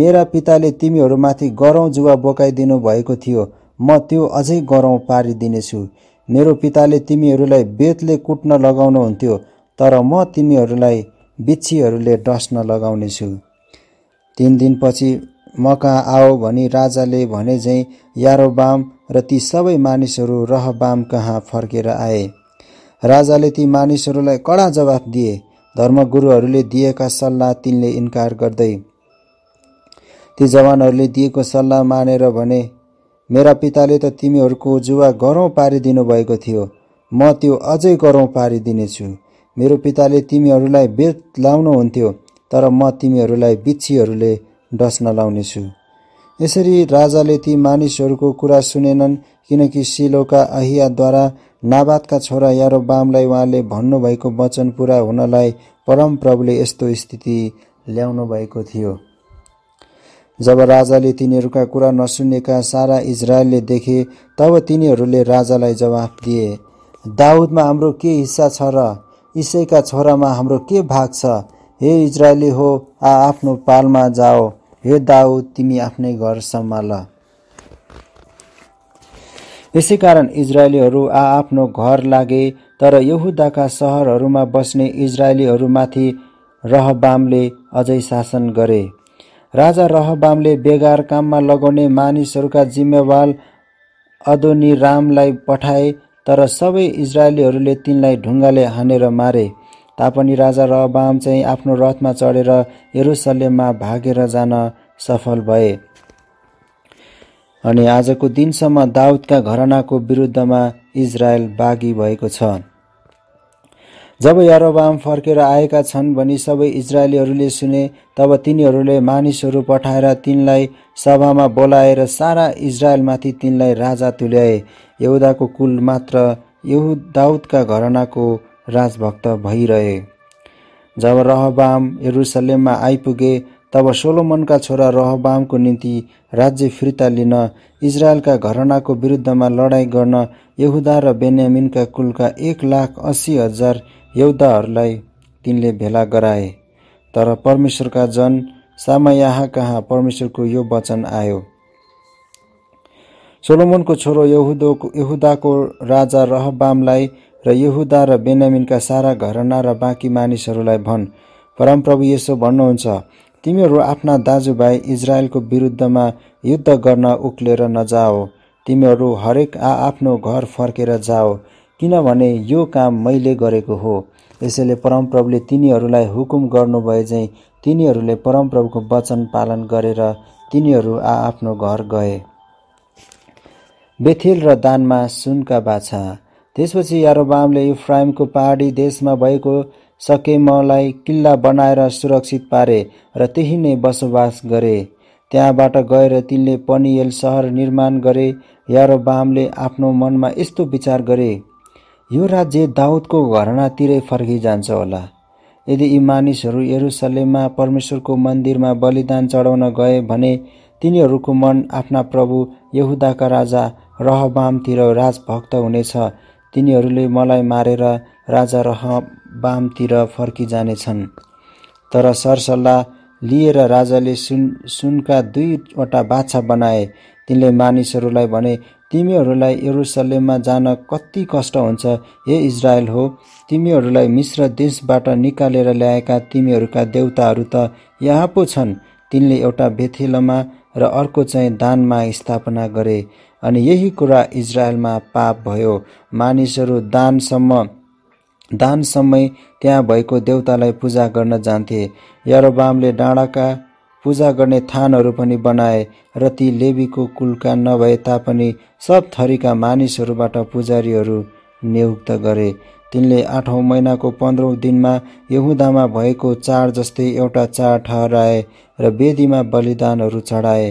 मेरा पिताले तिमीहरूमाथि गरौँ जुवा बोकाइदिनु भएको थियो म त्यो अझै गरौँ पारिदिनेछु मेरो पिताले तिमीहरूलाई बेतले कुट्न लगाउनुहुन्थ्यो तर म तिमीहरूलाई बिच्छीहरूले डस्न लगाउनेछु तिन दिनपछि म कहाँ आओ भनी राजाले भने झैँ बाम र ती सबै मानिसहरू रहबाम कहाँ फर्केर आए राजाले ती मानिसहरूलाई कडा जवाफ दिए धर्मगुरुहरूले दिएका सल्लाह तिनले इन्कार गर्दै ती जवानहरूले दिएको सल्लाह मानेर भने मेरा पिताले त तिमीहरूको जुवा गरौँ पारिदिनु भएको थियो म त्यो अझै गरौँ पारिदिनेछु मेरो पिताले तिमीहरूलाई बेत लाउनुहुन्थ्यो तर म तिमीहरूलाई बिच्छीहरूले डस्न नलाउनेछु यसरी राजाले ती मानिसहरूको कुरा सुनेनन् किनकि सिलोका अहियाद्वारा नाबादका छोरा यारो बामलाई उहाँले भन्नुभएको वचन पुरा हुनलाई परमप्रभुले यस्तो स्थिति ल्याउनु भएको थियो जब राजाले तिनीहरूका कुरा नसुनेका सारा इजरायलले देखे तब तिनीहरूले राजालाई जवाफ दिए दाउदमा हाम्रो के हिस्सा छ र इसैका छोरामा हाम्रो के भाग छ हे इजरायली हो आ आफ्नो पालमा जाओ हे दाऊ तिमी आफ्नै घर सम्हाल यसै कारण इजरायलीहरू आआफ्नो घर लागे तर यहुदाका सहरहरूमा बस्ने इजरायलीहरूमाथि रहबामले अझै शासन गरे राजा रहबामले बेगार काममा लगाउने मानिसहरूका जिम्मेवार अदोनी रामलाई पठाए तर सबै इजरायलीहरूले तिनलाई ढुङ्गाले हानेर मारे तापनि राजा रबाम चाहिँ आफ्नो रथमा चढेर यरुसलेममा भागेर जान सफल भए अनि आजको दिनसम्म दाउदका घरनाको विरुद्धमा इजरायल बागी भएको छ जब यरोबाम फर्केर आएका छन् भनी सबै इजरायलीहरूले सुने तब तिनीहरूले मानिसहरू पठाएर तिनलाई सभामा बोलाएर सारा इजरायलमाथि तिनलाई राजा तुल्याए यहुदाको कुल मात्र यहु दाउदका घरनाको राजभक्त भइरहे जब रहबाम यरुसलेममा आइपुगे तब सोलोमनका छोरा रहबामको निम्ति राज्य फिर्ता लिन इजरायलका घरनाको विरुद्धमा लडाईँ गर्न यहुदा र बेन्यामिनका कुलका एक लाख अस्सी हजार यौद्धाहरूलाई तिनले भेला गराए तर परमेश्वरका जन सामयाहा कहाँ परमेश्वरको यो वचन आयो सोलोमनको छोरो यहुदो यहुदाको राजा रहबामलाई र यहुदा र बेनामिनका सारा घरना र बाँकी मानिसहरूलाई भन् परमप्रभु यसो भन्नुहुन्छ तिमीहरू आफ्ना दाजुभाइ इजरायलको विरुद्धमा युद्ध गर्न उक्लेर नजाओ तिमीहरू हरेक आ आफ्नो घर फर्केर जाओ किनभने यो काम मैले गरेको हो यसैले परमप्रभुले तिनीहरूलाई हुकुम गर्नुभए चाहिँ तिनीहरूले परमप्रभुको वचन पालन गरेर तिनीहरू आ आफ्नो घर गए बेथेल र दानमा सुनका बाछा त्यसपछि यारोबामले इफ्राइमको पहाडी देशमा भएको सकेमलाई किल्ला बनाएर सुरक्षित पारे र त्यही नै बसोबास गरे त्यहाँबाट गएर तिनले पनियल सहर निर्माण गरे यारोबामले आफ्नो मनमा यस्तो विचार गरे यो राज्य दाउदको घरनातिरै फर्किजान्छ होला यदि यी मानिसहरू यरुसलेममा परमेश्वरको मन्दिरमा बलिदान चढाउन गए भने तिनीहरूको मन आफ्ना प्रभु यहुदाका राजा रहबामतिर राजभक्त हुनेछ तिनीहरूले मलाई मारेर राजा रहबामतिर फर्किजानेछन् तर सरसल्लाह लिएर राजाले सुन सुनका दुईवटा बाछा बनाए तिनले मानिसहरूलाई भने तिमीहरूलाई यरुसलेममा जान कति कष्ट हुन्छ हे इजरायल हो तिमीहरूलाई मिश्र देशबाट निकालेर ल्याएका तिमीहरूका देउताहरू त यहाँ पो छन् तिनले एउटा बेथेलमा र अर्को चाहिँ दानमा स्थापना गरे अनि यही कुरा इजरायलमा पाप भयो मानिसहरू दानसम्म दान समय त्यहाँ भएको देउतालाई पूजा गर्न जान्थे यरोबामले डाँडाका पूजा गर्ने थानहरू पनि बनाए र ती लेबीको कुलका नभए तापनि सब थरीका मानिसहरूबाट पुजारीहरू नियुक्त गरे तिनले आठौँ महिनाको पन्ध्रौँ दिनमा यहुदामा भएको चाड जस्तै एउटा चाड ठहराए र वेदीमा बलिदानहरू चढाए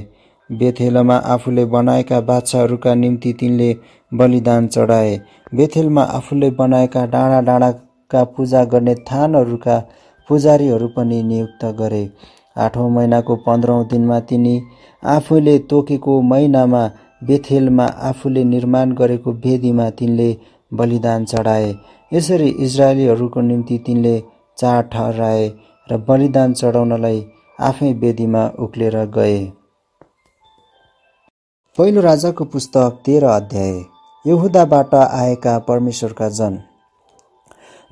बेथेलमा आफूले बनाएका बाछाहरूका निम्ति तिनले बलिदान चढाए बेथेलमा आफूले बनाएका डाँडा डाँडाका पूजा गर्ने थानहरूका पुजारीहरू पनि नियुक्त गरे आठौँ महिनाको पन्ध्रौँ दिनमा तिनी आफूले तोकेको महिनामा बेथेलमा आफूले निर्माण गरेको वेदीमा तिनले बलिदान चढाए यसरी इजरायलीहरूको निम्ति तिनले चाड ठहराए र बलिदान चढाउनलाई आफै वेदीमा उक्लेर गए पहिलो राजाको पुस्तक तेह्र अध्याय यहुदाबाट आएका परमेश्वरका जन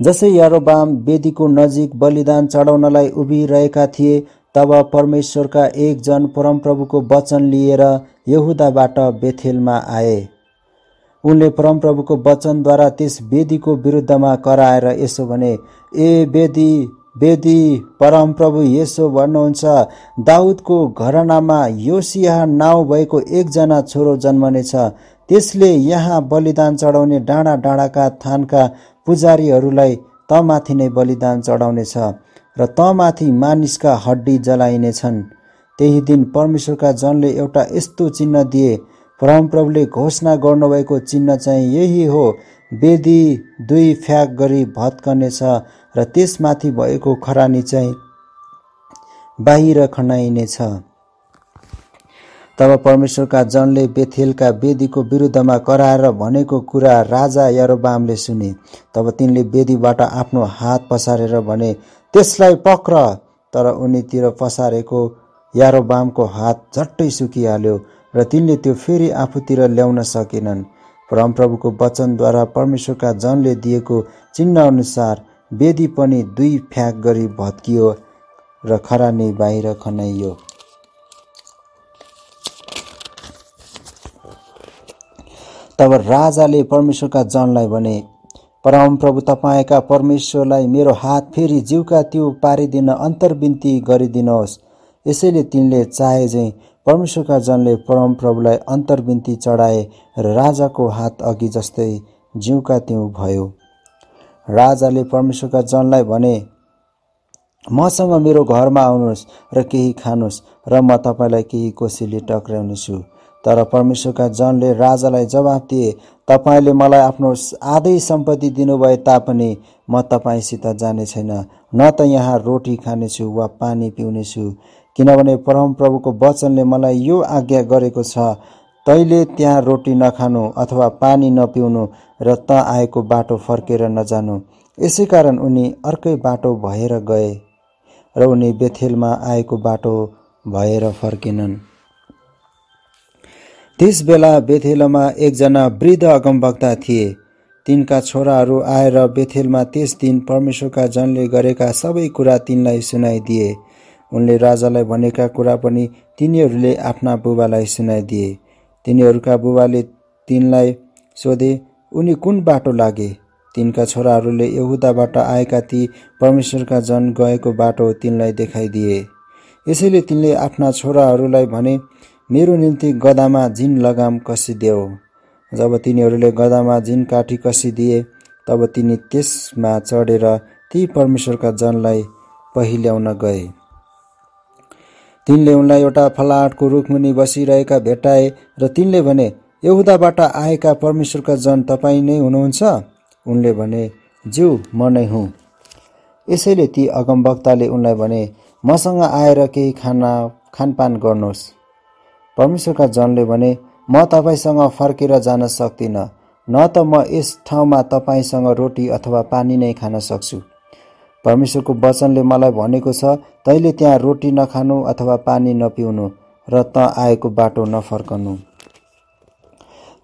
जसै यारोबाम वेदीको नजिक बलिदान चढाउनलाई उभिरहेका थिए तब परमेश्वरका एकजन परमप्रभुको वचन लिएर यहुदाबाट बेथेलमा आए उनले परमप्रभुको वचनद्वारा त्यस वेदीको विरुद्धमा कराएर यसो भने ए वेदी वेदी परमप्रभु यसो भन्नुहुन्छ दाउदको घरनामा योसिया नाउँ भएको एकजना छोरो जन्मनेछ त्यसले यहाँ बलिदान चढाउने डाँडा डाँडाका थानका पुजारीहरूलाई तमाथि नै बलिदान चढाउनेछ र तमाथि मानिसका हड्डी जलाइनेछन् त्यही दिन परमेश्वरका जनले एउटा यस्तो चिन्ह दिए परमप्रभुले घोषणा गर्नुभएको चिन्ह चाहिँ यही हो वेदी दुई फ्याक गरी भत्कनेछ र त्यसमाथि भएको खरानी चाहिँ बाहिर खनाइनेछ तब परमेश्वरका जनले बेथेलका वेदीको विरुद्धमा कराएर भनेको कुरा राजा यरोबामले सुने तब तिनले वेदीबाट आफ्नो हात पसारेर भने त्यसलाई पक्र तर उनीतिर पसारेको यारोबामको हात झट्टै सुकिहाल्यो र तिनले त्यो फेरि आफूतिर ल्याउन सकेनन् परमप्रभुको वचनद्वारा परमेश्वरका जनले दिएको चिन्ह अनुसार वेदी पनि दुई फ्याक गरी भत्कियो र खरानी बाहिर खनाइयो तब राजाले परमेश्वरका जनलाई भने परमप्रभु तपाईँका परमेश्वरलाई मेरो हात फेरि जिउका त्यो पारिदिन अन्तर्विन्ती गरिदिनुहोस् यसैले तिनले चाहे चाहिँ परमेश्वरका जनले परमप्रभुलाई अन्तर्विन्ती चढाए र राजाको हात अघि जस्तै जिउका त्यो भयो राजाले परमेश्वरका जनलाई भने मसँग मेरो घरमा आउनुहोस् र केही खानुहोस् र म तपाईँलाई केही कोसीले टक्राउनेछु तर परमेश्वरका जनले राजालाई जवाफ दिए तपाईँले मलाई आफ्नो आधै सम्पत्ति दिनुभए तापनि म तपाईँसित जाने छैन न त यहाँ रोटी खानेछु वा पानी पिउनेछु किनभने परमप्रभुको वचनले मलाई यो आज्ञा गरेको छ तैँले त्यहाँ रोटी नखानु अथवा पानी नपिउनु र त आएको बाटो फर्केर नजानु यसै कारण उनी अर्कै बाटो भएर गए र उनी बेथेलमा आएको बाटो भएर फर्किनन् त्यसबेला बेथेलमा एकजना वृद्ध अगमभक्ता थिए तिनका छोराहरू आएर बेथेलमा त्यस दिन परमेश्वरका जनले गरेका सबै कुरा तिनलाई सुनाइदिए उनले राजालाई भनेका कुरा पनि तिनीहरूले आफ्ना बुबालाई सुनाइदिए तिनीहरूका बुबाले तिनलाई सोधे उनी कुन बाटो लागे तिनका छोराहरूले यहुदाबाट आएका ती परमेश्वरका जन गएको बाटो तिनलाई देखाइदिए यसैले तिनले आफ्ना छोराहरूलाई भने मेरो निम्ति गदामा जिन लगाम कसिदेऊ जब तिनीहरूले गदामा जिन काठी कसिदिए तब तिनी त्यसमा चढेर ती परमेश्वरका जनलाई पहिल्याउन गए तिनले उनलाई एउटा फलाटको रुखमुनि बसिरहेका भेटाए र तिनले भने यहुदाबाट आएका परमेश्वरका जन तपाईँ नै हुनुहुन्छ उनले भने ज्यू म नै हुँ यसैले ती अगमवक्ताले उनलाई भने मसँग आएर केही खाना खानपान गर्नुहोस् परमेश्वरका जनले भने म तपाईँसँग फर्केर जान सक्दिनँ न त म यस ठाउँमा तपाईँसँग रोटी अथवा पानी नै खान सक्छु परमेश्वरको वचनले मलाई भनेको छ तैँले त्यहाँ रोटी नखानु अथवा पानी नपिउनु र त आएको बाटो नफर्कनु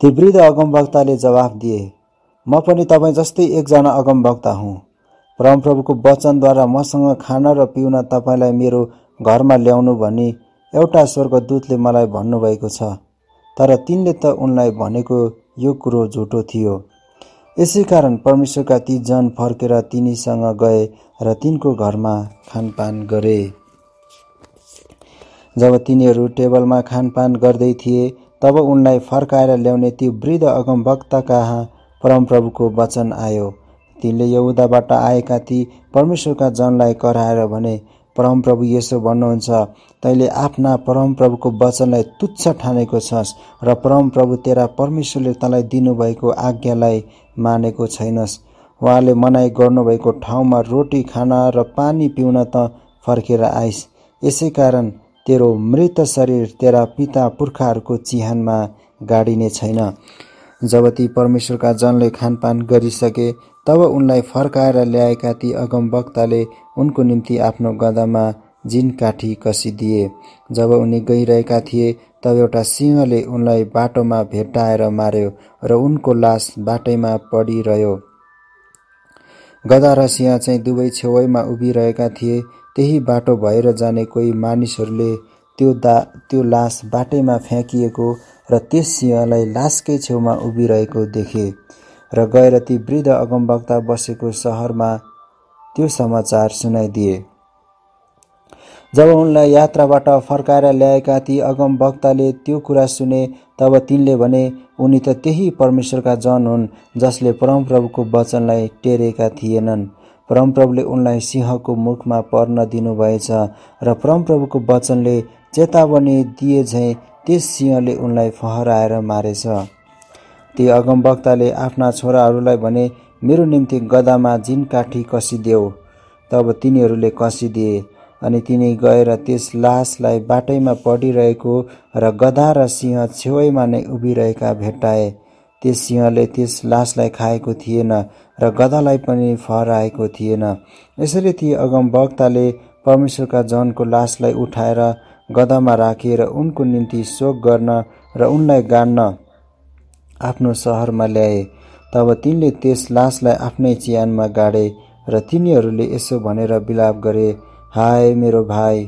ती वृद्ध अगमवक्ताले जवाफ दिए म पनि तपाईँ जस्तै एकजना अगमवक्ता हुँ परमप्रभुको वचनद्वारा मसँग खान र पिउन तपाईँलाई मेरो घरमा ल्याउनु भनी एउटा स्वर्गदूतले मलाई भन्नुभएको छ तर तिनले त उनलाई भनेको यो कुरो झुटो थियो यसै कारण परमेश्वरका ती जन फर्केर तिनीसँग गए र तिनको घरमा खानपान गरे जब तिनीहरू टेबलमा खानपान गर्दै थिए तब उनलाई फर्काएर ल्याउने ती वृद्ध अगमभक्त कहाँ परमप्रभुको वचन आयो तिनले यहुदाबाट आएका ती परमेश्वरका जनलाई कराएर भने परमप्रभु यसो भन्नुहुन्छ तैँले आफ्ना परमप्रभुको वचनलाई तुच्छ ठानेको छस् र परमप्रभु तेरा परमेश्वरले तँलाई दिनुभएको आज्ञालाई मानेको छैनस् उहाँले मनाइ गर्नुभएको ठाउँमा रोटी खाना र पानी पिउन त फर्केर आइस् यसै कारण तेरो मृत शरीर तेरा पिता पुर्खाहरूको चिहानमा गाडिने छैन जब ती परमेश्वरका जनले खानपान गरिसके तब उनलाई फर्काएर ल्याएका ती अगमवक्ताले उनको निम्ति आफ्नो गदामा जिन काठी कसिदिए जब उनी गइरहेका थिए तब एउटा सिंहले उनलाई बाटोमा भेट्टाएर मार्यो र उनको लास बाटैमा पडिरह्यो गदा र सिंह चाहिँ दुवै छेवैमा उभिरहेका थिए त्यही बाटो भएर जाने कोही मानिसहरूले त्यो दा त्यो लास बाटैमा फ्याँकिएको र त्यस सिंहलाई लासकै छेउमा उभिरहेको देखे र गएर ती वृद्ध अगमबक्ता बसेको सहरमा त्यो समाचार सुनाइदिए जब उनलाई यात्राबाट फर्काएर ल्याएका ती अगम वक्ताले त्यो कुरा सुने तब तिनले भने उनी त त्यही परमेश्वरका जन हुन् जसले परमप्रभुको वचनलाई टेरेका थिएनन् परमप्रभुले उनलाई सिंहको मुखमा पर्न दिनुभएछ र परमप्रभुको वचनले चेतावनी दिए झैँ त्यस सिंहले उनलाई फहराएर मारेछ ती अगम वक्ताले आफ्ना छोराहरूलाई भने मेरो निम्ति गदामा जिन काठी कसिदेऊ तब तिनीहरूले कसिदिए अनि तिनी गएर त्यस लासलाई बाटैमा पडिरहेको र गधा र सिंह छेवैमा नै उभिरहेका भेट्टाए त्यस सिंहले त्यस लासलाई खाएको थिएन र गधालाई पनि फहराएको थिएन यसरी ती अगमवक्ताले परमेश्वरका जनको लासलाई उठाएर गदामा राखेर रा उनको निम्ति शोक गर्न र उनलाई गाड्न आफ्नो सहरमा ल्याए तब तिनले त्यस लासलाई आफ्नै च्यानमा गाडे र तिनीहरूले यसो भनेर बिलाप गरे हाय मेरो भाइ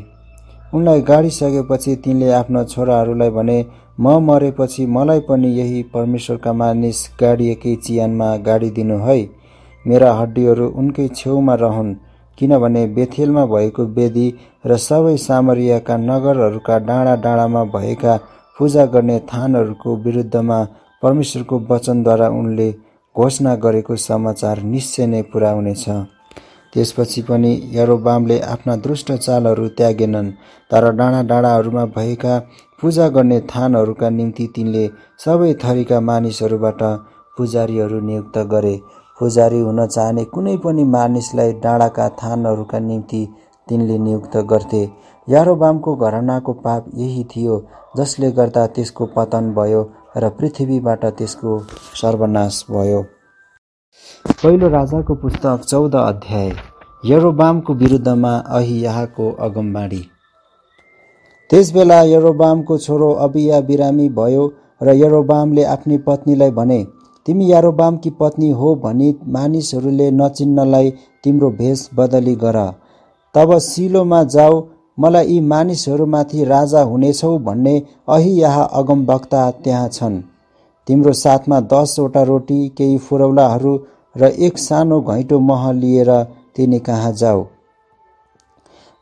उनलाई गाडी गाडिसकेपछि तिनले आफ्ना छोराहरूलाई भने म मरेपछि मलाई पनि यही परमेश्वरका मानिस गाडिएकै चियानमा गाडी दिनु है मेरा हड्डीहरू उनकै छेउमा रहन् किनभने बेथेलमा भएको वेदी र सबै सामरियाका नगरहरूका डाँडा डाँडामा भएका पूजा गर्ने थानहरूको विरुद्धमा परमेश्वरको वचनद्वारा उनले घोषणा गरेको समाचार निश्चय नै पुरा हुनेछ त्यसपछि पनि यरोबामले आफ्ना दुष्ट चालहरू त्यागेनन् तर डाँडा डाँडाहरूमा भएका पूजा गर्ने थानहरूका निम्ति तिनले सबै थरीका मानिसहरूबाट पुजारीहरू नियुक्त गरे पुजारी हुन चाहने कुनै पनि मानिसलाई डाँडाका थानहरूका निम्ति तिनले नियुक्त गर्थे यारोबामको घरनाको पाप यही थियो जसले गर्दा त्यसको पतन भयो र पृथ्वीबाट त्यसको सर्वनाश भयो पहिलो राजाको पुस्तक चौध अध्याय यरोबामको विरुद्धमा अहियाको अगमबाडी त्यसबेला यरोबामको छोरो अबिया बिरामी भयो र यरोबामले आफ्नी पत्नीलाई भने तिमी यारोबामकी पत्नी हो भनी मानिसहरूले नचिन्नलाई तिम्रो भेष बदली गर तब सिलोमा जाऊ मलाई यी मानिसहरूमाथि राजा हुनेछौ भन्ने अहि यहाँ अगमवक्ता त्यहाँ छन् तिम्रो साथमा दसवटा रोटी केही फुरौलाहरू र एक सानो घैँटो मह लिएर तिनी कहाँ जाऊ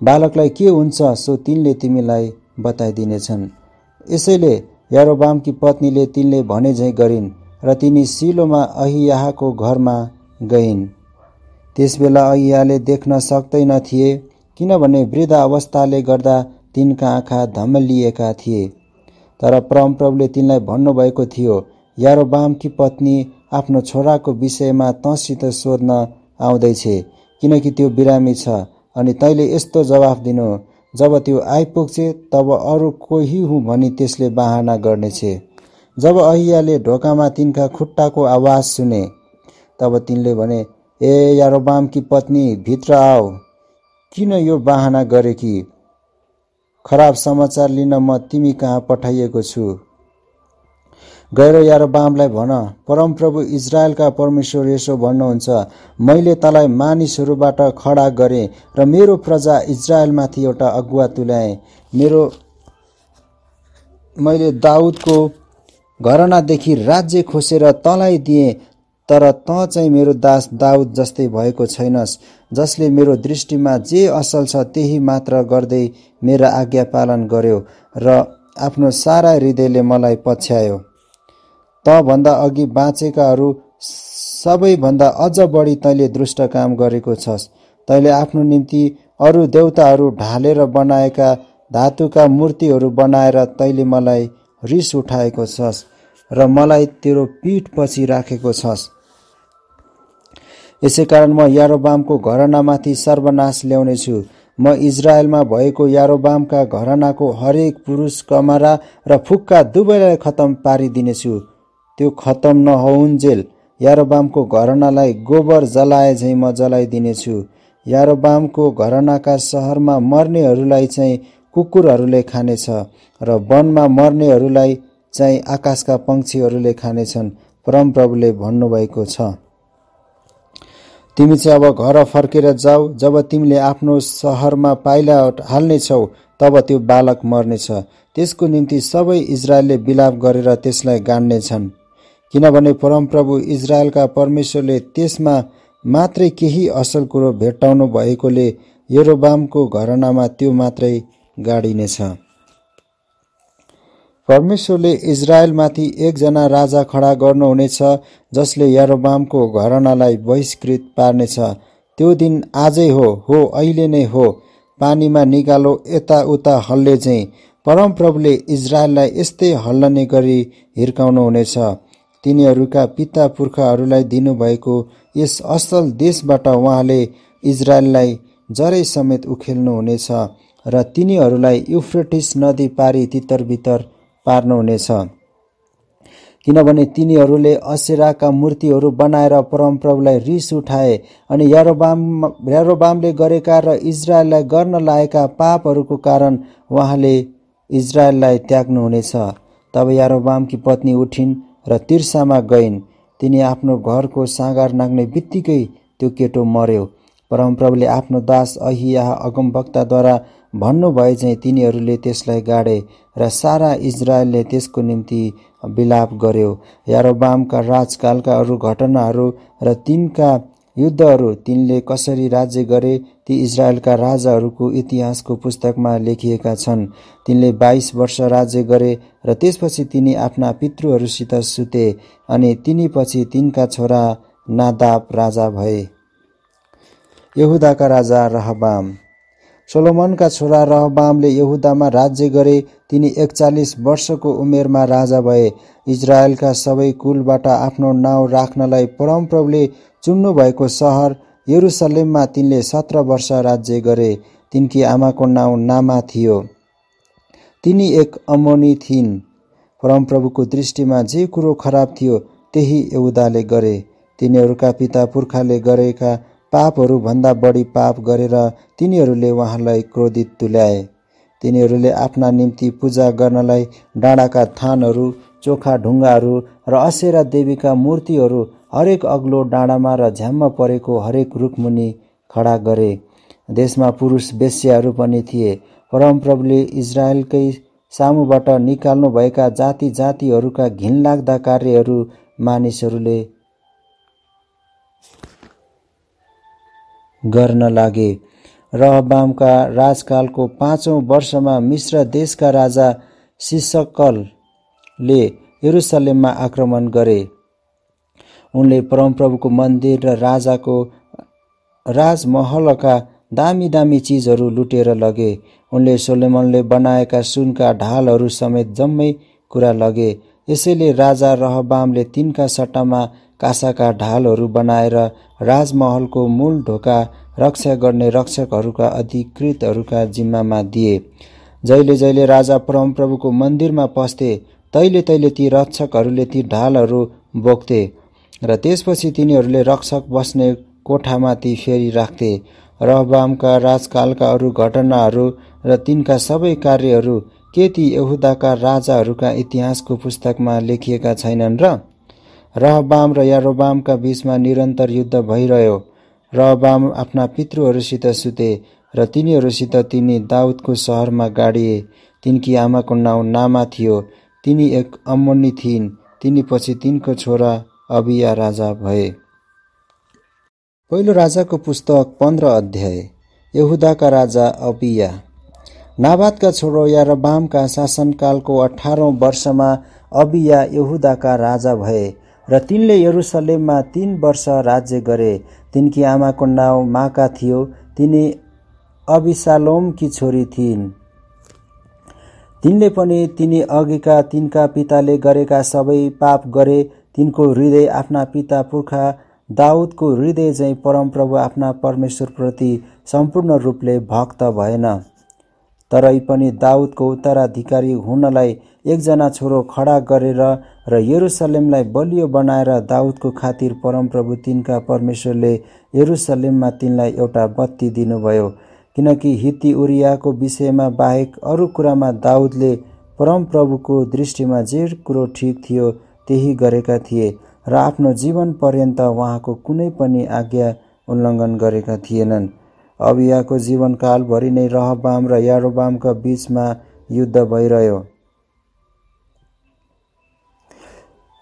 बालकलाई के हुन्छ सो तिनले तिमीलाई बताइदिनेछन् यसैले यारोबामकी पत्नीले तिनले भनेझै गरिन् र तिनी सिलोमा अहियाको घरमा गइन् त्यसबेला अहियाले देख्न सक्दैन थिए किनभने वृद्ध अवस्थाले गर्दा तिनका आँखा धम्मलिएका थिए तर परमप्रभुले तिनलाई भन्नुभएको थियो यारोबामकी पत्नी आफ्नो छोराको विषयमा तँसित सोध्न आउँदैछे किनकि त्यो बिरामी छ अनि तैँले यस्तो जवाफ दिनु जब त्यो आइपुग्छे तब अरू कोही हुँ भनी त्यसले बाहना गर्नेछे जब अहियाले ढोकामा तिनका खुट्टाको आवाज सुने तब तिनले भने ए यारोबामकी पत्नी भित्र आओ किन यो बाहना गरे कि खराब समाचार लिन म तिमी कहाँ पठाइएको छु गएर यारो बामलाई भन परमप्रभु इजरायलका परमेश्वर यसो भन्नुहुन्छ मैले तँलाई मानिसहरूबाट खडा गरेँ र मेरो प्रजा इजरायलमाथि एउटा अगुवा तुल्याएँ मेरो मैले दाउदको घरनादेखि राज्य खोसेर तँलाई दिएँ तर तँ चाहिँ मेरो दास दाउद जस्तै भएको छैनस् जसले मेरो दृष्टिमा जे असल छ त्यही मात्र गर्दै मेरा आज्ञा पालन गर्यो र आफ्नो सारा हृदयले मलाई पछ्यायो भन्दा अघि बाँचेकाहरू सबैभन्दा अझ बढी तैँले दुष्ट काम गरेको छस् तैँले आफ्नो निम्ति अरू देउताहरू ढालेर बनाएका धातुका मूर्तिहरू बनाएर तैँले मलाई रिस उठाएको छस् र मलाई तेरो पीठ पछि राखेको छस् यसै कारण म यारोबामको घरनामाथि सर्वनाश ल्याउनेछु म इजरायलमा भएको यारोबामका घरनाको हरेक पुरुष कमरा र फुक्का दुवैलाई खतम पारिदिनेछु त्यो खतम नहुन्जेल यारोबामको घरनालाई गोबर जलाए झैँ म जलाइदिनेछु यारोबामको घरनाका सहरमा मर्नेहरूलाई चाहिँ कुकुरहरूले खानेछ र वनमा मर्नेहरूलाई चाहिँ आकाशका पक्षीहरूले खानेछन् परमप्रभुले भन्नुभएको छ तिमी चाहिँ अब घर फर्केर जाऊ जब तिमीले आफ्नो सहरमा पाइला हाल्नेछौ तब त्यो बालक मर्नेछ त्यसको निम्ति सबै इजरायलले बिलाप गरेर त्यसलाई गाड्नेछन् किनभने परमप्रभु इजरायलका परमेश्वरले त्यसमा मात्रै केही असल कुरो भेट्टाउनु भएकोले यरोबामको घरनामा त्यो मात्रै गाडिनेछ परमेश्वरले इजरायलमाथि एकजना राजा खडा गर्नुहुनेछ जसले यरोबामको घरनालाई बहिष्कृत पार्नेछ त्यो दिन आजै हो हो अहिले नै हो पानीमा निकालो यताउता हल्ले चाहिँ परमप्रभुले इजरायललाई यस्तै हल्लने गरी हिर्काउनुहुनेछ तिनीहरूका पिता पुर्खाहरूलाई दिनुभएको यस असल देशबाट उहाँले इजरायललाई जरै समेत उखेल्नुहुनेछ र तिनीहरूलाई युफ्रेटिस नदी पारी तितरबितर पार्नुहुनेछ किनभने तिनीहरूले असेराका मूर्तिहरू बनाएर परमप्रभुलाई रिस उठाए अनि यारोबाम यारोबामले गरेका र इजरायललाई गर्न लागेका पापहरूको कारण उहाँले इजरायललाई त्याग्नुहुनेछ तब यारोबामकी पत्नी उठिन् र तिर्सामा गइन् तिनी आफ्नो घरको साँगार नाग्ने बित्तिकै त्यो केटो मर्यो परमप्रभुले आफ्नो दास अहिया अगमभक्ताद्वारा भन्नुभए चाहिँ तिनीहरूले त्यसलाई गाडे र सारा इजरायलले त्यसको निम्ति विलाप गर्यो यारोबामका राजकालका अरू घटनाहरू र तिनका युद्धहरू तिनले कसरी राज्य गरे ती इजरायलका राजाहरूको इतिहासको पुस्तकमा लेखिएका छन् तिनले बाइस वर्ष राज्य गरे र त्यसपछि तिनी आफ्ना पितृहरूसित सुते अनि तिनी पछि तिनका छोरा नादाप राजा भए यहुदाका राजा रहबाम सोलोमनका छोरा रहबामले यहुदामा राज्य गरे तिनी एकचालिस वर्षको उमेरमा राजा भए इजरायलका सबै कुलबाट आफ्नो नाउँ राख्नलाई परमप्रभुले चुन्नुभएको सहर यरुसलेममा तिनले सत्र वर्ष राज्य गरे तिनकी आमाको नाउँ नामा थियो तिनी एक अमोनी थिइन् परमप्रभुको दृष्टिमा जे कुरो खराब थियो त्यही एउदाले गरे तिनीहरूका पिता पुर्खाले गरेका पापहरूभन्दा बढी पाप गरेर तिनीहरूले उहाँलाई क्रोधित तुल्याए तिनीहरूले आफ्ना निम्ति पूजा गर्नलाई डाँडाका थानहरू चोखा ढुङ्गाहरू र असेरा देवीका मूर्तिहरू हरेक अग्लो डाँडामा र झ्याममा परेको हरेक रुखमुनि खडा गरे देशमा पुरुष वेश्याहरू पनि थिए परमप्रभुले इजरायलकै सामुबाट निकाल्नुभएका जाति जातिहरूका घिनलाग्दा कार्यहरू मानिसहरूले गर्न लागे रहबामका राजकालको पाँचौँ वर्षमा मिश्र देशका राजा सिसकलले यरुसलेममा आक्रमण गरे उनले परमप्रभुको मन्दिर र राजाको राजमहलका दामी दामी चिजहरू लुटेर लगे उनले सोलेमनले बनाएका सुनका ढालहरू समेत जम्मै कुरा लगे यसैले राजा रहबामले तिनका सट्टामा कासाका ढालहरू बनाएर राजमहलको मूल ढोका रक्षा गर्ने रक्षकहरूका अधिकृतहरूका जिम्मामा दिए जहिले जहिले राजा परमप्रभुको मन्दिरमा पस्थे तैले तैले ती रक्षकहरूले ती ढालहरू बोक्थे र त्यसपछि तिनीहरूले रक्षक बस्ने कोठामाथि फेरि राख्थे रहबामका राजकालका अरू घटनाहरू र तिनका सबै कार्यहरू के ती यहुदाका राजाहरूका इतिहासको पुस्तकमा लेखिएका छैनन् र रहबाम र यारोबामका बिचमा निरन्तर युद्ध भइरह्यो रहबाम आफ्ना पितृहरूसित सुते र तिनीहरूसित तिनी दाउदको सहरमा गाडिए तिनकी आमाको नाउँ नामा थियो तिनी एक अम्मनी थिइन् तिनी पछि तिनको छोरा अबिया राजा भए पहिलो राजाको पुस्तक पन्ध्र अध्याय यहुदाका राजा अबिया नाबादका छोरो या यारबामका शासनकालको अठारौँ वर्षमा अबिया यहुदाका राजा भए र तिनले यरुसलेममा तिन वर्ष राज्य गरे तिनकी आमाको नाउँ माका थियो तिनी अबिसालोमकी छोरी थिइन् तिनले पनि तिनी अघिका तिनका पिताले गरेका सबै पाप गरे तिनको हृदय आफ्ना पिता पुर्खा दाउदको हृदय चाहिँ परमप्रभु आफ्ना परमेश्वरप्रति सम्पूर्ण रूपले भक्त भएन तरै पनि दाउदको उत्तराधिकारी हुनलाई एकजना छोरो खडा गरेर र यरुसलेमलाई बलियो बनाएर दाउदको खातिर परमप्रभु तिनका परमेश्वरले यरुसलेममा तिनलाई एउटा बत्ती दिनुभयो किनकि हिती उरियाको विषयमा बाहेक अरू कुरामा दाउदले परमप्रभुको दृष्टिमा जे कुरो ठिक थियो त्यही गरेका थिए र आफ्नो जीवन पर्यन्त उहाँको कुनै पनि आज्ञा उल्लङ्घन गरेका थिएनन् अबियाको जीवनकालभरि नै रहबाम र यारोबामका बिचमा युद्ध भइरह्यो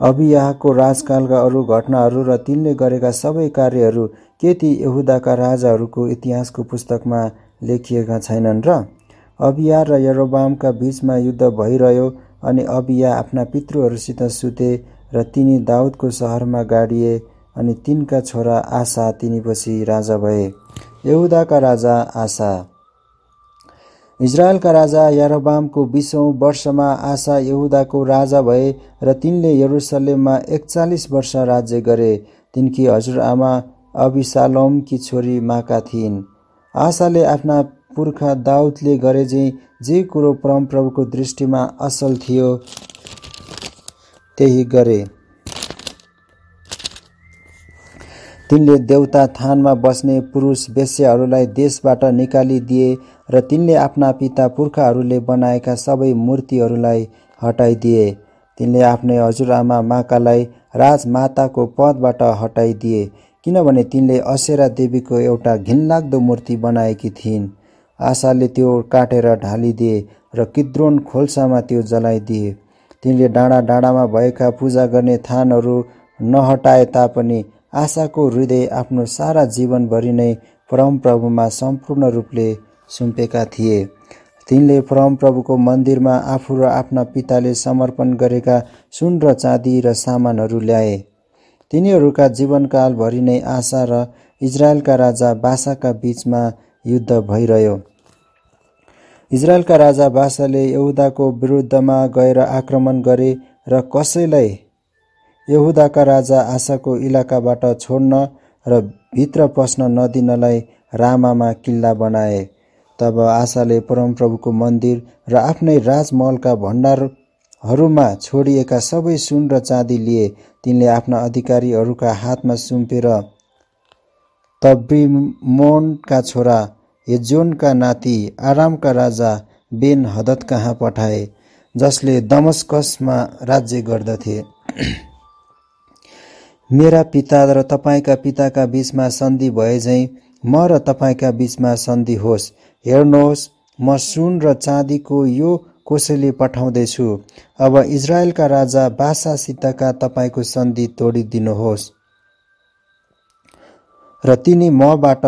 अबियाको राजकालका अरू घटनाहरू र तिनले गरेका सबै कार्यहरू के ती यहुदाका राजाहरूको इतिहासको पुस्तकमा लेखिएका छैनन् र अबिया र यरोबामका बिचमा युद्ध भइरह्यो अनि अबिया आफ्ना पितृहरूसित सुते र तिनी दाउदको सहरमा गाडिए अनि तिनका छोरा आशा तिनीपछि राजा भए यहुदाका राजा आशा इजरायलका राजा यारोबामको बिसौँ वर्षमा आशा यहुदाको राजा भए र तिनले यरुसलेममा एकचालिस वर्ष राज्य गरे तिनकी हजुरआमा अबिसालोमकी छोरी माका थिइन् आशाले आफ्ना पुर्खा दाउदले गरे जे कुरो परमप्रभुको दृष्टिमा असल थियो त्यही गरे तिनले देउता थानमा बस्ने पुरुष वेश्यहरूलाई देशबाट निकालिदिए र तिनले आफ्ना पिता पुर्खाहरूले बनाएका सबै मूर्तिहरूलाई हटाइदिए तिनले आफ्नै हजुरआमा माकालाई राजमाताको पदबाट हटाइदिए किनभने तिनले असेरा देवीको एउटा घिनलाग्दो मूर्ति बनाएकी थिइन् आशाले त्यो काटेर ढालिदिए र किद्रोन खोल्सामा त्यो जलाइदिए तिनले डाँडा डाँडामा भएका पूजा गर्ने थानहरू नहटाए तापनि आशाको हृदय आफ्नो सारा जीवनभरि नै परमप्रभुमा सम्पूर्ण रूपले सुम्पेका थिए तिनले परमप्रभुको मन्दिरमा आफू र आफ्ना पिताले समर्पण गरेका सुन र चाँदी र सामानहरू ल्याए तिनीहरूका जीवनकालभरि नै आशा र इजरायलका राजा बासाका बिचमा युद्ध भइरह्यो इजरायलका राजा बासाले यहुदाको विरुद्धमा गएर आक्रमण गरे र कसैलाई यहुदाका राजा आशाको इलाकाबाट छोड्न र भित्र पस्न नदिनलाई रामामा किल्ला बनाए तब आशाले परमप्रभुको मन्दिर र आफ्नै राजमहलका भण्डारहरूमा छोडिएका सबै सुन र चाँदी लिए तिनले आफ्ना अधिकारीहरूका हातमा सुम्पेर तब्रिमोनका छोरा हिजोनका नाति आरामका राजा बेन हदत कहाँ पठाए जसले दमस्कसमा राज्य गर्दथे मेरा पिता र तपाईँका पिताका बिचमा सन्धि भए झैँ म र तपाईँका बिचमा सन्धि होस् हेर्नुहोस् म सुन र चाँदीको यो कोसेली पठाउँदैछु अब इजरायलका राजा बासासितका तपाईँको सन्धि तोडिदिनुहोस् र तिनी मबाट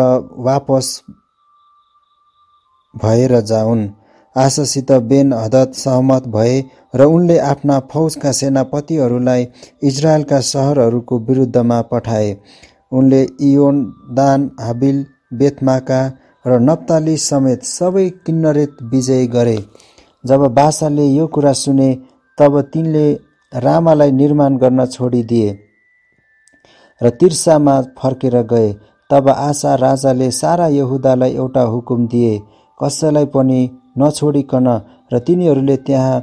वापस भएर जाउन् आशासित बेन हदत सहमत भए र उनले आफ्ना फौजका सेनापतिहरूलाई इजरायलका सहरहरूको विरुद्धमा पठाए उनले इयोन दान हाबिल बेथमाका र नप्ताली समेत सबै किन्नरेत विजय गरे जब बासाले यो कुरा सुने तब तिनले रामालाई निर्माण गर्न छोडिदिए र तिर्सामा फर्केर गए तब आशा राजाले सारा यहुदालाई एउटा हुकुम दिए कसैलाई पनि नछोडिकन र तिनीहरूले त्यहाँ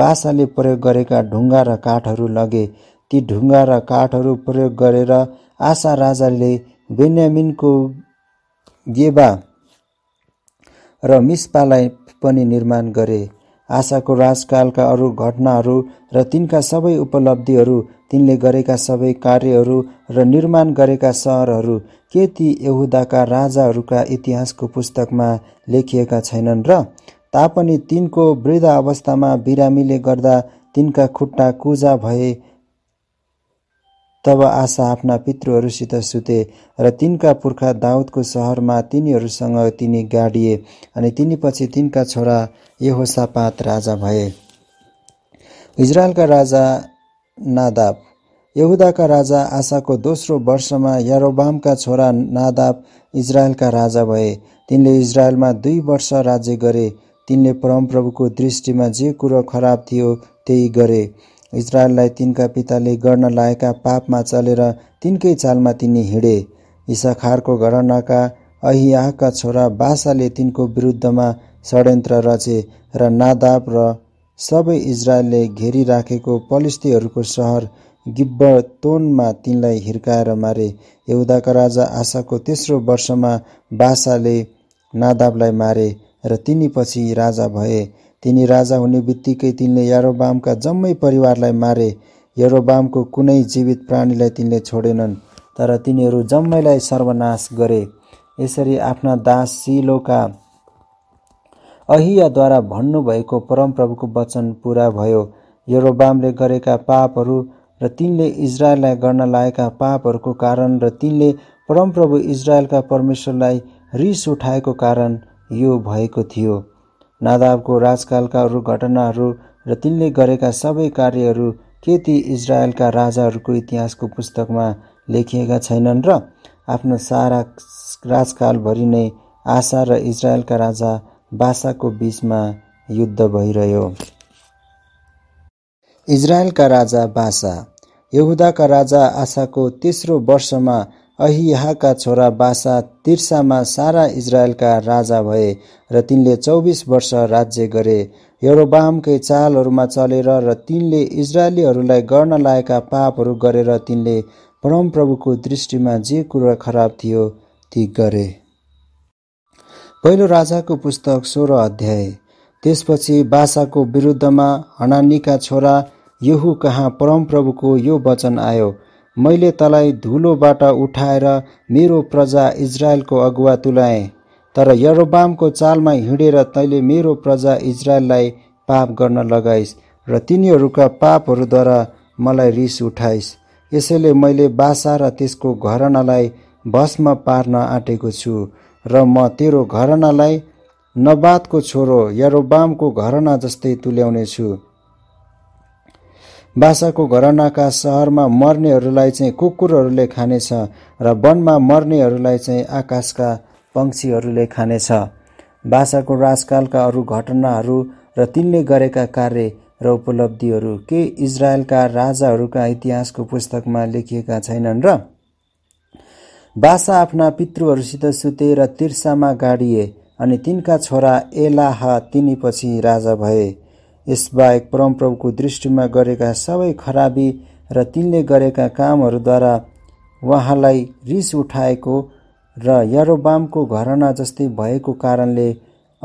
बासाले प्रयोग गरेका ढुङ्गा र काठहरू लगे ती ढुङ्गा र काठहरू प्रयोग गरेर आशा राजाले बेन्यामिनको गेबा र मिस्पालाई पनि निर्माण गरे आशाको राजकालका अरू घटनाहरू र तिनका सबै उपलब्धिहरू तिनले गरेका सबै कार्यहरू र निर्माण गरेका सहरहरू के ती यहुदाका राजाहरूका इतिहासको पुस्तकमा लेखिएका छैनन् र तापनि तिनको वृद्ध अवस्थामा बिरामीले गर्दा तिनका खुट्टा कुजा भए तब आशा आफ्ना पितृहरूसित सुते र तिनका पुर्खा दाउदको सहरमा तिनीहरूसँग तिनी गाडिए अनि तिनी पछि तिनका छोरा यहोसापात राजा भए इजरायलका राजा नादाब यहुदाका राजा आशाको दोस्रो वर्षमा यारोबामका छोरा नादाब इजरायलका राजा भए तिनले इजरायलमा दुई वर्ष राज्य गरे तिनले परमप्रभुको दृष्टिमा जे कुरो खराब थियो त्यही गरे इजरायललाई तिनका पिताले गर्न लागेका पापमा चलेर तिनकै चालमा तिनी हिँडे इसाखारको घरनाका अहियाका छोरा बासाले तिनको विरुद्धमा षड्यन्त्र रचे र नादाब र सबै इजरायलले घेरिराखेको पलिस्तीहरूको सहर गिब्बर तिनलाई हिर्काएर मारे यहुदाका राजा आशाको तेस्रो वर्षमा बासाले नादाबलाई मारे र तिनी पछि राजा भए तिनी राजा हुने बित्तिकै तिनले यारोबामका जम्मै परिवारलाई मारे यारोबामको कुनै जीवित प्राणीलाई तिनले छोडेनन् तर तिनीहरू जम्मैलाई सर्वनाश गरे यसरी आफ्ना दास सिलोका अहियाद्वारा भन्नुभएको परमप्रभुको वचन पुरा भयो यरोबामले गरेका पापहरू र तिनले इजरायललाई गर्न लागेका पापहरूको कारण र तिनले परमप्रभु इजरायलका परमेश्वरलाई रिस उठाएको कारण यो भएको थियो नादाबको राजकालका अरू घटनाहरू र तिनले गरेका सबै कार्यहरू के ती इजरायलका राजाहरूको इतिहासको पुस्तकमा लेखिएका छैनन् र आफ्नो सारा राजकालभरि नै आशा र इजरायलका राजा बासाको बिचमा युद्ध भइरह्यो इजरायलका राजा बासा यहुदाका राजा आशाको तेस्रो वर्षमा यहाँका छोरा बासा तिर्सामा सारा इजरायलका राजा भए र तिनले चौबिस वर्ष राज्य गरे यरोबामकै चालहरूमा चलेर र तिनले इजरायलीहरूलाई गर्न लागेका पापहरू गरेर तिनले परमप्रभुको दृष्टिमा जे कुरा खराब थियो ती गरे पहिलो राजाको पुस्तक सोह्र अध्याय त्यसपछि बासाको विरुद्धमा हनानीका छोरा यहु कहाँ परमप्रभुको यो वचन आयो मैले तलाई धुलोबाट उठाएर मेरो प्रजा इजरायलको अगुवा तुलाएँ तर यरोबामको चालमा हिँडेर तैँले मेरो प्रजा इजरायललाई पाप गर्न लगाइस् र तिनीहरूका पापहरूद्वारा मलाई रिस उठाइस् यसैले मैले बासा र त्यसको घरनालाई भस्म पार्न आँटेको छु र म तेरो घरनालाई नबातको छोरो यरोबामको घरना जस्तै तुल्याउनेछु छु बासाको घरनाका सहरमा मर्नेहरूलाई चाहिँ कुकुरहरूले खानेछ र वनमा मर्नेहरूलाई चाहिँ आकाशका पङ्क्षीहरूले खानेछ बासाको राजकालका अरू घटनाहरू र तिनले गरेका कार्य र उपलब्धिहरू के इजरायलका राजाहरूका इतिहासको पुस्तकमा लेखिएका छैनन् र बासा आफ्ना पितृहरूसित सुते र तिर्सामा गाडिए अनि तिनका छोरा एलाह तिनीपछि राजा भए यसबाहेक परमप्रभुको दृष्टिमा गरेका सबै खराबी र तिनले गरेका कामहरूद्वारा उहाँलाई रिस उठाएको र यरोबामको घरना जस्तै भएको कारणले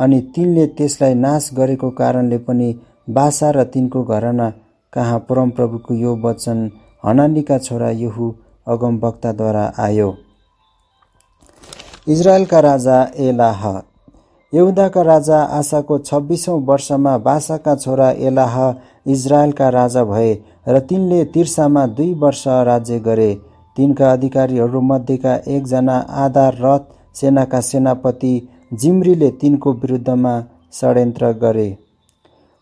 अनि तिनले त्यसलाई नाश गरेको कारणले पनि बासा र तिनको घरना कहाँ परमप्रभुको यो वचन हनानीका छोरा यहु अगमवक्ताद्वारा आयो इजरायलका राजा एलाह यहुदाका राजा आशाको छब्बिसौँ वर्षमा बासाका छोरा एलाह इजरायलका राजा भए र तिनले तिर्सामा दुई वर्ष राज्य गरे तिनका अधिकारीहरूमध्येका एकजना आधार रथ सेनाका सेनापति जिम्रीले तिनको विरुद्धमा षड्यन्त्र गरे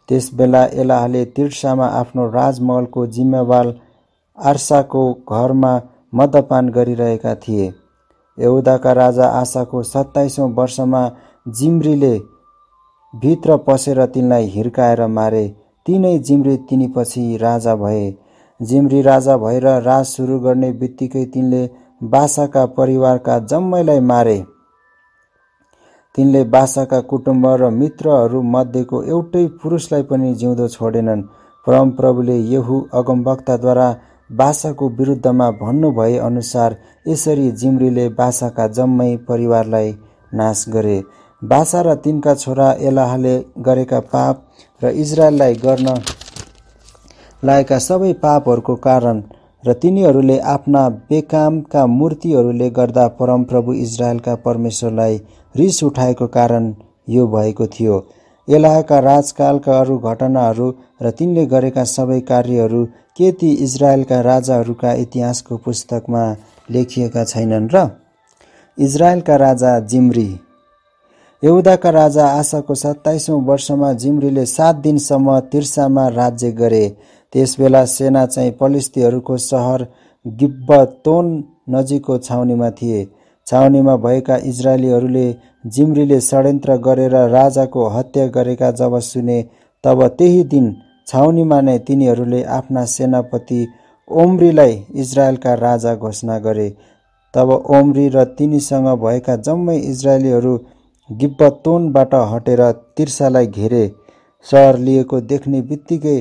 त्यसबेला एलाहले तिर्सामा आफ्नो राजमहलको जिम्मेवार आर्साको घरमा मद्यपान गरिरहेका थिए यहुदाका राजा आशाको सत्ताइसौँ वर्षमा जिम्रीले भित्र पसेर तिनलाई हिर्काएर मारे तिनै जिम्री तिनीपछि राजा भए जिम्री राजा भएर राज सुरु गर्ने बित्तिकै तिनले बासाका परिवारका जम्मैलाई मारे तिनले बासाका कुटुम्ब र मित्रहरू मध्येको एउटै पुरुषलाई पनि जिउँदो छोडेनन् परमप्रभुले यहु अगमवक्ताद्वारा बासाको विरुद्धमा भन्नुभए अनुसार यसरी जिम्रीले बासाका जम्मै परिवारलाई नाश गरे बासा र तिनका छोरा एलाहले गरेका पाप र इजरायललाई गर्न लागेका सबै पापहरूको कारण र तिनीहरूले आफ्ना बेकामका मूर्तिहरूले गर्दा परमप्रभु इजरायलका परमेश्वरलाई रिस उठाएको कारण यो भएको थियो एलाहका राजकालका अरू घटनाहरू र तिनले गरेका सबै कार्यहरू के ती इजरायलका राजाहरूका इतिहासको पुस्तकमा लेखिएका छैनन् र इजरायलका राजा जिम्री यहुदाका राजा आशाको सत्ताइसौँ वर्षमा जिम्रीले सात दिनसम्म तिर्सामा राज्य गरे त्यसबेला सेना चाहिँ पलिस्तीहरूको सहर गिब्बतोन नजिकको छाउनीमा थिए छाउनीमा भएका इजरायलीहरूले जिम्रीले षड्यन्त्र गरेर राजाको हत्या गरेका जब सुने तब त्यही दिन छाउनीमा नै तिनीहरूले आफ्ना सेनापति ओम्रीलाई इजरायलका राजा घोषणा गरे तब ओम्री र तिनीसँग भएका जम्मै इजरायलीहरू गिब्बतोनबाट हटेर तिर्सालाई घेरे सहर लिएको देख्ने बित्तिकै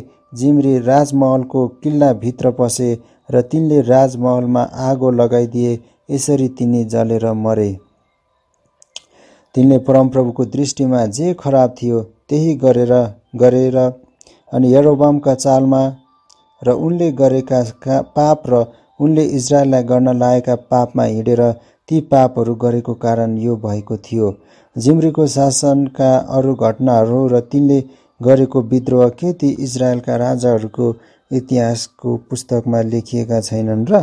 जिम्री राजमहलको किल्लाभित्र पसे र तिनले राजमहलमा आगो लगाइदिए यसरी तिनी जलेर मरे तिनले परमप्रभुको दृष्टिमा जे खराब थियो त्यही गरेर गरेर अनि यरोबामका चालमा र उनले गरेका पाप र उनले इजरायललाई गर्न लागेका पापमा हिँडेर ती पापहरू गरेको कारण यो भएको थियो जिम्रीको शासनका अरू घटनाहरू र तिनले गरेको विद्रोह के ती इजरायलका राजाहरूको इतिहासको पुस्तकमा लेखिएका छैनन् र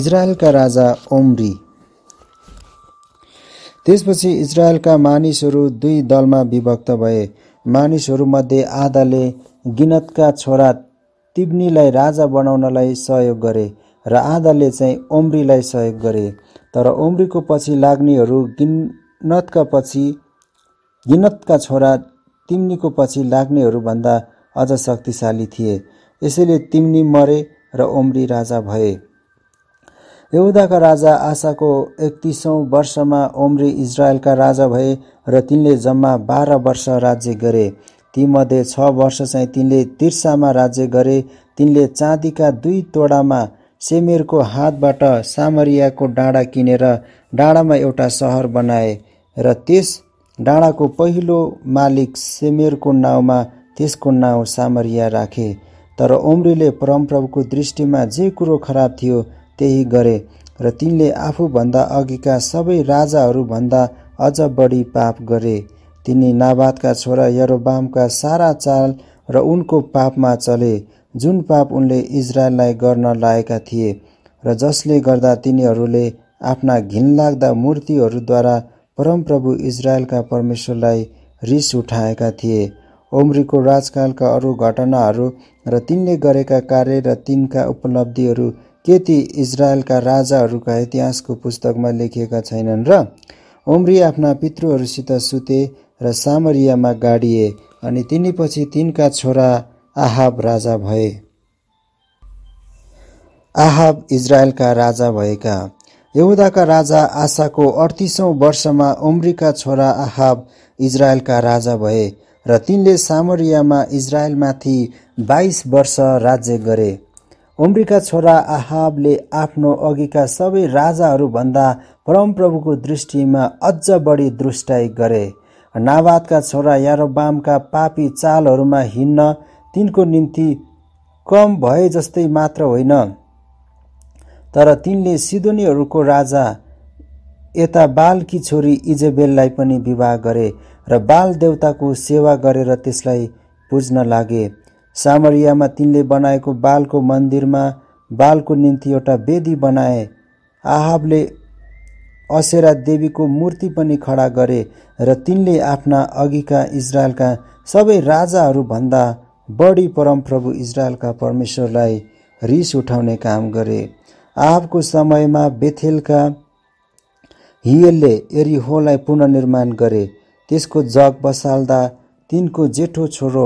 इजरायलका राजा ओम्री त्यसपछि इजरायलका मानिसहरू दुई दलमा विभक्त भए मानिसहरूमध्ये आधाले गिनतका छोरा तिब्नीलाई राजा बनाउनलाई सहयोग गरे र आधाले चाहिँ ओम्रीलाई सहयोग गरे तर उम्रीको पछि लाग्नेहरू गिन्नतका पछि गिन्नतका छोरा तिम्नीको पछि लाग्नेहरूभन्दा अझ शक्तिशाली थिए यसैले तिम्नी मरे र उम्री राजा भए यहुदाका राजा आशाको एकतिसौँ वर्षमा ओम्री इजरायलका राजा भए र तिनले जम्मा बाह्र वर्ष राज्य गरे तीमध्ये छ वर्ष चाहिँ तिनले तिर्सामा राज्य गरे तिनले चाँदीका दुई तोडामा सेमेरको हातबाट सामरियाको डाँडा किनेर डाँडामा एउटा सहर बनाए र त्यस डाँडाको पहिलो मालिक सेमेरको नाउँमा त्यसको नाउँ सामरिया राखे तर उम्रीले परमप्रभुको दृष्टिमा जे कुरो खराब थियो त्यही गरे र तिनले आफूभन्दा अघिका सबै राजाहरूभन्दा अझ बढी पाप गरे तिनी नाबादका छोरा यरोबामका सारा चाल र उनको पापमा चले जुन पाप उनले इजरायललाई गर्न लाएका थिए र जसले गर्दा तिनीहरूले आफ्ना घिनलाग्दा मूर्तिहरूद्वारा परमप्रभु इजरायलका परमेश्वरलाई रिस उठाएका थिए ओम्रीको राजकालका अरू घटनाहरू र तिनले गरेका कार्य र तिनका उपलब्धिहरू के ती इजरायलका राजाहरूका इतिहासको पुस्तकमा लेखिएका छैनन् र ओम्री आफ्ना पितृहरूसित सुते र सामरियामा गाडिए अनि तिनीपछि तिनका छोरा आहाब राजा भए आहाब इजरायलका राजा भएका यहुदाका राजा आशाको अडतिसौँ वर्षमा ओम्रीका छोरा आहाब इजरायलका राजा भए र तिनले सामरियामा इजरायलमाथि बाइस वर्ष राज्य गरे ओम्रीका छोरा आहाबले आफ्नो अघिका सबै राजाहरूभन्दा परमप्रभुको दृष्टिमा अझ बढी दुष्टाइ गरे नाबादका छोरा यारोबामका पापी चालहरूमा हिँड्न तिनको निम्ति कम भए जस्तै मात्र होइन तर तिनले सिदोनीहरूको राजा यता बालकी छोरी इजबेललाई पनि विवाह गरे र बाल देवताको सेवा गरेर त्यसलाई पुज्न लागे सामरियामा तिनले बनाएको बालको मन्दिरमा बालको निम्ति एउटा वेदी बनाए आहाबले असेरा देवीको मूर्ति पनि खडा गरे र तिनले आफ्ना अघिका इजरायलका सबै राजाहरूभन्दा बढी परमप्रभु इजरायलका परमेश्वरलाई रिस उठाउने काम गरे आफको समयमा बेथेलका हियलले एरिहोलाई पुनर्निर्माण गरे त्यसको जग बसाल्दा तिनको जेठो छोरो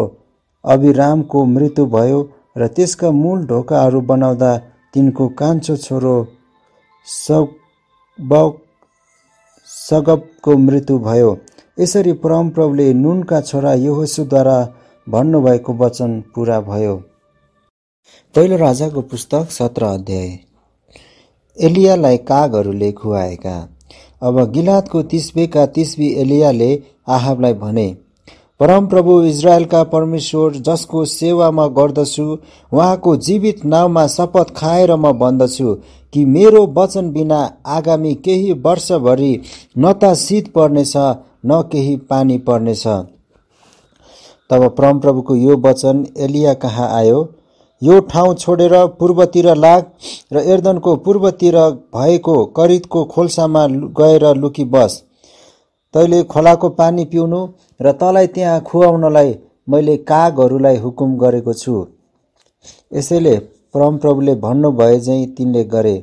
अभिरामको मृत्यु भयो र त्यसका मूल ढोकाहरू बनाउँदा तिनको कान्छो छोरो सब सगबको मृत्यु भयो यसरी परमप्रभुले नुनका छोरा यहोसुद्वारा भन्नुभएको वचन पुरा भयो पहिलो राजाको पुस्तक सत्र अध्याय एलियालाई कागहरूले खुवाएका अब गिलातको तिस्बेका तिस्बी एलियाले आहाबलाई भने परमप्रभु इजरायलका परमेश्वर जसको सेवामा गर्दछु उहाँको जीवित नाउँमा शपथ खाएर म भन्दछु कि मेरो वचन बिना आगामी केही वर्षभरि न त शीत पर्नेछ न केही पानी पर्नेछ तब परमप्रभुको यो वचन एलिया कहाँ आयो यो ठाउँ छोडेर पूर्वतिर लाग र एर्दनको पूर्वतिर भएको करितको खोल्सामा गएर लुकी बस तैँले खोलाको पानी पिउनु र तँलाई त्यहाँ खुवाउनलाई मैले कागहरूलाई हुकुम गरेको छु यसैले परमप्रभुले भन्नुभए चाहिँ तिनले गरे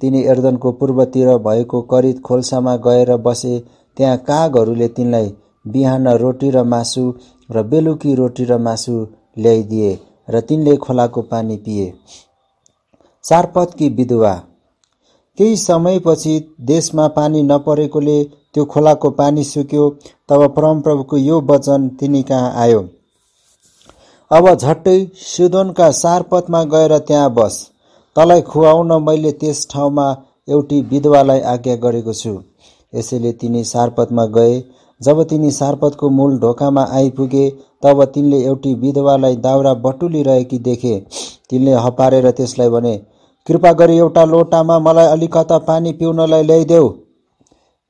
तिनी एर्दनको पूर्वतिर भएको करित खोल्सामा गएर बसे त्यहाँ कागहरूले तिनलाई बिहान रोटी र मासु र बेलुकी रोटी र मासु ल्याइदिए र तिनले खोलाको पानी पिए कि विधवा केही समयपछि देशमा पानी नपरेकोले त्यो खोलाको पानी सुक्यो तब परमप्रभुको यो वचन तिनी कहाँ आयो अब झट्टै सुदोनका सारपतमा गएर त्यहाँ बस तँलाई खुवाउन मैले त्यस ठाउँमा एउटी विधवालाई आज्ञा गरेको छु यसैले तिनी सारपतमा गए जब तिनी सारपतको मूल ढोकामा आइपुगे तब तिनले एउटी विधवालाई दाउरा बटुलिरहेकी देखे तिनले हपारेर त्यसलाई भने कृपा गरी एउटा लोटामा मलाई अलिकता पानी पिउनलाई ल्याइदेऊ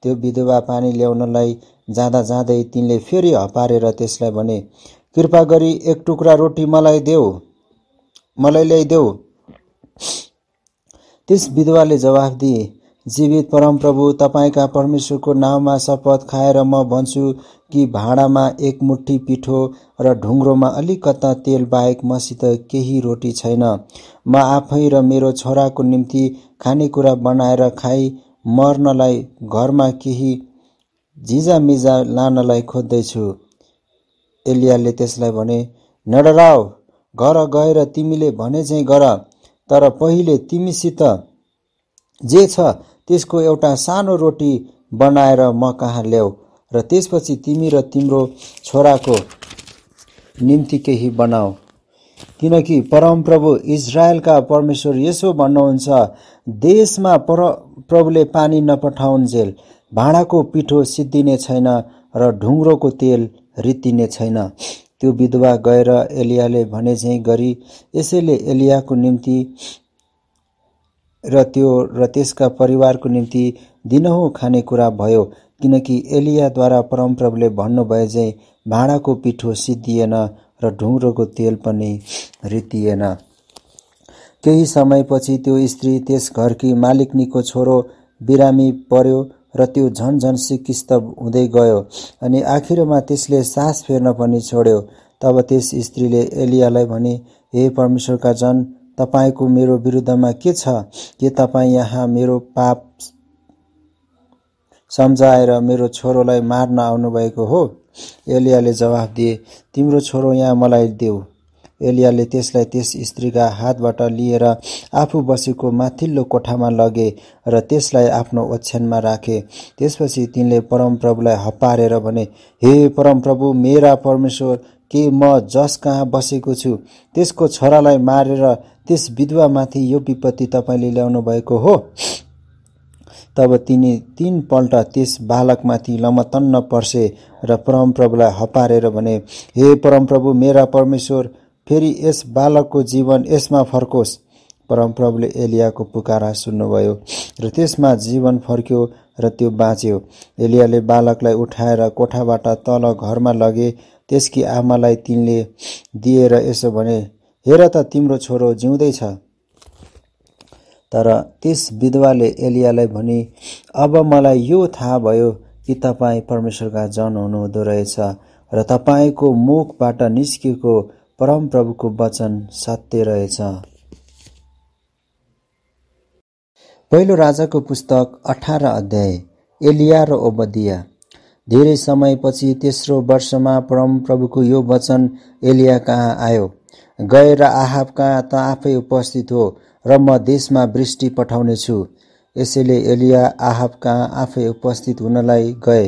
त्यो विधवा पानी ल्याउनलाई जाँदा जाँदै तिनले फेरि हपारेर त्यसलाई भने कृपा गरी एक टुक्रा रोटी मलाई देऊ मलाई ल्याइदेऊ त्यस विधवाले जवाफ दिए जीवित परमप्रभु तपाईँका परमेश्वरको नाउँमा शपथ खाएर म भन्छु कि भाँडामा एक मुठी पिठो र ढुङ्ग्रोमा अलिकता तेल बाहेक मसित केही रोटी छैन म आफै र मेरो छोराको निम्ति खानेकुरा बनाएर खाई मर्नलाई घरमा केही झिजामिजा लानलाई खोज्दैछु एलियाले त्यसलाई भने नडराव घर गएर तिमीले भने चाहिँ गर तर पहिले तिमीसित जे छ त्यसको एउटा सानो रोटी बनाएर म कहाँ ल्याऊ र त्यसपछि तिमी र तिम्रो छोराको निम्ति केही बनाऊ किनकि परमप्रभु इजरायलका परमेश्वर यसो भन्नुहुन्छ देशमा पर प्रभुले पानी नपठाउन्जेल भाँडाको पिठो सिद्धिने छैन र ढुङ्ग्रोको तेल रित्तिने छैन त्यो विधवा गएर एलियाले भने झैँ गरी यसैले एलियाको निम्ति र त्यो र त्यसका परिवारको निम्ति दिनहुँ खानेकुरा भयो किनकि एलियाद्वारा परमप्रभुले भन्नुभयो चाहिँ भाँडाको पिठो सिद्धिएन र ढुङ्रोको तेल पनि रितिएन केही समयपछि त्यो स्त्री त्यस घरकी मालिकनीको छोरो बिरामी पर्यो र त्यो झन झन् सिकिस्त हुँदै गयो अनि आखिरमा त्यसले सास फेर्न पनि छोड्यो तब त्यस स्त्रीले एलियालाई भने हे परमेश्वरका जन तपाईँको मेरो विरुद्धमा के छ के तपाईँ यहाँ मेरो पाप सम्झाएर मेरो छोरोलाई मार्न आउनुभएको हो एलियाले जवाफ दिए तिम्रो छोरो यहाँ मलाई देऊ एलियाले त्यसलाई त्यस स्त्रीका हातबाट लिएर आफू बसेको माथिल्लो कोठामा लगे र त्यसलाई आफ्नो ओछ्यानमा राखे त्यसपछि तिनले परमप्रभुलाई हपारेर भने हे परमप्रभु मेरा परमेश्वर के म जस कहाँ बसेको छु त्यसको छोरालाई मारेर त्यस विधवामाथि यो विपत्ति तपाईँले ल्याउनु भएको हो तब तिनी तिनपल्ट त्यस बालकमाथि लमतन्न पर्से र परमप्रभुलाई हपारेर भने हे परमप्रभु मेरा परमेश्वर फेरि यस बालकको जीवन यसमा फर्कोस् परमप्रभुले एलियाको पुकारा सुन्नुभयो र त्यसमा जीवन फर्क्यो र त्यो बाँच्यो एलियाले बालकलाई उठाएर कोठाबाट तल घरमा लगे त्यसकी आमालाई तिनले दिएर यसो भने हेर त तिम्रो छोरो जिउँदैछ तर त्यस विधवाले एलियालाई भने अब मलाई यो थाहा भयो कि तपाईँ परमेश्वरका जन हुनुहुँदो रहेछ र तपाईँको मुखबाट निस्किएको परमप्रभुको वचन सत्य रहेछ पहिलो राजाको पुस्तक अठार अध्याय एलिया र ओबदिया धेरै समयपछि तेस्रो वर्षमा परमप्रभुको यो वचन एलिया कहाँ आयो गएर आहाब कहाँ त आफै उपस्थित हो र म देशमा वृष्टि पठाउनेछु यसैले एलिया आहाब कहाँ आफै उपस्थित हुनलाई गए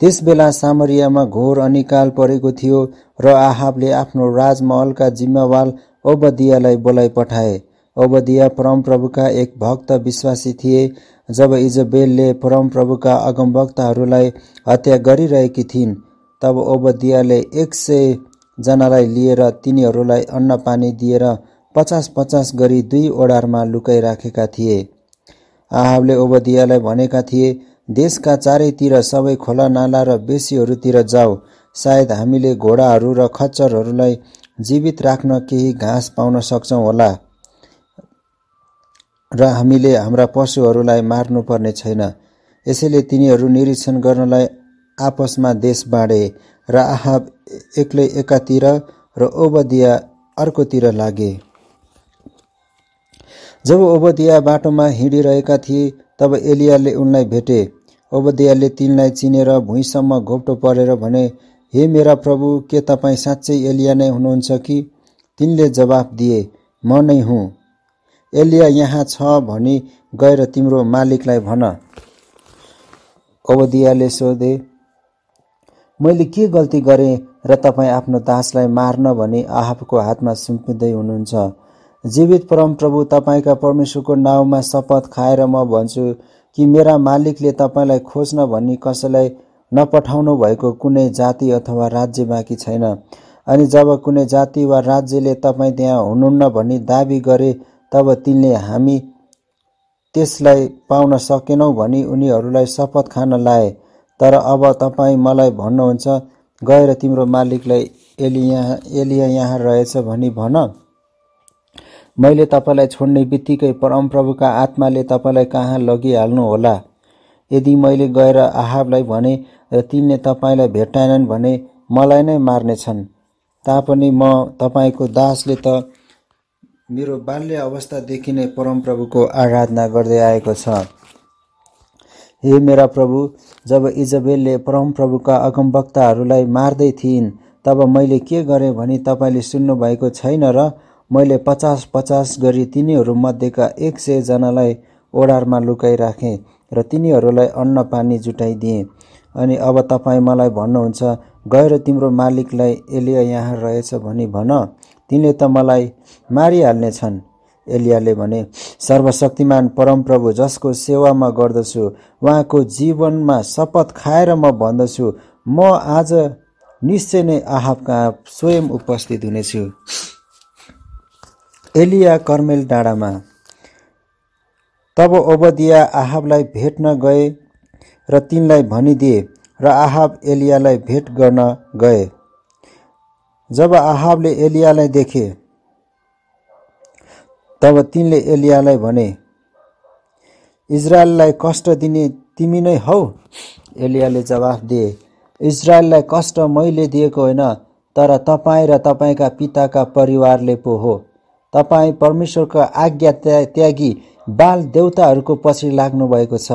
त्यसबेला सामरियामा घोर अनिकाल परेको थियो र आहाबले आफ्नो राजमहलका जिम्मेवार ओबदियालाई बोलाइ पठाए ओबदिया परमप्रभुका एक भक्त विश्वासी थिए जब इजबेलले परमप्रभुका अगमवक्ताहरूलाई हत्या गरिरहेकी थिइन् तब ओबदियाले एक सय जनालाई लिएर तिनीहरूलाई अन्नपानी दिएर पचास पचास गरी दुई ओडारमा लुकाइराखेका थिए आहावले ओबदियालाई भनेका थिए देशका चारैतिर सबै खोला नाला र बेसीहरूतिर जाऊ सायद हामीले घोडाहरू र खच्चरहरूलाई जीवित राख्न केही घाँस पाउन सक्छौँ होला र हामीले हाम्रा पशुहरूलाई मार्नुपर्ने छैन यसैले तिनीहरू निरीक्षण गर्नलाई आपसमा देश बाँडे र आहाब एक्लै एकातिर र ओबदिया अर्कोतिर लागे जब ओबदिया बाटोमा हिँडिरहेका थिए तब एलियाले उनलाई भेटे ओबदियाले तिनलाई चिनेर भुइँसम्म घोप्टो परेर भने हे मेरा प्रभु के तपाईँ साँच्चै एलिया नै हुनुहुन्छ कि तिनले जवाफ दिए म नै हुँ एलिया यहाँ छ भनी गएर तिम्रो मालिकलाई भन ओबदियाले सोधे मैले के गल्ती गरेँ र तपाईँ आफ्नो दासलाई मार्न भनी आफको हातमा सुम्पिँदै हुनुहुन्छ जीवित परमप्रभु तपाईँका परमेश्वरको नाउँमा शपथ खाएर म भन्छु कि मेरा मालिकले तपाईँलाई खोज्न भनी कसैलाई नपठाउनु भएको कुनै जाति अथवा राज्य बाँकी छैन अनि जब कुनै जाति वा राज्यले तपाईँ त्यहाँ हुनुहुन्न भनी दावी गरे तब तिनले हामी त्यसलाई पाउन सकेनौँ भनी उनीहरूलाई शपथ खान लाए तर अब तपाईँ मलाई भन्नुहुन्छ गएर तिम्रो मालिकलाई एलिया एलिया यहाँ रहेछ भनी भन मैले तपाईँलाई छोड्ने बित्तिकै परमप्रभुका आत्माले तपाईँलाई कहाँ लगिहाल्नु होला यदि मैले गएर आहाबलाई भने र तिनले तपाईँलाई भेटाएनन् भने मलाई नै मार्नेछन् तापनि म तपाईँको दासले त मेरो बाल्य अवस्थादेखि नै परमप्रभुको आराधना गर्दै आएको छ हे मेरा प्रभु जब इजबेलले परमप्रभुका अगमवक्ताहरूलाई मार्दै थिइन् तब मैले के गरेँ भने तपाईँले सुन्नुभएको छैन र मैले पचास पचास गरी तिनीहरूमध्येका एक सयजनालाई ओडारमा लुकाइराखेँ र तिनीहरूलाई अन्न पानी जुटाइदिएँ अनि अब तपाईँ मलाई भन्नुहुन्छ गएर तिम्रो मालिकलाई एलिया यहाँ रहेछ भनी भन तिनले त मलाई मारिहाल्नेछन् एलियाले भने सर्वशक्तिमान परमप्रभु जसको सेवामा गर्दछु उहाँको जीवनमा शपथ खाएर म भन्दछु म आज निश्चय नै आहाब कहाँ स्वयं उपस्थित हुनेछु एलिया कर्मेल डाँडामा तब ओबदिया आहाबलाई भेट्न गए र तिनलाई भनिदिए र आहाब एलियालाई भेट गर्न गए जब आहाबले एलियालाई देखे तब तिनले एलियालाई भने इजरायललाई कष्ट दिने तिमी नै हौ एलियाले जवाफ दिए इजरायललाई कष्ट मैले दिएको होइन तर तपाईँ र तपाईँका पिताका परिवारले पो हो तपाईँ परमेश्वरको आज्ञा त्या त्यागी बाल देउताहरूको पछि लाग्नुभएको छ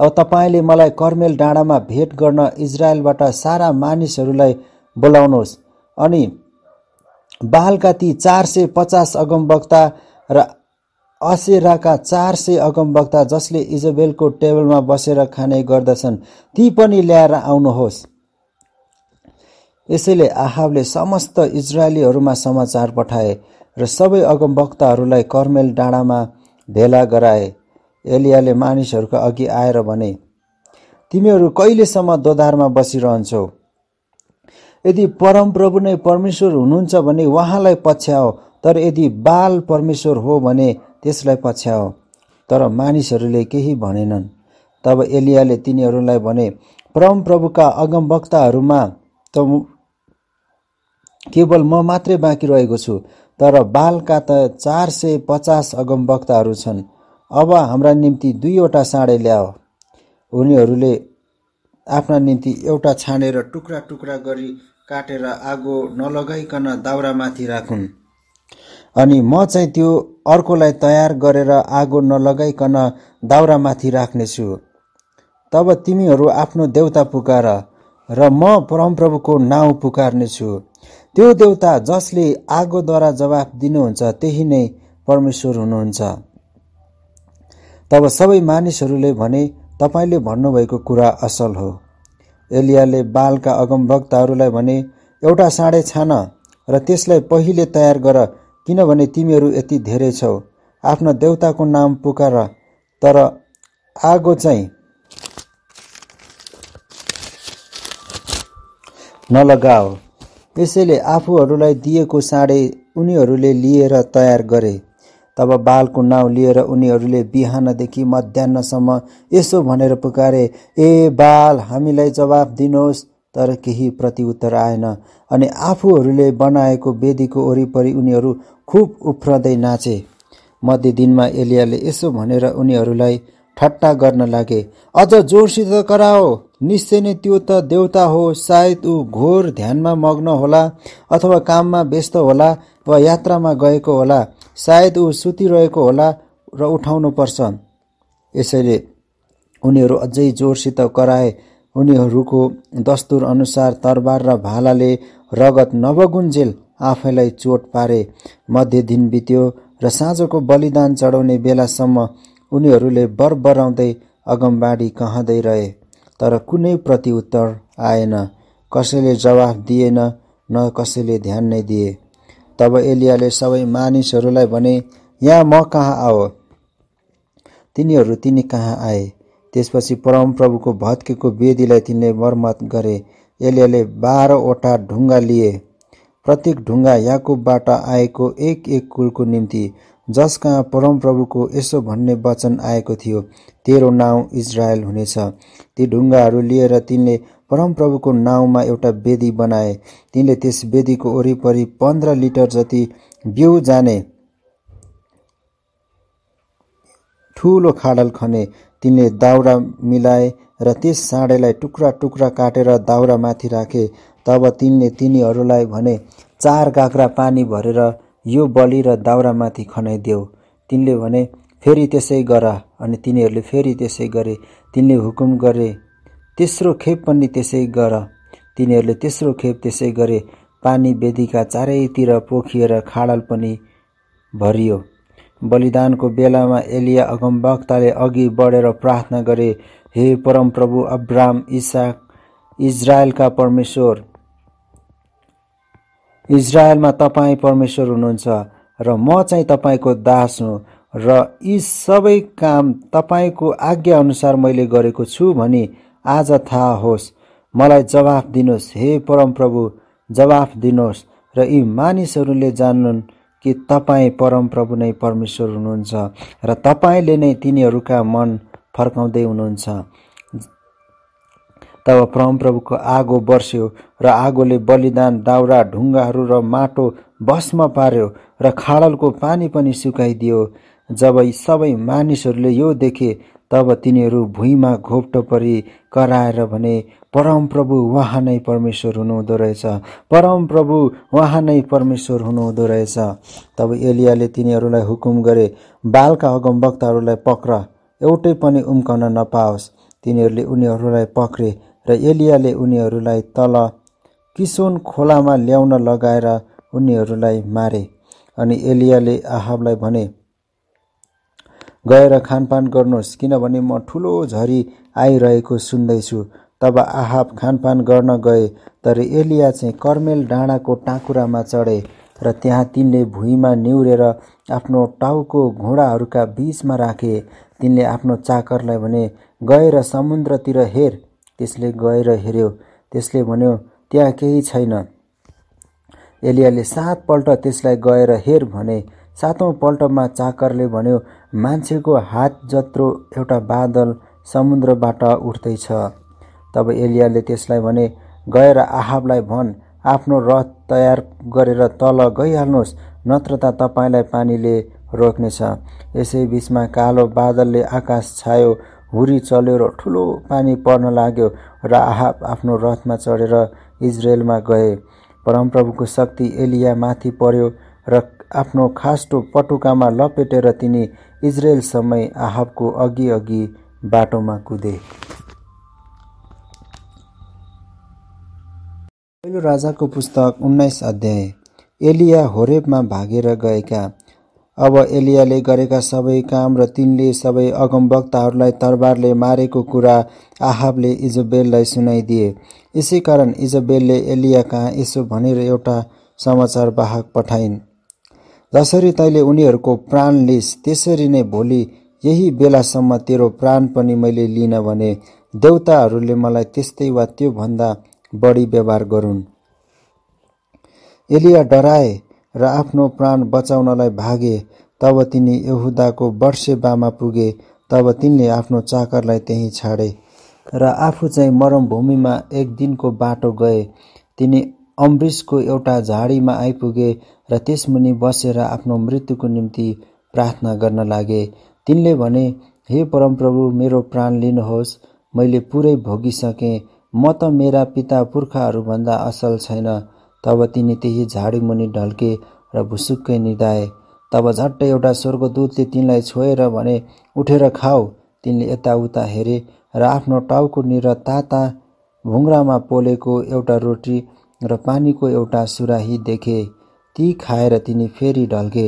अब तपाईँले मलाई कर्मेल डाँडामा भेट गर्न इजरायलबाट सारा मानिसहरूलाई बोलाउनुहोस् अनि बालका ती चार सय पचास अगमवक्ता र असेराका चार सय अगमवक्ता जसले इजबेलको टेबलमा बसेर खाने गर्दछन् ती पनि ल्याएर आउनुहोस् यसैले आहावले समस्त इजरायलीहरूमा समाचार पठाए र सबै अगमवक्ताहरूलाई कर्मेल डाँडामा भेला गराए एलियाले मानिसहरूको अघि आएर भने तिमीहरू कहिलेसम्म दोधारमा बसिरहन्छौ यदि परमप्रभु नै परमेश्वर हुनुहुन्छ भने उहाँलाई पछ्याओ तर यदि बाल परमेश्वर हो भने त्यसलाई पछ्याओ तर मानिसहरूले केही भनेनन् तब एलियाले तिनीहरूलाई भने परम प्रभुका अगमवक्ताहरूमा त केवल म मात्रै बाँकी रहेको छु तर बालका त चार सय पचास अगमवक्ताहरू छन् अब हाम्रा निम्ति दुईवटा साँडे ल्याओ उनीहरूले आफ्ना निम्ति एउटा छानेर टुक्रा टुक्रा गरी काटेर आगो नलगाइकन दाउरामाथि राखुन् अनि म चाहिँ त्यो अर्कोलाई तयार गरेर आगो नलगाइकन दाउरामाथि राख्नेछु तब तिमीहरू आफ्नो देउता पुकार र म परमप्रभुको नाउँ पुकार्नेछु त्यो देउता जसले आगोद्वारा जवाफ दिनुहुन्छ त्यही नै परमेश्वर हुनुहुन्छ तब सबै मानिसहरूले भने तपाईँले भन्नुभएको कुरा असल हो एलियाले बालका अगमभक्तहरूलाई भने एउटा साँडे छान र त्यसलाई पहिले तयार गर किनभने तिमीहरू यति धेरै छौ आफ्ना देउताको नाम पुकार तर आगो चाहिँ नलगाओ यसैले आफूहरूलाई दिएको साँडे उनीहरूले लिएर तयार गरे तब बालको नाउँ लिएर उनीहरूले बिहानदेखि मध्याहसम्म यसो भनेर पुकारे ए बाल हामीलाई जवाफ दिनुहोस् तर केही प्रतिउत्तर आएन अनि आफूहरूले बनाएको वेदीको वरिपरि उनीहरू खुब उफ्रदै नाचे मध्य दिनमा एलियाले यसो भनेर उनीहरूलाई ठट्टा गर्न लागे अझ जोरसित कराओ निश्चय नै त्यो त देउता हो सायद ऊ घोर ध्यानमा मग्न होला अथवा काममा व्यस्त होला वा यात्रामा गएको होला सायद ऊ सुतिरहेको होला र उठाउनुपर्छ यसैले उनीहरू अझै जोरसित कराए उनीहरूको दस्तुर अनुसार तरबार र भालाले रगत नबगुन्जेल आफैलाई चोट पारे मध्य दिन बित्यो र साँझको बलिदान चढाउने बेलासम्म उनीहरूले बरबराउँदै अगमबाडी कहाँदै रहे तर कुनै प्रतिउत्तर आएन कसैले जवाफ दिएन न कसैले ध्यान नै दिए तब एलियाले सबै मानिसहरूलाई भने यहाँ म कहाँ आओ तिनीहरू तिनी कहाँ आए त्यसपछि परमप्रभुको भत्केको वेदीलाई तिनले मर्मत गरे यसले बाह्रवटा ढुङ्गा लिए प्रत्येक ढुङ्गा याकुबबाट आएको एक एक कुलको निम्ति जस कहाँ परमप्रभुको यसो भन्ने वचन आएको थियो तेरो नाउँ इजरायल हुनेछ ती ढुङ्गाहरू लिएर तिनले परमप्रभुको नाउँमा एउटा वेदी बनाए तिनले त्यस वेदीको वरिपरि पन्ध्र लिटर जति बिउ जाने ठुलो खाडल खने तिनले दाउरा मिलाए र त्यस साँडेलाई टुक्रा टुक्रा काटेर दाउरामाथि राखे तब तिनले तिनीहरूलाई भने चार गाग्रा पानी भरेर यो बलि र दाउरामाथि खनाइदेऊ तिनले भने फेरि त्यसै गर अनि तिनीहरूले फेरि त्यसै गरे तिनले हुकुम गरे तेस्रो खेप पनि त्यसै गर तिनीहरूले तेस्रो खेप त्यसै गरे पानी वेदीका चारैतिर पोखिएर खाडल पनि भरियो बलिदानको बेलामा एलिया अगमवक्ताले अघि बढेर प्रार्थना गरे हे परमप्रभु अब्राम इसा इजरायलका परमेश्वर इजरायलमा तपाईँ परमेश्वर हुनुहुन्छ र म चाहिँ तपाईँको दास हुँ र यी सबै काम तपाईँको आज्ञाअनुसार मैले गरेको छु भनी आज थाहा होस् मलाई जवाफ दिनुहोस् हे परमप्रभु जवाफ दिनुहोस् र यी मानिसहरूले जान्नु कि तपाईँ परमप्रभु नै परमेश्वर हुनुहुन्छ र तपाईँले नै तिनीहरूका मन फर्काउँदै हुनुहुन्छ तब परमप्रभुको आगो बर्स्यो र आगोले बलिदान दाउरा ढुङ्गाहरू र माटो भस्म पार्यो र खाडलको पानी पनि सुकाइदियो जब सबै मानिसहरूले यो देखे तब तिनीहरू भुइँमा घोप्टो परी कराएर भने परम प्रभु उहाँ नै परमेश्वर हुनुहुँदो रहेछ परम प्रभु उहाँ नै परमेश्वर हुनुहुँदो रहेछ तब एलियाले तिनीहरूलाई हुकुम गरे बालका अगमवक्ताहरूलाई पक्र एउटै पनि उम्कन नपाओस् तिनीहरूले उनीहरूलाई पक्रे र एलियाले उनीहरूलाई तल किसोन खोलामा ल्याउन लगाएर उनीहरूलाई मारे अनि एलियाले आहाबलाई भने गएर खानपान गर्नुहोस् किनभने म ठुलो झरी आइरहेको सुन्दैछु तब आहाब खानपान गर्न गए तर एलिया चाहिँ कर्मेल डाँडाको टाकुरामा चढे र त्यहाँ तिनले भुइँमा निहुरेर आफ्नो टाउको घोडाहरूका बिचमा राखे तिनले आफ्नो चाकरलाई भने गएर समुद्रतिर हेर त्यसले गएर हेऱ्यो त्यसले भन्यो त्यहाँ केही छैन एलियाले सातपल्ट त्यसलाई गएर हेर भने सातौँ पल्टमा चाकरले भन्यो मान्छेको हात जत्रो एउटा बादल समुद्रबाट उठ्दैछ तब एलियाले त्यसलाई भने गएर आहाबलाई भन् आफ्नो रथ तयार गरेर तल गइहाल्नुहोस् नत्र त तपाईँलाई पानीले रोक्नेछ यसै बिचमा कालो बादलले आकाश छायो हुरी चल्यो र ठुलो पानी पर्न लाग्यो र आहाब आफ्नो रथमा चढेर इजरायलमा गए परमप्रभुको शक्ति एलिया माथि पर्यो र आफ्नो खास्टो पटुकामा लपेटेर तिनी इजरायलसम्मै आहाबको अघि अघि बाटोमा कुदे पहिलो राजाको पुस्तक उन्नाइस अध्याय एलिया होरेबमा भागेर गएका अब एलियाले गरेका सबै काम र तिनले सबै अगमवक्ताहरूलाई तरबारले मारेको कुरा आहाबले इजबेललाई सुनाइदिए यसै कारण इजबेलले एलिया कहाँ यसो भनेर एउटा समाचार वाहक पठाइन् जसरी तैँले उनीहरूको प्राण लिस त्यसरी नै भोलि यही बेलासम्म तेरो प्राण पनि मैले लिन भने देउताहरूले मलाई त्यस्तै वा त्योभन्दा बढी व्यवहार गरून् एलिया डराए र आफ्नो प्राण बचाउनलाई भागे तब तिनी यहुदाको वर्षे बामा पुगे तब तिनले आफ्नो चाकरलाई त्यहीँ छाडे र आफू चाहिँ मरमभूमिमा एक दिनको बाटो गए तिनी अम्बरिसको एउटा झाडीमा आइपुगे र त्यसमुनि बसेर आफ्नो मृत्युको निम्ति प्रार्थना गर्न लागे तिनले भने हे परमप्रभु मेरो प्राण लिनुहोस् मैले पुरै भोगिसकेँ म त मेरा पिता पुर्खाहरूभन्दा असल छैन तब तिनी त्यही झाडीमुनि ढल्के र भुसुक्कै निधाए तब झट्ट एउटा स्वर्गदूतले तिनलाई छोएर भने उठेर खाऊ तिनले यताउता हेरे र आफ्नो टाउको निर ताता भुङ्रामा पोलेको एउटा रोटी र पानीको एउटा सुराही देखे ती खाएर तिनी फेरि ढल्के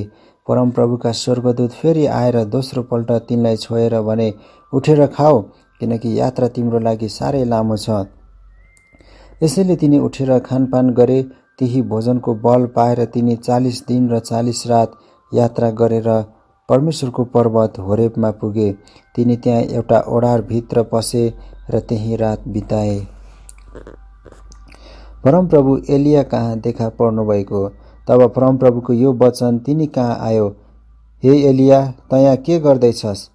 परमप्रभुका स्वर्गदूत फेरि आएर दोस्रोपल्ट तिनलाई छोएर भने उठेर खाऊ किनकि यात्रा तिम्रो लागि साह्रै लामो छ यसैले तिनी उठेर खानपान गरे त्यही भोजनको बल पाएर तिनी चालिस दिन र चालिस रात यात्रा गरेर परमेश्वरको पर्वत होरेपमा पुगे तिनी त्यहाँ एउटा ओडारभित्र पसे र त्यही रात बिताए परमप्रभु एलिया कहाँ देखा पर्नुभएको तब परमप्रभुको यो वचन तिनी कहाँ आयो हे एलिया तँ के गर्दैछस्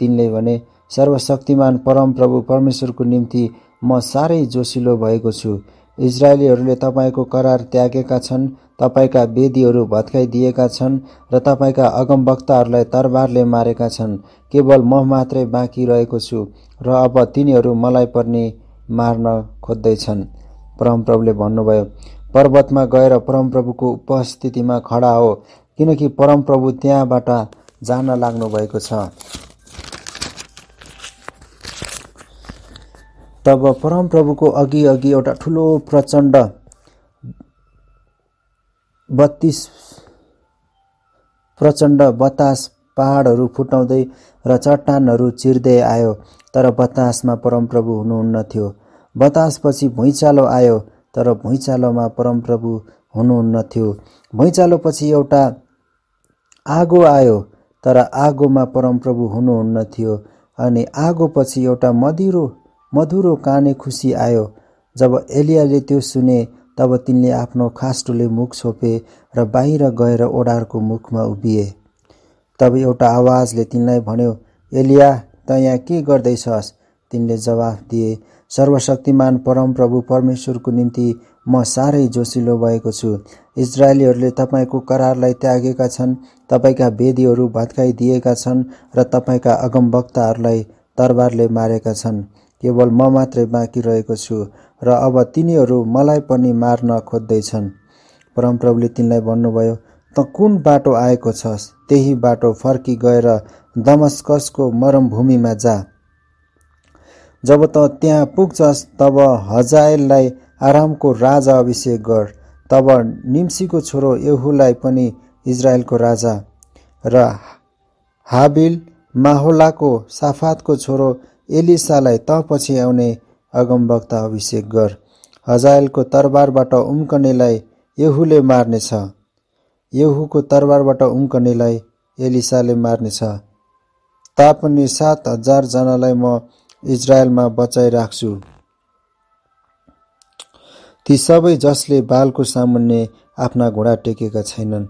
तिनले भने सर्वशक्तिमान परमप्रभु परमेश्वरको निम्ति म साह्रै जोसिलो भएको छु इजरायलीहरूले तपाईँको करार त्यागेका छन् तपाईँका वेदीहरू भत्काइदिएका छन् र तपाईँका अगमवक्ताहरूलाई तरबारले मारेका छन् केवल म मात्रै बाँकी रहेको छु र अब तिनीहरू मलाई पर्ने मार्न खोज्दैछन् परमप्रभुले भन्नुभयो पर्वतमा गएर परमप्रभुको उपस्थितिमा खडा हो किनकि परमप्रभु त्यहाँबाट जान लाग्नुभएको छ तब परमप्रभुको अघि अघि एउटा ठुलो प्रचण्ड बत्तिस प्रचण्ड बतास पहाडहरू फुटाउँदै र चट्टानहरू चिर्दै आयो तर बतासमा परमप्रभु हुनुहुन्न थियो बतासपछि भुइँचालो आयो तर भुइँचालोमा परमप्रभु हुनुहुन्न थियो भुइँचालोपछि एउटा आगो आयो तर आगोमा परमप्रभु हुनुहुन्न थियो अनि आगोपछि एउटा मदिरो मधुरो काने खुसी आयो जब एलियाले त्यो सुने तब तिनले आफ्नो खास्टोले मुख छोपे र बाहिर गएर ओडारको मुखमा उभिए तब एउटा आवाजले तिनलाई भन्यो एलिया त यहाँ के गर्दैछस् तिनले जवाफ दिए सर्वशक्तिमान परमप्रभु परमेश्वरको निम्ति म साह्रै जोसिलो भएको छु इजरायलीहरूले तपाईँको करारलाई त्यागेका छन् तपाईँका वेदीहरू भत्काइदिएका छन् र तपाईँका अगमवक्ताहरूलाई दरबारले मारेका छन् केवल म मात्रै बाँकी रहेको छु र अब तिनीहरू मलाई पनि मार्न खोज्दैछन् परमप्रभुले तिनलाई भन्नुभयो त कुन बाटो आएको छस् त्यही बाटो फर्की गएर दमस्कसको मरमभूमिमा जा जब त त्यहाँ पुग्छस् तब हजायललाई आरामको राजा अभिषेक गर तब निम्सीको छोरो यहुलाई पनि इजरायलको राजा र हाबिल माहोलाको साफातको छोरो एलिसालाई त पछि आउने अगमवक्ता अभिषेक गर हजायलको तरबारबाट उम्कनेलाई यहुले मार्नेछ यहुको तरबारबाट उम्कनेलाई एलिसाले मार्नेछ तापनि सात हजारजनालाई म इजरायलमा बचाइराख्छु ती सबै जसले बालको सामुन्ने आफ्ना घोडा टेकेका छैनन्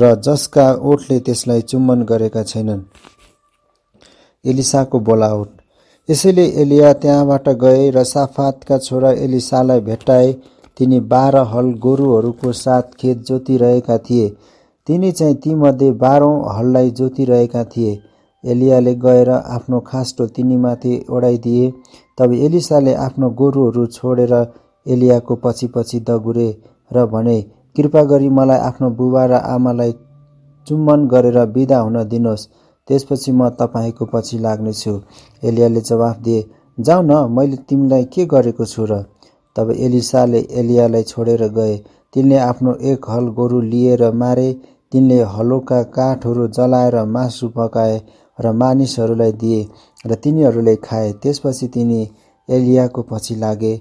र जसका ओठले त्यसलाई चुम्बन गरेका छैनन् एलिसाको बोलावट यसैले एलिया त्यहाँबाट गए र साफातका छोरा एलिसालाई भेटाए तिनी बाह्र हल गोरुहरूको साथ खेत जोतिरहेका थिए तिनी चाहिँ तीमध्ये बाह्रौँ हललाई जोतिरहेका थिए एलियाले गएर आफ्नो खास्टो तिनीमाथि ओढाइदिए तब एलिसाले आफ्नो गोरुहरू छोडेर एलियाको पछि पछि दगुरे र भने कृपा गरी मलाई आफ्नो बुबा र आमालाई चुम्बन गरेर बिदा हुन दिनुहोस् त्यसपछि म तपाईँको पछि लाग्नेछु एलियाले जवाफ दिए जाउ न मैले तिमीलाई के गरेको छु र तब एलिसाले एलियालाई छोडेर गए तिनले आफ्नो एक हल गोरु लिएर मारे तिनले हलोका काठहरू जलाएर मासु पकाए र मानिसहरूलाई दिए र तिनीहरूले खाए त्यसपछि तिनी एलियाको पछि लागे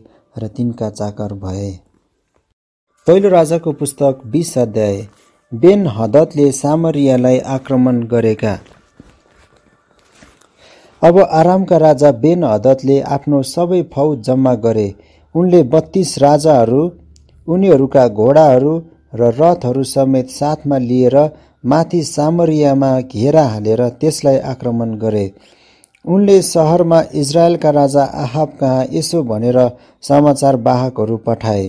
र तिनका चाकर भए पहिलो राजाको पुस्तक बिस अध्याय बेन हदतले सामरियालाई आक्रमण गरेका अब आरामका राजा बेन हदतले आफ्नो सबै फौज जम्मा गरे उनले बत्तीस राजाहरू उनीहरूका घोडाहरू र रथहरू समेत साथमा लिएर माथि सामरियामा घेरा हालेर त्यसलाई आक्रमण गरे उनले सहरमा इजरायलका राजा आहाब कहाँ यसो भनेर समाचार वाहकहरू पठाए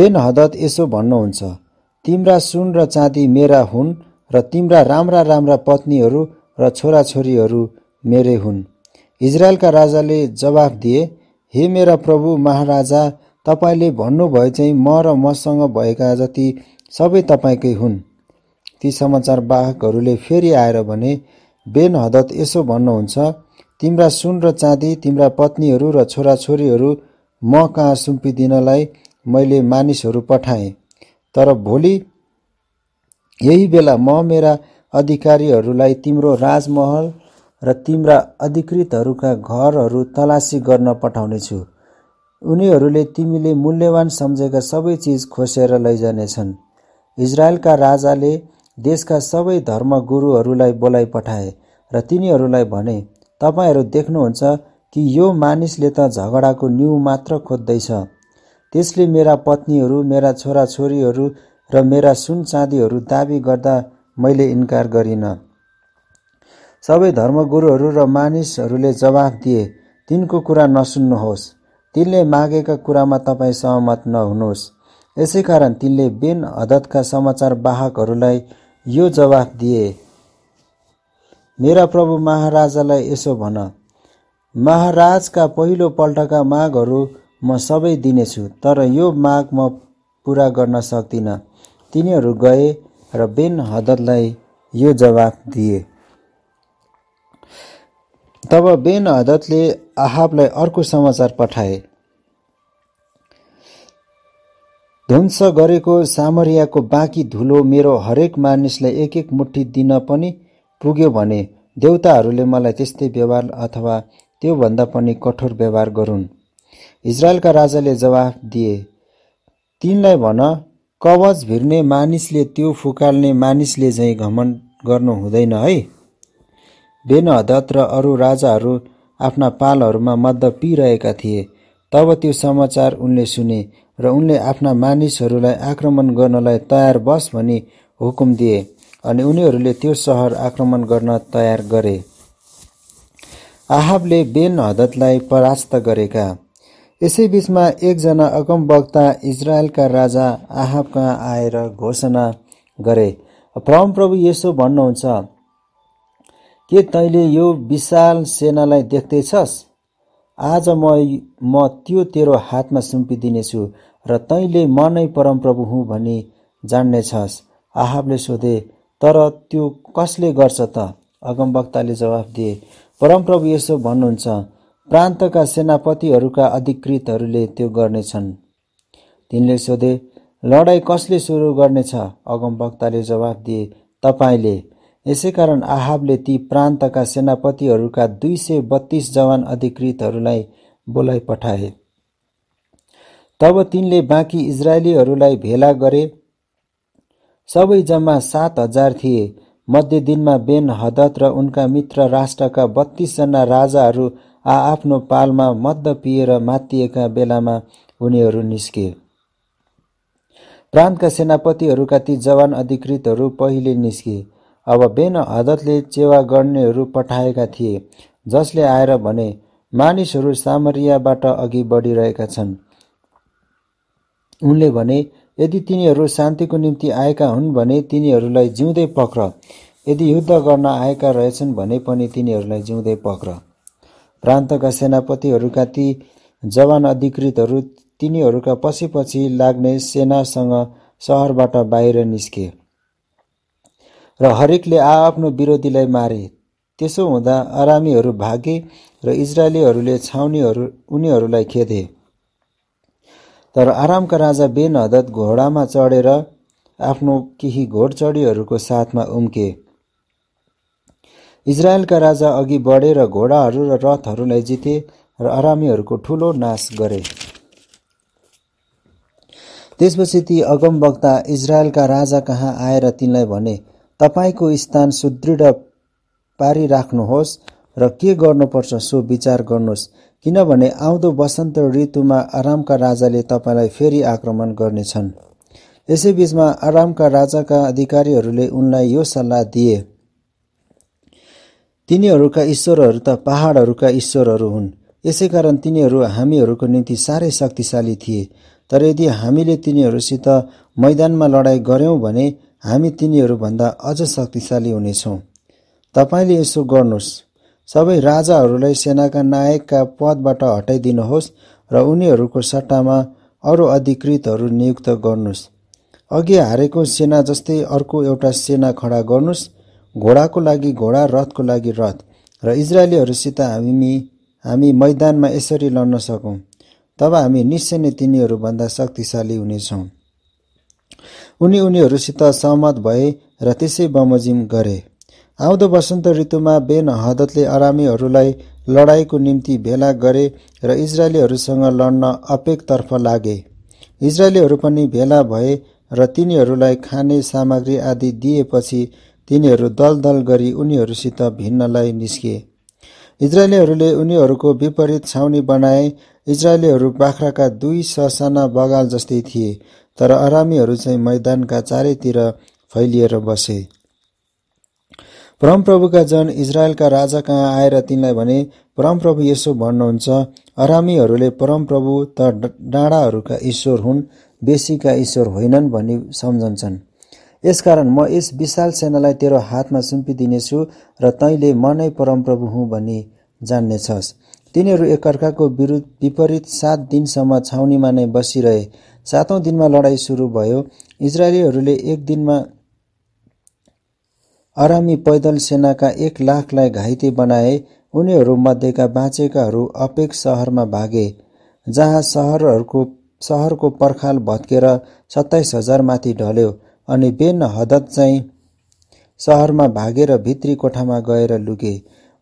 बेन हदत यसो भन्नुहुन्छ तिम्रा सुन र चाँदी मेरा हुन् र तिम्रा राम्रा राम्रा पत्नीहरू र छोराछोरीहरू मेरै हुन् इजरायलका राजाले जवाफ दिए हे मेरा प्रभु महाराजा तपाईँले भन्नुभयो चाहिँ म र मसँग भएका जति सबै तपाईँकै हुन् ती समाचार बाहकहरूले फेरि आएर भने बेन हदत यसो भन्नुहुन्छ तिम्रा सुन र चाँदी तिम्रा पत्नीहरू र छोराछोरीहरू म कहाँ सुम्पिदिनलाई मैले मानिसहरू पठाएँ तर भोलि यही बेला म मेरा अधिकारीहरूलाई तिम्रो राजमहल र तिम्रा अधिकृतहरूका घरहरू तलासी गर्न पठाउनेछु उनीहरूले तिमीले मूल्यवान सम्झेका सबै चिज खोसेर लैजानेछन् इजरायलका राजाले देशका सबै धर्मगुरुहरूलाई बोलाइ पठाए र तिनीहरूलाई भने तपाईँहरू देख्नुहुन्छ कि यो मानिसले त झगडाको न्यु मात्र खोज्दैछ त्यसले मेरा पत्नीहरू मेरा छोराछोरीहरू र मेरा सुन चाँदीहरू दाबी गर्दा मैले इन्कार गरिनँ सबै धर्मगुरुहरू र मानिसहरूले जवाफ दिए तिनको कुरा नसुन्नुहोस् तिनले मागेका कुरामा तपाईँ सहमत नहुनुहोस् यसै कारण तिनले बेन हदतका समाचार वाहकहरूलाई यो जवाफ दिए मेरा प्रभु महाराजालाई यसो भन महाराजका पहिलो पहिलोपल्टका मागहरू म सबै दिनेछु तर यो माग म पुरा गर्न सक्दिनँ तिनीहरू गए र बेन हदतलाई यो जवाफ दिए तब बेन हदतले आहाबलाई अर्को समाचार पठाए ध्वंस गरेको सामरियाको बाँकी धुलो मेरो हरेक मानिसलाई एक एक मुठी दिन पनि पुग्यो भने देउताहरूले मलाई त्यस्तै व्यवहार अथवा त्योभन्दा पनि कठोर व्यवहार गरून् इजरायलका राजाले जवाफ दिए तिनलाई भन कवच भिर्ने मानिसले त्यो फुकाल्ने मानिसले झैँ घमन गर्नु हुँदैन है बेनहदत र अरू राजाहरू आफ्ना पालहरूमा मद्द पिरहेका थिए तब त्यो समाचार उनले सुने र उनले आफ्ना मानिसहरूलाई आक्रमण गर्नलाई तयार बस भनी हुकुम दिए अनि उनीहरूले त्यो सहर आक्रमण गर्न तयार गरे आहाबले बेन हदतलाई परास्त गरेका यसै बिचमा एकजना अगमवक्ता इजरायलका राजा आहाब कहाँ आएर घोषणा गरे प्रम प्रभु यसो भन्नुहुन्छ के तैँले यो विशाल सेनालाई देख्दैछस् आज म म त्यो तेरो हातमा सुम्पिदिनेछु र तैँले म नै परमप्रभु हुँ भनी जान्नेछस् आहाबले सोधे तर त्यो कसले गर्छ त अगमवक्ताले जवाफ दिए परमप्रभु यसो भन्नुहुन्छ प्रान्तका सेनापतिहरूका अधिकृतहरूले त्यो गर्नेछन् तिनले सोधे लडाईँ कसले सुरु गर्नेछ अगमवक्ताले जवाब दिए तपाईँले यसैकारण आहाबले ती प्रान्तका सेनापतिहरूका दुई सय बत्तीस जवान अधिकृतहरूलाई बोलाइ पठाए तब तिनले बाँकी इजरायलीहरूलाई भेला गरे सबै जम्मा सात हजार थिए मध्य दिनमा बेन हदत र उनका मित्र राष्ट्रका बत्तीसजना राजाहरू आआफ्नो पालमा मद्द पिएर मातिएका बेलामा उनीहरू निस्के प्रान्तका सेनापतिहरूका ती जवान अधिकृतहरू पहिले निस्के अब बेन हदतले चेवा गर्नेहरू पठाएका थिए जसले आएर भने मानिसहरू सामरियाबाट अघि बढिरहेका छन् उनले भने यदि तिनीहरू शान्तिको निम्ति आएका हुन् भने तिनीहरूलाई जिउँदै पक्र यदि युद्ध गर्न आएका रहेछन् भने पनि तिनीहरूलाई जिउँदै पक्र प्रान्तका सेनापतिहरूका ती जवान अधिकृतहरू तिनीहरूका पछि पछि लाग्ने सेनासँग सहरबाट बाहिर निस्के र हरेकले आआफ्नो विरोधीलाई मारे त्यसो हुँदा आरामीहरू भागे र इजरायलीहरूले छाउनीहरू उनीहरूलाई खेदे तर आरामका राजा बेन हदत घोडामा चढेर आफ्नो केही घोडचडीहरूको साथमा उम्के इजरायलका राजा अघि बढे र घोडाहरू र रथहरूलाई जिते र आरामीहरूको ठुलो नाश गरे त्यसपछि ती अगम वक्ता इजरायलका राजा कहाँ आएर तिनलाई भने तपाईँको स्थान सुदृढ पारिराख्नुहोस् र के गर्नुपर्छ सो विचार गर्नुहोस् किनभने आउँदो वसन्त ऋतुमा आरामका राजाले तपाईँलाई फेरि आक्रमण गर्नेछन् यसैबीचमा आरामका राजाका अधिकारीहरूले उनलाई यो सल्लाह दिए तिनीहरूका ईश्वरहरू त पहाडहरूका ईश्वरहरू हुन् यसैकारण तिनीहरू हामीहरूको निम्ति साह्रै शक्तिशाली थिए तर यदि हामीले तिनीहरूसित मैदानमा लडाइँ गऱ्यौँ भने हामी तिनीहरूभन्दा अझ शक्तिशाली हुनेछौँ तपाईँले यसो गर्नुहोस् सबै राजाहरूलाई सेनाका नायकका पदबाट हटाइदिनुहोस् र उनीहरूको सट्टामा अरू अधिकृतहरू नियुक्त गर्नुहोस् अघि हारेको सेना जस्तै अर्को एउटा सेना खडा गर्नुहोस् घोडाको लागि घोडा रथको लागि रथ र इजरायलीहरूसित हामी हामी मैदानमा यसरी लड्न सकौँ तब हामी निश्चय नै तिनीहरूभन्दा शक्तिशाली हुनेछौँ उनी उनीहरूसित सहमत भए र त्यसै बमोजिम गरे आउँदो वसन्त ऋतुमा बेन हदतले अरामीहरूलाई लडाईँको निम्ति भेला गरे र इजरायलीहरूसँग लड्न अपेकतर्फ लागे इजरायलीहरू पनि भेला भए र तिनीहरूलाई खाने सामग्री आदि दिएपछि तिनीहरू दल दल गरी उनीहरूसित भिन्नलाई निस्किए इजरायलीहरूले उनीहरूको विपरीत छाउनी बनाए इजरायलीहरू बाख्राका दुई ससाना बगाल जस्तै थिए तर अरामीहरू चाहिँ मैदानका चारैतिर फैलिएर बसे परमप्रभुका जन इजरायलका राजा कहाँ आएर तिनलाई भने परमप्रभु यसो भन्नुहुन्छ अरामीहरूले परमप्रभु त डाँडाहरूका ईश्वर हुन् बेसीका ईश्वर होइनन् भनी सम्झन्छन् यसकारण म यस विशाल सेनालाई तेरो हातमा सुम्पिदिनेछु र तैँले म नै परमप्रभु हुँ भनी जान्नेछस् तिनीहरू एकअर्काको विरुद्ध विपरीत सात दिनसम्म छाउनीमा नै बसिरहे सातौँ दिनमा लडाइँ सुरु भयो इजरायलीहरूले एक दिनमा आरामी पैदल सेनाका एक लाखलाई घाइते बनाए उनीहरूमध्येका बाँचेकाहरू अपेक सहरमा भागे जहाँ सहरहरूको सहरको पर्खाल भत्केर सत्ताइस हजारमाथि ढल्यो अनि बेन हदत चाहिँ सहरमा भागेर भित्री कोठामा गएर लुके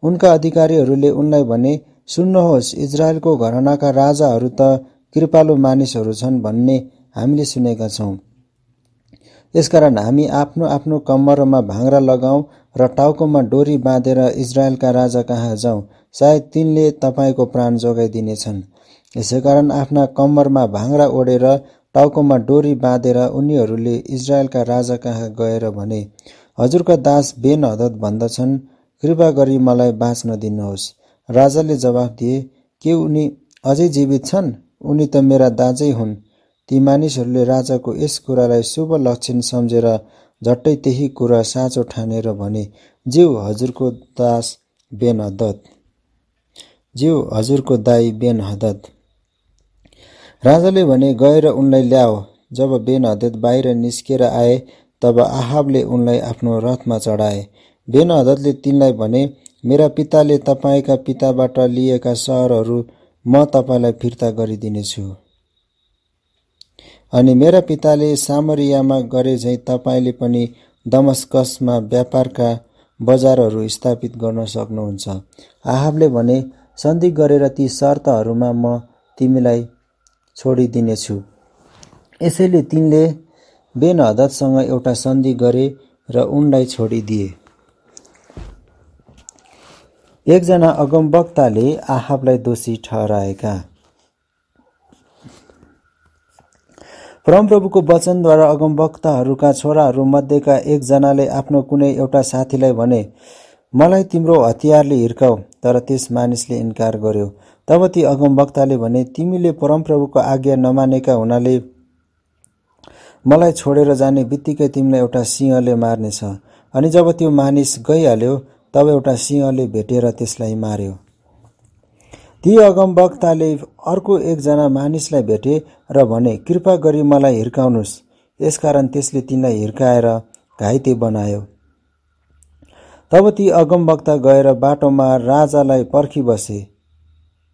उनका अधिकारीहरूले उनलाई भने सुन्नुहोस् इजरायलको घरनाका राजाहरू त कृपालु मानिसहरू छन् भन्ने हामीले सुनेका छौँ यसकारण हामी आफ्नो आफ्नो कम्मरमा भाङ्रा लगाऊ र टाउकोमा डोरी बाँधेर इजरायलका राजा कहाँ जाउँ सायद तिनले तपाईँको प्राण जोगाइदिनेछन् यसैकारण आफ्ना कम्मरमा भाङ्रा ओढेर टाउकोमा डोरी बाँधेर उनीहरूले इजरायलका राजा कहाँ गएर भने हजुरका दास बेन हदत भन्दछन् कृपा गरी मलाई बाँच्न दिनुहोस् राजाले जवाफ दिए के उनी अझै जीवित छन् उनी त मेरा दाजै हुन् ती मानिसहरूले राजाको यस कुरालाई शुभ लक्षण सम्झेर झट्टै त्यही कुरा साँचो ठानेर भने ज्यू हजुरको दास बेन हदत ज्यू हजुरको दाई बेन हदत राजाले भने गएर उनलाई ल्याओ जब बेन हदत बाहिर निस्केर आए तब आहाबले उनलाई आफ्नो रथमा चढाए बेन हदतले तिनलाई भने मेरा पिताले तपाईँका पिताबाट लिएका सहरहरू म तपाईँलाई फिर्ता गरिदिनेछु अनि मेरा पिताले सामरियामा गरे झैँ तपाईँले पनि दमस्कसमा व्यापारका बजारहरू स्थापित गर्न सक्नुहुन्छ आहाबले भने सन्धि गरेर ती शर्तहरूमा म तिमीलाई छोडिदिनेछु यसैले तिनले बेन हदतसँग एउटा सन्धि गरे र उनलाई छोडिदिए एकजना अगमवक्ताले आहाबलाई दोषी ठहराएका परमप्रभुको वचनद्वारा अगमवक्ताहरूका छोराहरूमध्येका एकजनाले आफ्नो कुनै एउटा साथीलाई भने मलाई तिम्रो हतियारले हिर्काऊ तर त्यस मानिसले इन्कार गर्यो तब ती अगमवक्ताले भने तिमीले परमप्रभुको आज्ञा नमानेका हुनाले मलाई छोडेर जाने बित्तिकै तिमीलाई एउटा सिंहले मार्नेछ अनि जब त्यो मानिस गइहाल्यो तब एउटा सिंहले भेटेर त्यसलाई मार्यो ती अगमवक्ताले अर्को एकजना मानिसलाई भेटे र भने कृपा गरी मलाई हिर्काउनुहोस् यसकारण त्यसले तिनलाई हिर्काएर घाइते बनायो तब ती अगमवक्ता गएर बाटोमा राजालाई पर्खी बसे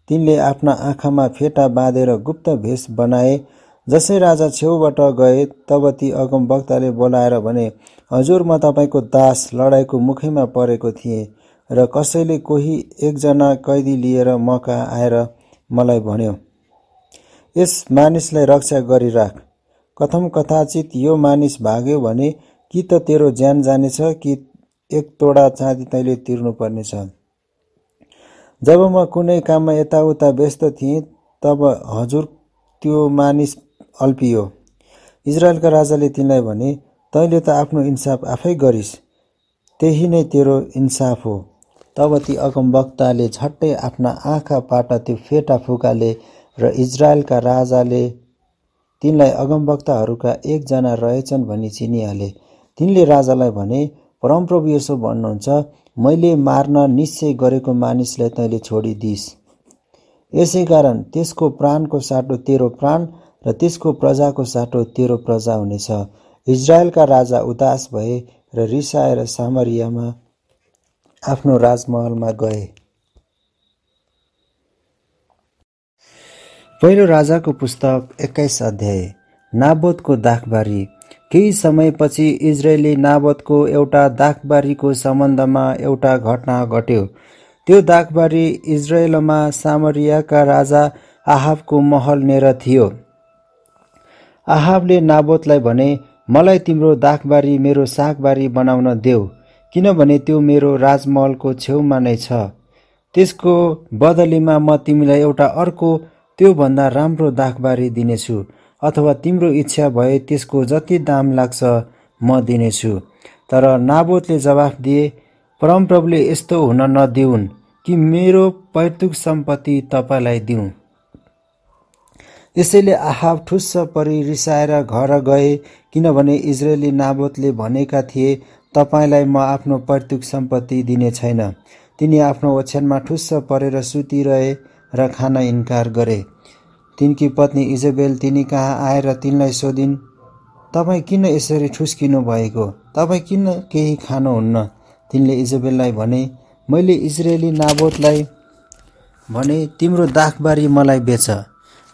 तिनले आफ्ना आँखामा फेटा बाँधेर गुप्त भेष बनाए जसै राजा छेउबाट गए तब ती अगमवक्ताले बोलाएर भने हजुर म तपाईँको दास लडाइँको मुखैमा परेको थिएँ र कसैले कोही एकजना कैदी लिएर म कहाँ आएर मलाई भन्यो यस मानिसलाई रक्षा गरिराख कथम कथाचित यो मानिस भाग्यो भने कि त तेरो ज्यान जानेछ कि एक तोडा चाँदी तैँले तिर्नुपर्नेछ जब म कुनै काममा यताउता व्यस्त थिएँ तब हजुर त्यो मानिस अल्पियो इजरायलका राजाले तिनलाई भने तैँले त आफ्नो इन्साफ आफै गरिस् त्यही नै तेरो इन्साफ हो तब ती अगमवक्ताले झट्टै आफ्ना आँखाबाट त्यो फेटा फुकाले र इजरायलका राजाले तिनलाई अगमवक्ताहरूका एकजना रहेछन् भनी चिनिहाले तिनले राजालाई भने परमप्रभु यसो भन्नुहुन्छ मैले मार्न निश्चय गरेको मानिसलाई तैँले छोडिदिइस् यसै कारण त्यसको प्राणको साटो तेरो प्राण र त्यसको प्रजाको साटो तेरो प्रजा हुनेछ इजरायलका राजा उदास भए र रिसाएर सामरियामा आफ्नो राजमहलमा गए पहिलो राजाको पुस्तक एक्काइस अध्याय नाबोधको दाखबारी केही समयपछि इजरायली नाबदको एउटा दाखबारीको सम्बन्धमा एउटा घटना घट्यो त्यो दाखबारी इजरायलमा सामरियाका राजा आहाबको महल नेर थियो आहाबले नाबोतलाई भने मलाई तिम्रो दाखबारी मेरो सागबारी बनाउन देऊ किनभने त्यो मेरो राजमहलको छेउमा नै छ त्यसको बदलीमा म तिमीलाई एउटा अर्को त्योभन्दा राम्रो दाखबारी दिनेछु अथवा तिम्रो इच्छा भए त्यसको जति दाम लाग्छ म दिनेछु तर नाबोतले जवाफ दिए परमप्रभुले यस्तो हुन नदिउन् कि मेरो पैतृक सम्पत्ति तपाईँलाई दिउँ यसैले आहाब ठुस्स परि रिसाएर घर गए किनभने इजरायली नाबोतले भनेका थिए तपाईँलाई म आफ्नो पैतृक सम्पत्ति दिने छैन तिनी आफ्नो ओछ्यानमा ठुस्स परेर सुतिरहे र खान इन्कार गरे तिनकी पत्नी इजबेल कहाँ आएर तिनलाई सोधिन् तपाईँ किन यसरी ठुस्किनु भएको तपाईँ किन केही खानुहुन्न तिनले इजबेललाई भने मैले इजरायली नाबोतलाई भने तिम्रो दाखबारी मलाई बेच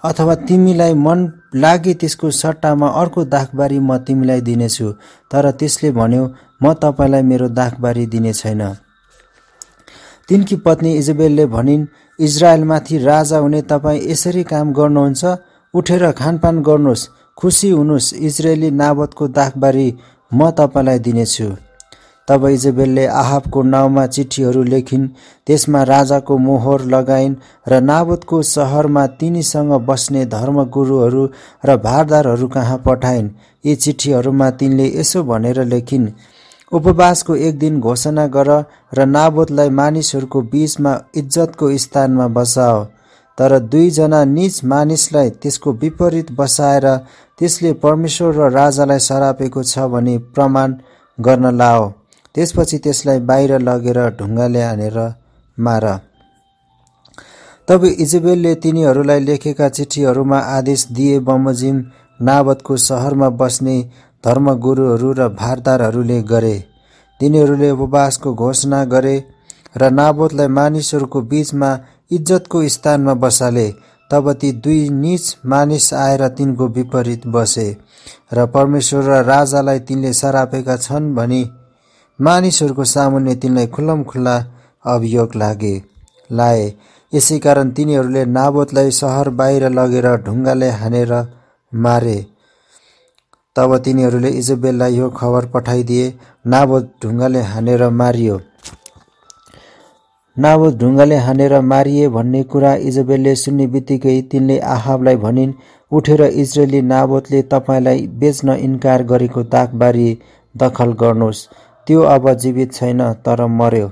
अथवा तिमीलाई मन लागे त्यसको सट्टामा अर्को दाखबारी म तिमीलाई दिनेछु तर त्यसले भन्यो म तपाईँलाई मेरो दाखबारी दिने छैन तिनकी पत्नी इजबेलले भनिन् इजरायलमाथि राजा हुने तपाईँ यसरी काम गर्नुहुन्छ उठेर खानपान गर्नुहोस् खुसी हुनुहोस् इजरायली नावतको दाखबारी म तपाईँलाई दिनेछु तब इजबेलले आहाबको नाउँमा चिठीहरू लेखिन् त्यसमा राजाको मोहर लगाइन् र नावतको सहरमा तिनीसँग बस्ने धर्मगुरुहरू र भारदारहरू कहाँ पठाइन् यी चिठीहरूमा तिनले यसो भनेर लेखिन् उपवासको एक दिन घोषणा गर र नाबोतलाई मानिसहरूको बीचमा इज्जतको स्थानमा बसाओ तर दुईजना निज मानिसलाई त्यसको विपरीत बसाएर त्यसले परमेश्वर र राजालाई सरापेको छ भने प्रमाण गर्न लाओ त्यसपछि त्यसलाई बाहिर लगेर ढुङ्गाले हानेर मार तब इजबेलले तिनीहरूलाई लेखेका चिठीहरूमा आदेश दिए बमोजिम नावतको सहरमा बस्ने धर्मगुरुहरू र भारदारहरूले गरे तिनीहरूले उपवासको घोषणा गरे र नाबोतलाई मानिसहरूको बिचमा इज्जतको स्थानमा बसाले तब ती दुई निज मानिस आएर तिनको विपरीत बसे र परमेश्वर र राजालाई तिनले सरापेका छन् भने मानिसहरूको सामुन्ने तिनलाई खुल्लम खुल्ला अभियोग लागे लाए यसै कारण तिनीहरूले नाबोतलाई सहर बाहिर लगेर ढुङ्गाले हानेर मारे तब तिनीहरूले इजबेललाई यो खबर पठाइदिए नाभो ढुङ्गाले हानेर मारियो नाभो ढुङ्गाले हानेर मारिए भन्ने कुरा इजबेलले सुन्ने बित्तिकै तिनले आहावलाई भनिन् उठेर इजरायली नाबोतले तपाईँलाई बेच्न इन्कार गरेको ताकबारी दखल गर्नुहोस् त्यो अब जीवित छैन तर मर्यो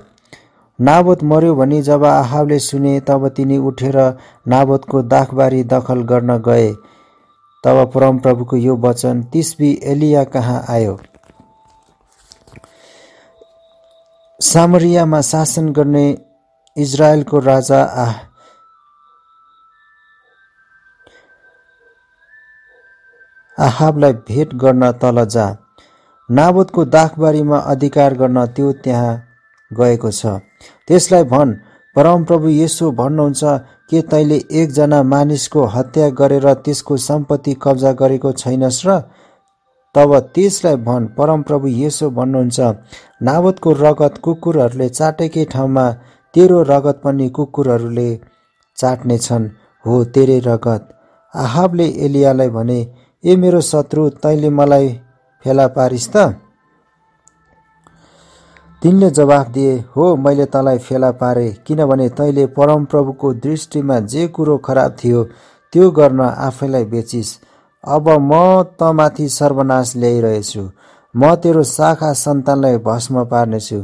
नाबोत मर्यो भने जब आहावले सुने तब तिनी उठेर नाबोतको दाखबारी दखल गर्न गए तब परमप्रभुको यो वचन तिस्वी एलिया कहाँ आयो सामरियामा शासन गर्ने इजरायलको राजा आ आहाबलाई भेट गर्न तल जा नाबुदको दाखबारीमा अधिकार गर्न त्यो त्यहाँ गएको छ त्यसलाई भन परमप्रभु यसो भन्नुहुन्छ के तैँले एकजना मानिसको हत्या गरेर त्यसको सम्पत्ति कब्जा गरेको छैनस् र तब त्यसलाई भन परमप्रभु यसो भन्नुहुन्छ नावतको रगत कुकुरहरूले चाटेकै ठाउँमा तेरो रगत पनि कुकुरहरूले चाट्नेछन् हो तेरे रगत आहाबले एलियालाई भने ए मेरो शत्रु तैँले मलाई फेला पारिस् त तिनले जवाफ दिए हो मैले तँलाई फेला पारे किनभने तैँले परमप्रभुको दृष्टिमा जे कुरो खराब थियो त्यो गर्न आफैलाई बेचिस् अब म तँमाथि सर्वनाश ल्याइरहेछु म तेरो शाखा सन्तानलाई भस्म पार्नेछु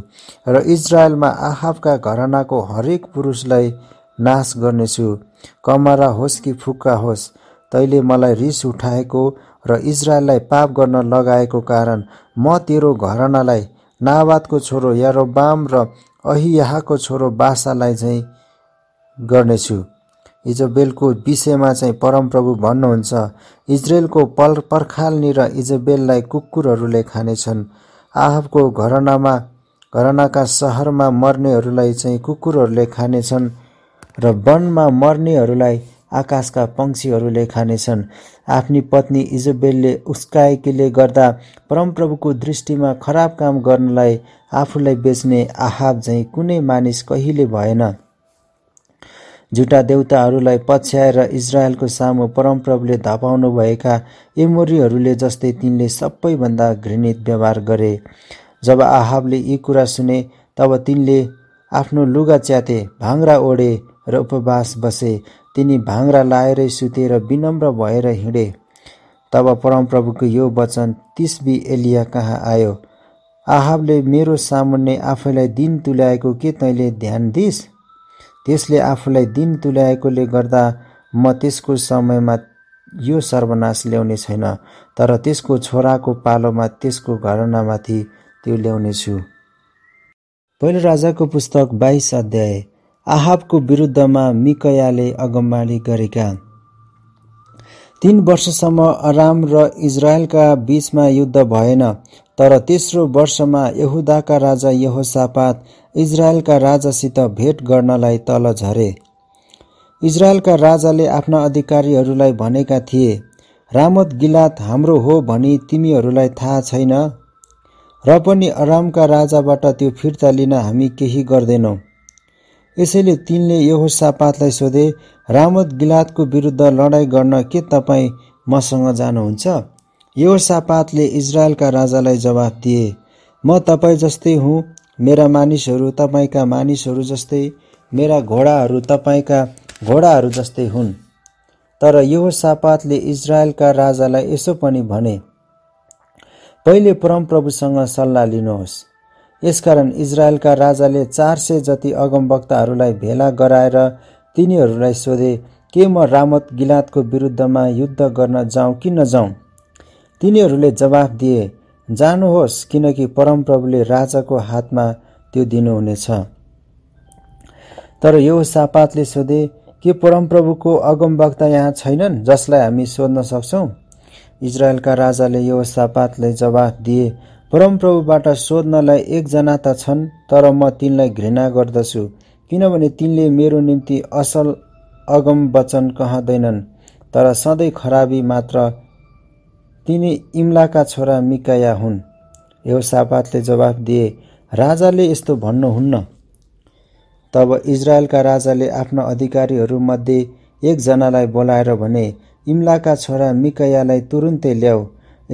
र इजरायलमा आहाबका घरानाको हरेक पुरुषलाई नाश गर्नेछु कमरा होस् कि फुक्का होस् तैँले मलाई रिस उठाएको र इजरायललाई पाप गर्न लगाएको कारण म तेरो घरानालाई नावादको छोरो यारोबाम र अहियाहाको छोरो बासालाई चाहिँ गर्नेछु हिजो बेलको विषयमा चाहिँ परमप्रभु भन्नुहुन्छ इजरायलको पल पर्खाल्नी र इजबेललाई कुकुरहरूले खानेछन् आहबको घरनामा घरनाका सहरमा मर्नेहरूलाई चाहिँ कुकुरहरूले खानेछन् र वनमा मर्नेहरूलाई आकाशका पंक्षीहरूले खानेछन् आफ्नी पत्नी इजोबेलले उस्काएकीले गर्दा परमप्रभुको दृष्टिमा खराब काम गर्नलाई आफूलाई बेच्ने आहाब झैँ कुनै मानिस कहिले भएन झुटा देउताहरूलाई पछ्याएर इजरायलको सामु परमप्रभुले धपाउनुभएका इमोरीहरूले जस्तै तिनले सबैभन्दा घृणित व्यवहार गरे जब आहाबले यी कुरा सुने तब तिनले आफ्नो लुगा च्याते भाङ्रा ओढे र उपवास बसे तिनी भाङ्रा लाएरै सुतेर विनम्र भएर हिँडे तब परमप्रभुको यो वचन तिसबी एलिया कहाँ आयो आहाबले मेरो सामुन्ने आफैलाई दिन तुल्याएको के तैँले ध्यान दिइस् त्यसले आफूलाई दिन तुल्याएकोले गर्दा म त्यसको समयमा यो सर्वनाश ल्याउने छैन तर त्यसको छोराको पालोमा त्यसको घरनामाथि त्यो ल्याउनेछु पहिलो राजाको पुस्तक बाइस अध्याय आहाबको विरुद्धमा मिकयाले अगमबाडी गरेका तीन वर्षसम्म अराम र इजरायलका बीचमा युद्ध भएन तर तेस्रो वर्षमा यहुदाका राजा यहोसापात इजरायलका राजासित भेट गर्नलाई तल झरे इजरायलका राजाले आफ्ना अधिकारीहरूलाई भनेका थिए रामत गिलात हाम्रो हो भनी तिमीहरूलाई थाहा छैन र पनि अरामका राजाबाट त्यो फिर्ता लिन हामी केही गर्दैनौँ यसैले तिनले यहोसापातलाई सोधे रामत गिलातको विरुद्ध लडाइँ गर्न के तपाईँ मसँग जानुहुन्छ यहोसापातले इजरायलका राजालाई जवाफ दिए म तपाईँ जस्तै हुँ मेरा मानिसहरू तपाईँका मानिसहरू जस्तै मेरा घोडाहरू तपाईँका घोडाहरू जस्तै हुन् तर यो सापातले इजरायलका राजालाई यसो पनि भने पहिले परमप्रभुसँग सल्लाह लिनुहोस् यसकारण इजरायलका राजाले चार सय जति अगमवक्ताहरूलाई भेला गराएर तिनीहरूलाई सोधे के म रामत गिलातको विरुद्धमा युद्ध गर्न जाउँ कि नजाउँ तिनीहरूले जवाफ दिए जानुहोस् किनकि परमप्रभुले राजाको हातमा त्यो दिनुहुनेछ तर यो सापातले सोधे के परमप्रभुको अगमवक्ता यहाँ छैनन् जसलाई हामी सोध्न सक्छौँ इजरायलका राजाले यो सापातले जवाफ दिए परमप्रभुबाट सोध्नलाई एकजना त छन् तर म तिनलाई घृणा गर्दछु किनभने तिनले मेरो निम्ति असल अगम वचन कहाँदैनन् तर सधैँ खराबी मात्र तिनी इम्लाका छोरा मिकाया हुन् यो सापातले जवाफ दिए राजाले यस्तो भन्नुहुन्न तब इजरायलका राजाले आफ्ना अधिकारीहरूमध्ये एकजनालाई बोलाएर भने इम्लाका छोरा मिकयालाई तुरुन्तै ल्याऊ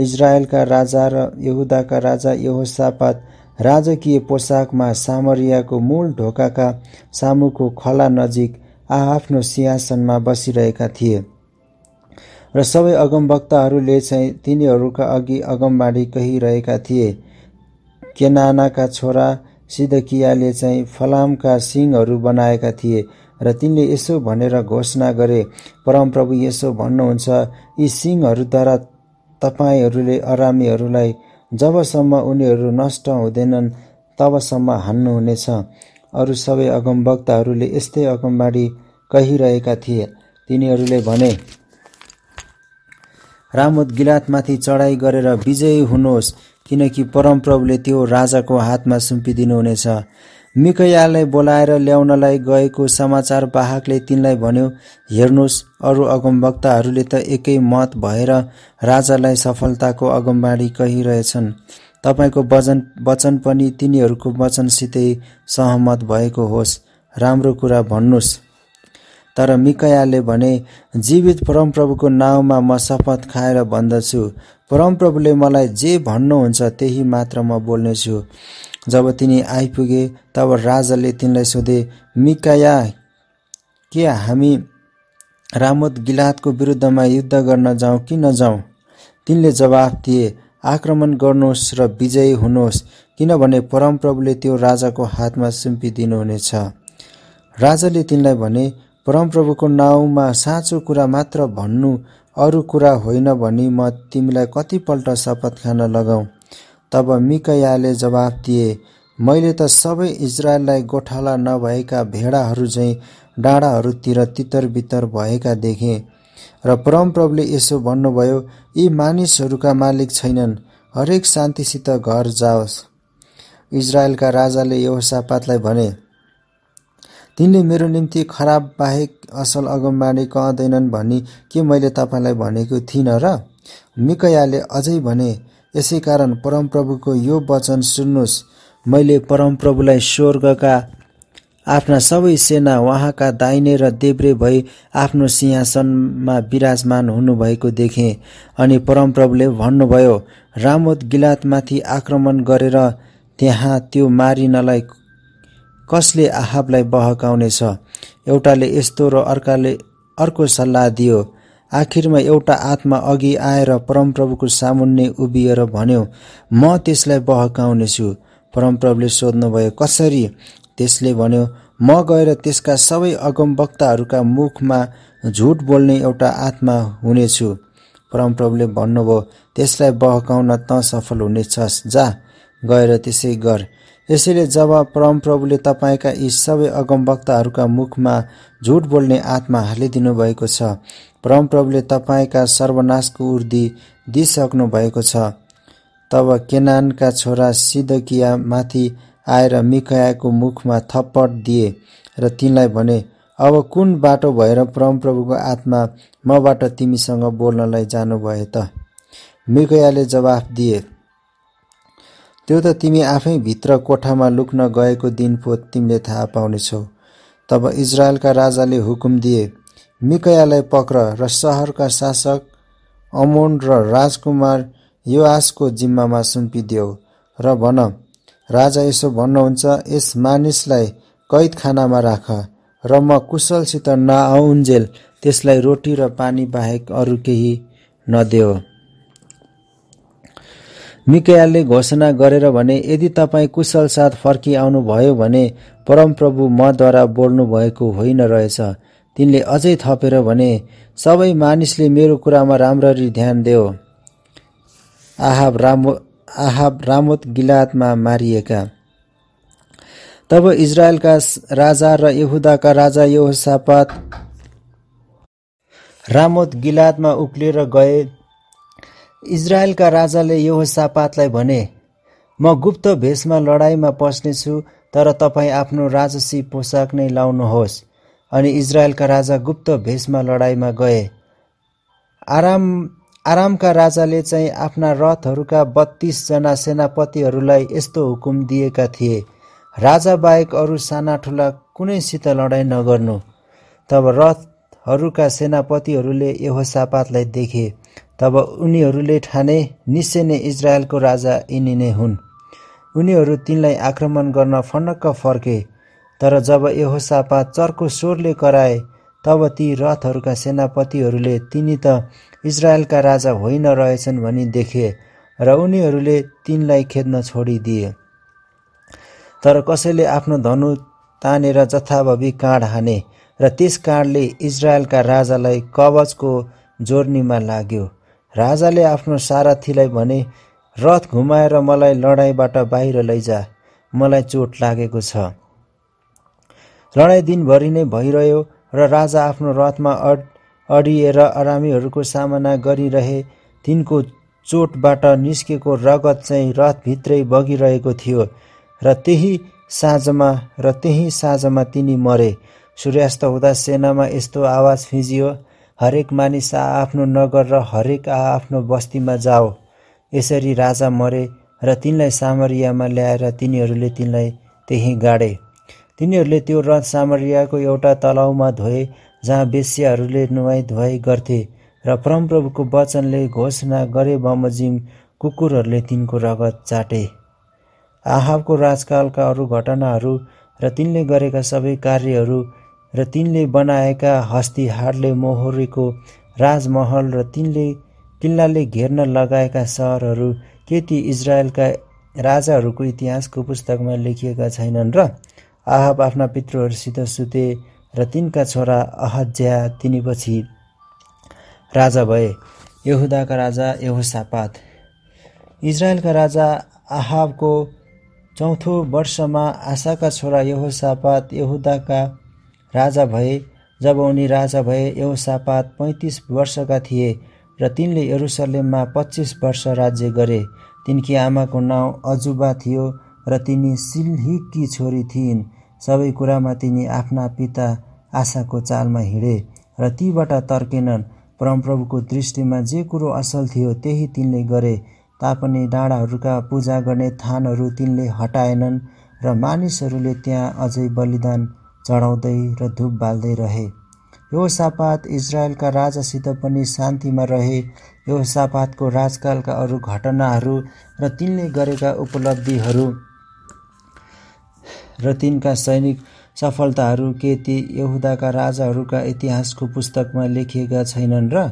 इजरायलका राजा र यहुदाका राजा यहोसापात राजकीय पोसाकमा सामरियाको मूल ढोकाका सामुको खला नजिक आआफ्नो सिंहासनमा बसिरहेका थिए र सबै अगमवक्ताहरूले चाहिँ तिनीहरूका अघि अगमबाडी कहिरहेका थिए केनानाका छोरा सिदकियाले चाहिँ फलामका सिंहहरू बनाएका थिए र तिनले यसो भनेर घोषणा गरे परमप्रभु यसो भन्नुहुन्छ यी सिंहहरूद्वारा तपाईँहरूले अरामीहरूलाई जबसम्म उनीहरू नष्ट हुँदैनन् तबसम्म हान्नुहुनेछ अरू सबै अगमवक्ताहरूले यस्तै अगमबाडी कहिरहेका थिए तिनीहरूले भने रामोद गिलातमाथि चढाइ गरेर विजयी हुनुहोस् किनकि परमप्रभुले त्यो राजाको हातमा सुम्पिदिनुहुनेछ मिकयालाई बोलाएर ल्याउनलाई गएको समाचार बाहकले तिनलाई भन्यो हेर्नुहोस् अरू अगमवक्ताहरूले त एकै मत भएर राजालाई सफलताको अगमबाडी कहिरहेछन् तपाईँको वचन वचन पनि तिनीहरूको वचनसितै सहमत भएको होस् राम्रो कुरा भन्नुहोस् तर मिकयाले भने जीवित परमप्रभुको नाउँमा म शपथ खाएर भन्दछु परमप्रभुले मलाई जे भन्नुहुन्छ त्यही मात्र म बोल्नेछु जब तिनी आइपुगे तब राजाले तिनलाई सोधे मिकाया के हामी रामोत गिलातको विरुद्धमा युद्ध गर्न जाउँ कि नजाउँ तिनले जवाफ दिए आक्रमण गर्नुहोस् र विजयी हुनुहोस् किनभने परमप्रभुले त्यो राजाको हातमा सुम्पिदिनुहुनेछ राजाले तिनलाई भने परमप्रभुको नाउँमा साँचो कुरा मात्र भन्नु अरू कुरा होइन भने म तिमीलाई कतिपल्ट शपथ खान लगाऊ तब मिकयाले जवाफ दिए मैले त सबै इजरायललाई गोठाला नभएका भेडाहरू झैँ डाँडाहरूतिर तितरबितर भएका देखेँ र परमप्रभुले यसो भन्नुभयो यी मानिसहरूका मालिक छैनन् हरेक शान्तिसित घर जाओस् इजरायलका राजाले यवसापातलाई भने तिनले मेरो निम्ति खराब बाहेक असल अगमबाडी कहँदैनन् भनी के मैले तपाईँलाई भनेको थिइनँ र मिकयाले अझै भने यसै कारण परमप्रभुको यो वचन सुन्नुहोस् मैले परमप्रभुलाई स्वर्गका आफ्ना सबै सेना उहाँका दाहिने र देब्रे भई आफ्नो सिंहासनमा विराजमान हुनुभएको देखेँ अनि परमप्रभुले भन्नुभयो रामोद गिलातमाथि आक्रमण गरेर त्यहाँ त्यो मारिनलाई कसले आहाबलाई बहकाउनेछ एउटाले यस्तो र अर्काले अर्को सल्लाह दियो आखिरमा एउटा आत्मा अघि आएर परमप्रभुको सामुन्ने उभिएर भन्यो म त्यसलाई बहकाउनेछु परमप्रभुले सोध्नुभयो कसरी त्यसले भन्यो म गएर त्यसका सबै अगमवक्ताहरूका मुखमा झुट बोल्ने एउटा आत्मा हुनेछु परमप्रभुले भन्नुभयो त्यसलाई बहकाउन त सफल हुनेछस् जा गएर त्यसै गर यसैले जब परमप्रभुले तपाईँका यी सबै अगमवक्ताहरूका मुखमा झुट बोल्ने आत्मा हालिदिनु भएको छ परमप्रभुले तपाईँका सर्वनाशको उर्दी दिइसक्नु भएको छ तब केनानका छोरा सिदकिया माथि आएर मिखयाको मुखमा थप्पड दिए र तिनलाई भने अब कुन बाटो भएर परमप्रभुको आत्मा मबाट तिमीसँग बोल्नलाई जानुभयो त मिखयाले जवाफ दिए त्यो त तिमी आफै भित्र कोठामा लुक्न गएको दिन पो तिमीले थाहा पाउनेछौ तब इजरायलका राजाले हुकुम दिए मिकयालाई पक्र र सहरका शासक अमोन र राजकुमार युवासको जिम्मामा सुम्पिदेऊ र भन राजा यसो भन्नुहुन्छ यस मानिसलाई कैदखानामा राख र म कुशलसित नआउन्जेल त्यसलाई रोटी र पानी बाहेक अरू केही नदेऊ मिकयाले घोषणा गरेर भने यदि तपाईँ कुशल साथ भयो भने परमप्रभु मद्वारा बोल्नुभएको होइन रहेछ तिनले अझै थपेर भने सबै मानिसले मेरो कुरामा राम्ररी ध्यान देऊ आहाब रामो आहाब रामोत गिलातमा मारिएका तब इजरायलका राजा र यहुदाका राजा योसापात रामोत गिलातमा उक्लिएर गए इजरायलका राजाले योसापातलाई भने म गुप्त भेषमा लडाइँमा पस्नेछु तर तपाईँ आफ्नो राजसी पोसाक नै लाउनुहोस् अनि इजरायलका राजा गुप्त भेषमा लडाइँमा गए आराम आरामका राजाले चाहिँ आफ्ना रथहरूका बत्तिसजना सेनापतिहरूलाई यस्तो हुकुम दिएका थिए राजा बाहेक अरू साना ठुला कुनैसित लडाइँ नगर्नु तब रथहरूका सेनापतिहरूले यहोसापातलाई देखे तब उनीहरूले ठाने निश्चय नै इजरायलको राजा यिनी नै हुन् उनीहरू तिनलाई आक्रमण गर्न फनक्क फर्के तर जब यहोसापा चर्को स्वरले कराए तब ती रथहरूका सेनापतिहरूले तिनी त इजरायलका राजा होइन रहेछन् भनी देखे र उनीहरूले तिनलाई खेद्न छोडिदिए तर कसैले आफ्नो धनु तानेर जथाभावी काँड हाने र त्यस काँडले इजरायलका राजालाई कवचको जोर्नीमा लाग्यो राजाले आफ्नो सारथीलाई भने रथ घुमाएर मलाई लडाइँबाट बाहिर लैजा मलाई चोट लागेको छ लडाइँ दिनभरि नै भइरह्यो र राजा आफ्नो रथमा अड अडिएर अरामीहरूको सामना गरिरहे तिनको चोटबाट निस्केको रगत चाहिँ रथभित्रै बगिरहेको थियो र त्यही साँझमा र त्यही साँझमा तिनी मरे सूर्यास्त हुँदा सेनामा यस्तो आवाज फिजियो हरेक मानिस आ आफ्नो नगर र हरेक आ आफ्नो बस्तीमा जाओ यसरी राजा मरे र तिनलाई सामरियामा ल्याएर तिनीहरूले तिनलाई त्यही गाडे तिनीहरूले त्यो रथ सामरियाको एउटा तलाउमा धोए जहाँ बेसियाहरूले नुहाई धुवाई गर्थे र परमप्रभुको वचनले घोषणा गरे बमोजिम कुकुरहरूले तिनको रगत चाटे आहावको राजकालका अरू घटनाहरू र तिनले गरेका सबै कार्यहरू र तिनले बनाएका हस्तीहारले मोहोरेको राजमहल र तिनले किल्लाले घेर्न लगाएका सहरहरू के ती इजरायलका राजाहरूको इतिहासको पुस्तकमा लेखिएका छैनन् र आहाब आफ्ना पितृहरूसित सुते र तिनका छोरा अहज्या तिनीपछि राजा भए यहुदाका राजा यहुसापात इजरायलका राजा आहाबको चौथो वर्षमा आशाका छोरा यहोसापात यहुदाका राजा भए जब उनी राजा भए यहोसापात पैँतिस वर्षका थिए र तिनले यरुसलेममा पच्चिस वर्ष राज्य गरे तिनकी आमाको नाउँ अजुबा थियो र तिनी सिल्हीकी छोरी थिइन् सबै कुरामा तिनी आफ्ना पिता आशाको चालमा हिँडे र तीबाट तर्केनन् परमप्रभुको दृष्टिमा जे कुरो असल थियो त्यही तिनले गरे तापनि डाँडाहरूका पूजा गर्ने थानहरू तिनले हटाएनन् र मानिसहरूले त्यहाँ अझै बलिदान चढाउँदै र धुप बाल्दै रहे यो सापात इजरायलका राजासित पनि शान्तिमा रहे यो सापातको राजकालका अरू घटनाहरू र तिनले गरेका उपलब्धिहरू र तिनका सैनिक सफलताहरू के ती यहुदाका राजाहरूका इतिहासको पुस्तकमा लेखिएका छैनन् र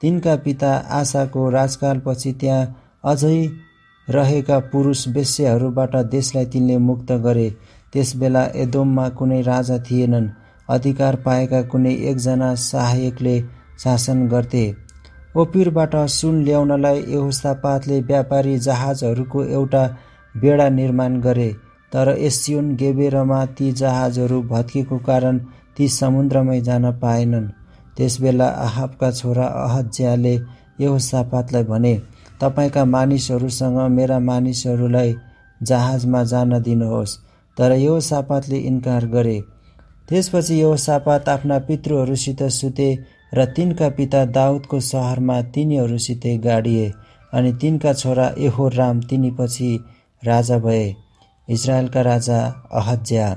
तिनका पिता आशाको राजकालपछि त्यहाँ अझै रहेका पुरुष वेश्यहरूबाट देशलाई तिनले मुक्त गरे त्यसबेला एदोममा कुनै राजा थिएनन् अधिकार पाएका कुनै एकजना सहायकले शासन गर्थे ओपिरबाट सुन ल्याउनलाई यहुस्तापातले व्यापारी जहाजहरूको एउटा बेडा निर्माण गरे तर एसियन गेबेरमा ती जहाजहरू भत्किएको कारण ती समुद्रमै जान पाएनन् त्यसबेला आहाबका छोरा अहज्याले यहोसापातलाई भने तपाईँका मानिसहरूसँग मेरा मानिसहरूलाई जहाजमा जान दिनुहोस् तर यहोसापातले इन्कार गरे त्यसपछि यहोसापात आफ्ना पितृहरूसित सुते र तिनका पिता दाउदको सहरमा तिनीहरूसितै गाडिए अनि तिनका छोरा तिनी तिनीपछि राजा भए इजरायलका राजा अहज्या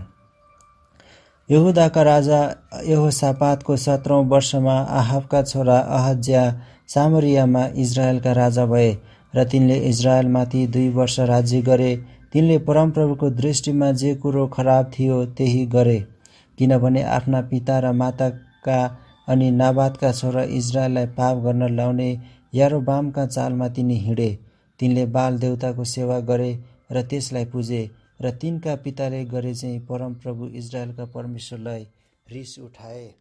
यहुदाका राजा यहोसापातको सत्रौँ वर्षमा आहाबका छोरा अहज्या सामरियामा इजरायलका राजा भए र तिनले इजरायलमाथि दुई वर्ष राज्य गरे तिनले परमप्रभुको दृष्टिमा जे कुरो खराब थियो त्यही गरे किनभने आफ्ना पिता र माताका अनि नाबादका छोरा इजरायललाई पाप गर्न लाउने यारोबामका चालमा तिनी हिँडे तिनले बाल देउताको सेवा गरे र त्यसलाई पुजे र तिनका पिताले गरे चाहिँ परमप्रभु इजरायलका परमेश्वरलाई रिस उठाए